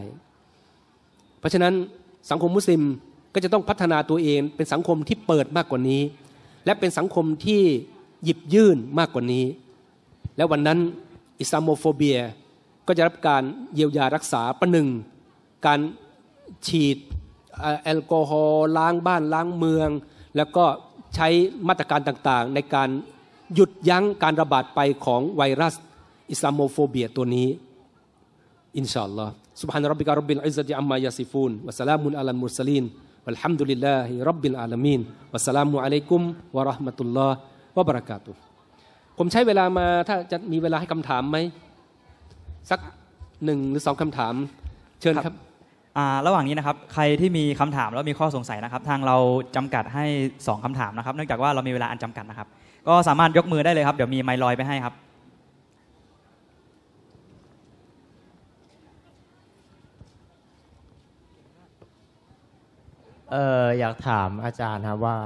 เพราะฉะนั้นสังคมมุสลิมก็จะต้องพัฒนาตัวเอง เป็นสังคมที่เปิดมากกว่านี้และเป็นสังคมที่หยิบยื่นมากกว่านี้ และวันนั้นอิสลามโฟเบียก็จะรับการเยียวยารักษา ประหนึ่ง การฉีดแอลกอฮอล์ล้างบ้านล้างเมือง แล้วก็ใช้มาตรการต่างๆ ในการหยุดยั้งการระบาดไปของไวรัส อิสลามโฟเบียตัวนี้ อินชาอัลลอฮ์ سبحان ربك رب العزة عما يصفون وسلام على المرسلين والحمد لله رب العالمين والسلام عليكم ورحمة الله وبركاته ผมใช้เวลามาถ้าจะมีเวลาให้คำถามไหมสักหนึ่งหรือสองคำถาม เชิญครับ ระหว่างนี้นะครับ ใครที่มีคำถามแล้วมีข้อสงสัยนะครับ ทางเราจำกัดให้ 2คำถามนะครับเนื่องจากว่าเรามีเวลาอันจำกัดนะครับ ก็สามารถยกมือได้เลยครับ เดี๋ยวมีไมลอยไปให้ครับเอออยากถามอาจารย์ครับว่า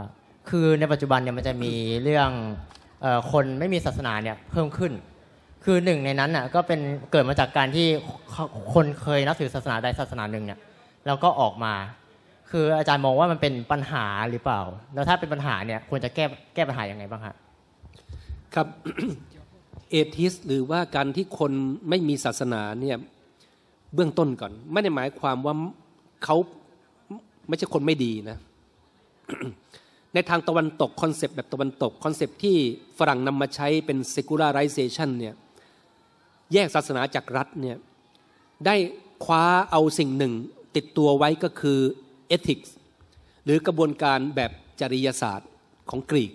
คือในปัจจุบันเนี่ยมันจะมีเรื่องเออคนไม่มีศาสนาเนี่ยเพิ่มขึ้น คือหนึ่งในนั้นน่ะก็เป็นเกิดมาจากการที่คนเคยนับถือศาสนาใดศาสนาหนึ่งเนี่ยแล้วก็ออกมา คืออาจารย์มองว่ามันเป็นปัญหาหรือเปล่า แล้วถ้าเป็นปัญหาเนี่ยควรจะแก้แก้ปัญหาอย่างไงบ้างครับครับเอทิสหรือว่าการที่คนไม่มีศาสนาเนี่ยเบื้องต้นก่อน ไม่ได้หมายความว่าเขาไม่ใช่คนไม่ดีนะ ในทางตะวันตกคอนเซปต์แบบตะวันตกคอนเซปต์ที่ฝรั่งนำมาใช้เป็น secularization เนี่ย แยกศาสนาจากรัฐเนี่ย ได้คว้าเอาสิ่งหนึ่งติดตัวไว้ก็คือ ethics หรือกระบวนการแบบจริยศาสตร์ของกรีก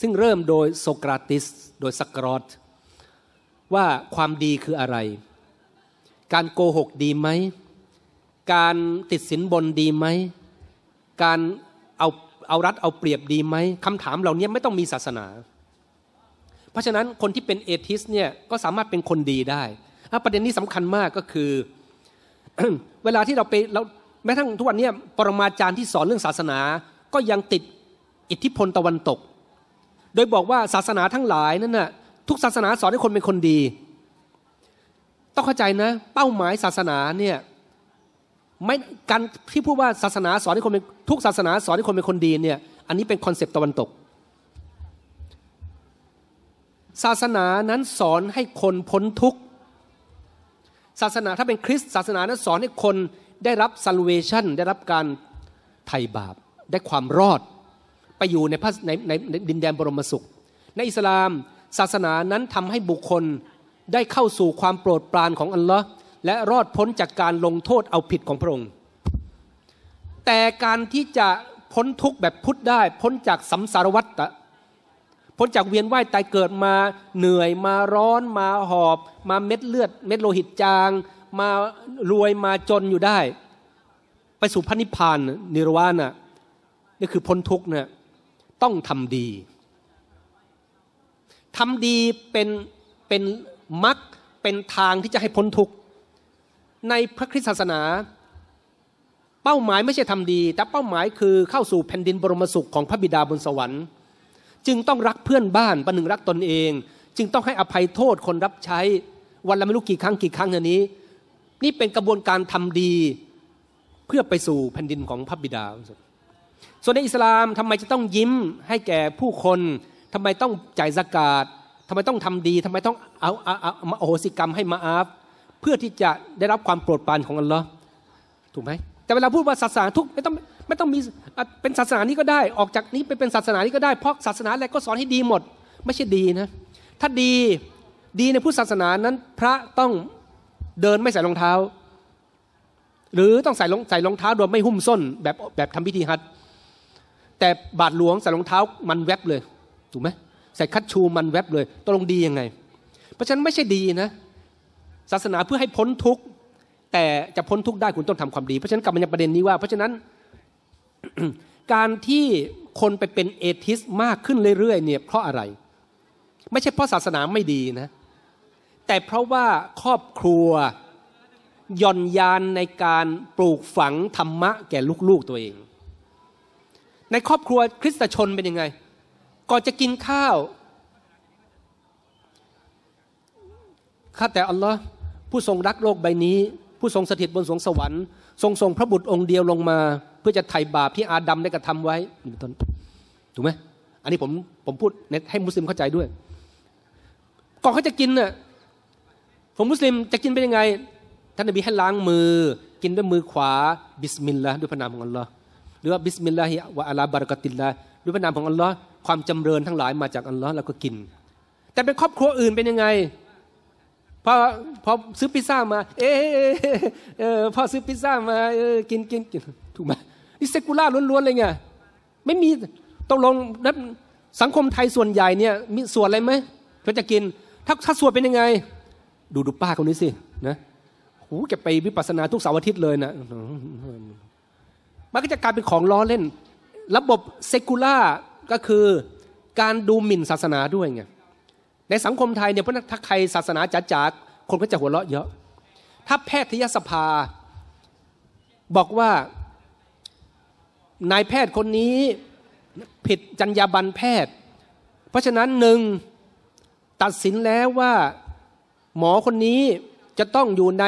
ซึ่งเริ่มโดยโสกราติสโดยสกรอตว่าความดีคืออะไร การโกหกดีไหมการติดสินบนดีไหม การเอาเอารัดเอาเปรียบดีไหมคำถามเหล่านี้ไม่ต้องมีศาสนา เพราะฉะนั้นคนที่เป็นเอทิสเนี่ยก็สามารถเป็นคนดีได้ ประเด็นนี้สำคัญมากก็คือ เวลาที่เราไปเราแม้ทั้งทุกวันนี้ปรมาจารย์ที่สอนเรื่องศาสนา ก็ยังติดอิทธิพลตะวันตก โดยบอกว่าศาสนาทั้งหลายนั่นน่ะทุกศาสนาสอนให้คนเป็นคนดี ต้องเข้าใจนะ เป้าหมายศาสนาเนี่ยไม่การที่พูดว่าศาสนาสอนให้คนเป็นทุกศาสนาสอนให้คนเป็นคนดีเนี่ยอันนี้เป็นคอนเซปต์ตะวันตก ศาสนานั้นสอนให้คนพ้นทุกข์ศาสนาถ้าเป็นคริสต์ศาสนานั้นสอนให้คนได้รับ salvation ได้รับการไถ่บาป ได้ความรอด ไปอยู่ในในในดินแดนบรมสุข ในอิสลามศาสนานั้นทำให้บุคคลได้เข้าสู่ความโปรดปรานของอัลลอฮ์และรอดพ้นจากการลงโทษเอาผิดของพระองค์ แต่การที่จะพ้นทุกข์แบบพุทธได้ พ้นจากสัมสารวัตะพ้นจากเวียนว่ายตายเกิดมาเหนื่อยมาร้อนมาหอบ มาเม็ดเลือด เม็ดโลหิตจาง มารวยมาจนอยู่ได้ ไปสู่พระนิพพานนิรวานะนี่คือพ้นทุกข์นะต้องทำดีทำดีเป็น เป็นมรรคเป็นทางที่จะให้พ้นทุกข์ในพระคริสตศาสนาเป้าหมายไม่ใช่ทำดี แต่เป้าหมายคือเข้าสู่แผ่นดินบรมสุขของพระบิดาบนสวรรค์ จึงต้องรักเพื่อนบ้านประหนึ่งรักตนเอง จึงต้องให้อภัยโทษคนรับใช้วันละไม่รู้กี่ครั้งกี่ครั้งเท่านี้ นี่เป็นกระบวนการทำดีเพื่อไปสู่แผ่นดินของพระบิดาส่วนในอิสลามทำไมจะต้องยิ้มให้แก่ผู้คนทำไมต้องจ่ายสกาดทำไมต้องทำดี ทำไมต้องเอาเอาเอามาโอสิกรรมให้มาอาฟพื่อที่จะได้รับความโปรดปรานของอัลลอฮ์ถูกไหมแต่เวลาพูดว่าศาสนาทุก ไม่ต้องไม่ต้องมีเป็นศาสนานี้ก็ได้ออกจากนี้ไปเป็นศาสนานี้ก็ได้ เพราะศาสนาอะไรก็สอนให้ดีหมด ไม่ใช่ดีนะ ถ้าดีดีในพุทธศาสนานั้น พระต้องเดินไม่ใส่รองเท้า หรือต้องใส่รองใส่รองเท้าโดยไม่หุ้มส้นแบบแบบทำพิธีฮัทแต่บาทหลวงใส่รองเท้ามันแวบเลยถูกไหมใส่คัดชูมันแวบเลยตกลงดียังไง เพราะฉะนั้นไม่ใช่ดีนะศาสนาเพื่อให้พ้นทุกข์แต่จะพ้นทุกข์ได้คุณต้องทำความดี เพราะฉะนั้นกลับมาในประเด็นนี้ว่า เพราะฉะนั้น การที่คนไปเป็นเอทิสมากขึ้นเรื่อยๆเนี่ยเพราะอะไร ไม่ใช่เพราะศาสนาไม่ดีนะ แต่เพราะว่าครอบครัวย่อนยานในการปลูกฝังธรรมะ แก่ลูกๆตัวเอง ในครอบครัวคริสตชนเป็นยังไงก่อนจะกินข้าว ข้าแต่อัลลอฮ์ผู้ทรงรักโลกใบนี้ ผู้ทรงสถิตบนสวงสวรรค์ทรงส่งพระบุตรองค์เดียวลงมา เพื่อจะไถ่บาปที่อาดัมได้กระทำไว้เป็นต้นถูกไหมอันนี้ผมผมพูดให้มุสลิมเข้าใจด้วยก่อนเขาจะกินน่ะผมมุสลิมจะกินเป็นยังไงท่านนบีให้ล้างมือกินด้วยมือขวา บิสมิลลาห์ด้วยพระนามของอัลลอฮ์หรือว่าบิสมิลลาฮิวะอัลาบารกติลลาด้วยพระนามของอัลลอฮ์ความจำเริญทั้งหลายมาจากอัลลอฮ์แล้วก็กิน แต่เป็นครอบครัวอื่นเป็นยังไงพอพอซื้อพิซซ่ามาเอเออพอซื้อพิซซ่ามาเออกินกินกินถูกไหมนี่เซกุล่าล้วนๆ เลยไงไม่มีต้องลงนับสังคมไทยส่วนใหญ่เนี่ยมีส่วนอะไรไหมเขาจะกิน ถ้าถ้าส่วนเป็นยังไง ดูดูป้าคนนี้สินะโอแกไปวิปัสสนาทุกเสาร์อาทิตย์เลยนะมันก็จะกลายเป็นของล้อเล่น ระบบเซกุล่าก็คือการดูหมิ่นศาสนาด้วยไงในสังคมไทยเนี่ยพระนักทัไทยศาสนาจ๋าๆคนก็จะหัวเราะเยอะ ถ้าแพทยสภา บอกว่านายแพทย์คนนี้ผิดจรรยาบรรณแพทย์ เพราะฉะนั้นหนึ่งตัดสินแล้วว่าหมอคนนี้จะต้องอยู่ใน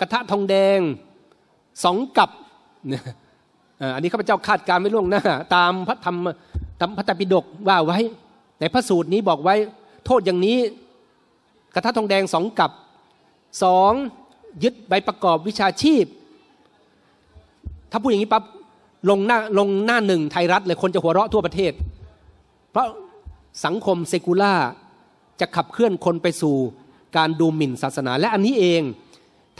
กระทะทองแดงสองกับ อันนี้ข้าพเจ้าคาดการไม่ล่วงหน้า ตามพระธรรมพระตรปิฎกว่าไว้ ในพระสูตรนี้บอกไว้โทษอย่างนี้กระทะทองแดงสองกับสองยึดใบประกอบวิชาชีพ ถ้าพูดอย่างนี้ปั๊บลงหน้าลงหน้าหนึ่งไทยรัฐเลย คนจะหัวเราะทั่วประเทศ เพราะสังคมเซกูล่าจะขับเคลื่อนคนไปสู่การดูหมิ่นศาสนา และอันนี้เอง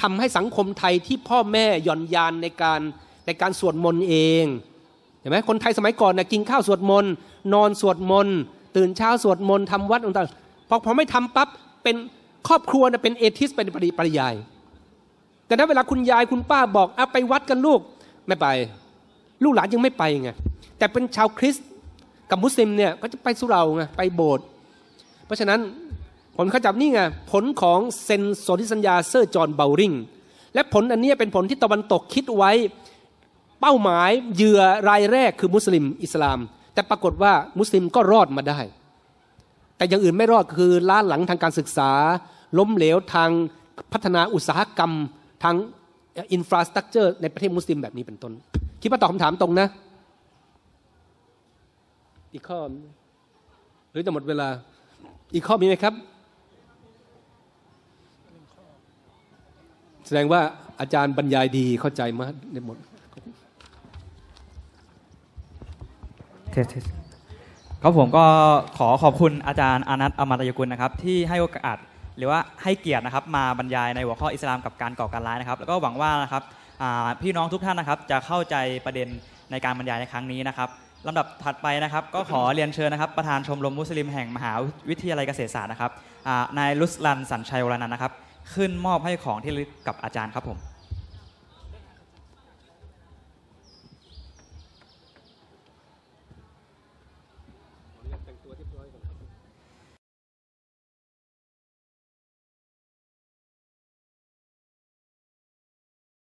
ทำให้สังคมไทยที่พ่อแม่หย่อนยานในการในการสวดมนต์เองเห็นไหมคนไทยสมัยก่อนนะกินข้าวสวดมนต์นอนสวดมนต์ตื่นเช้าสวดมนต์ทำวัดต่างๆพอพอไม่ทำปั๊บเป็นครอบครัวนะเป็นเอทิสเป็นปริปริยายแต่ถ้าเวลาคุณยายคุณป้าบอกเอาไปวัดกันลูกไม่ไป ลูกหลานยังไม่ไปไงแต่เป็นชาวคริสต์กับมุสลิมเนี่ยก็จะไปสุราไงไปโบสถ์เพราะฉะนั้นผลข้าจับนี่ไงผลของเซนโซทิสัญญาเซอร์จอห์นเบลริงและผลอันนี้เป็นผลที่ตะวันตกคิดไว้เป้าหมายเหยื่อรายแรกคือมุสลิม อิสลามแต่ปรากฏว่ามุสลิมก็รอดมาได้ แต่อย่างอื่นไม่รอดคือ ล้าหลังทางการศึกษา ล้มเหลวทางพัฒนาอุตสาหกรรมทางอินฟราสตรักเจอร์ในประเทศมุสลิมแบบนี้เป็นต้น คิดว่าตอบคำถามตรงนะอีกข้อหรือจะหมดเวลาอีกข้อมีไหมครับ แสดงว่าอาจารย์บรรยายดีเข้าใจมาได้หมดเทสเทสครับผมก็ขอขอบคุณอาจารย์อนัทอมตยกุลนะครับที่ให้โอกาสหรือว่าให้เกียรตินะครับมาบรรยายในหัวข้ออิสลามกับการก่อการร้ายนะครับ แล้วก็หวังว่านะครับพี่น้องทุกท่านนะครับจะเข้าใจประเด็นในการบรรยายในครั้งนี้นะครับลำดับถัดไปนะครับก็ขอเรียนเชิญนะครับประธานชมรมมุสลิมแห่งมหาวิทยาลัยเกษตรศาสตร์นะครับนายลุสลันสันชัยวรนันนะครับ ขึ้นมอบให้ของที่ลึกกับอาจารย์ครับผม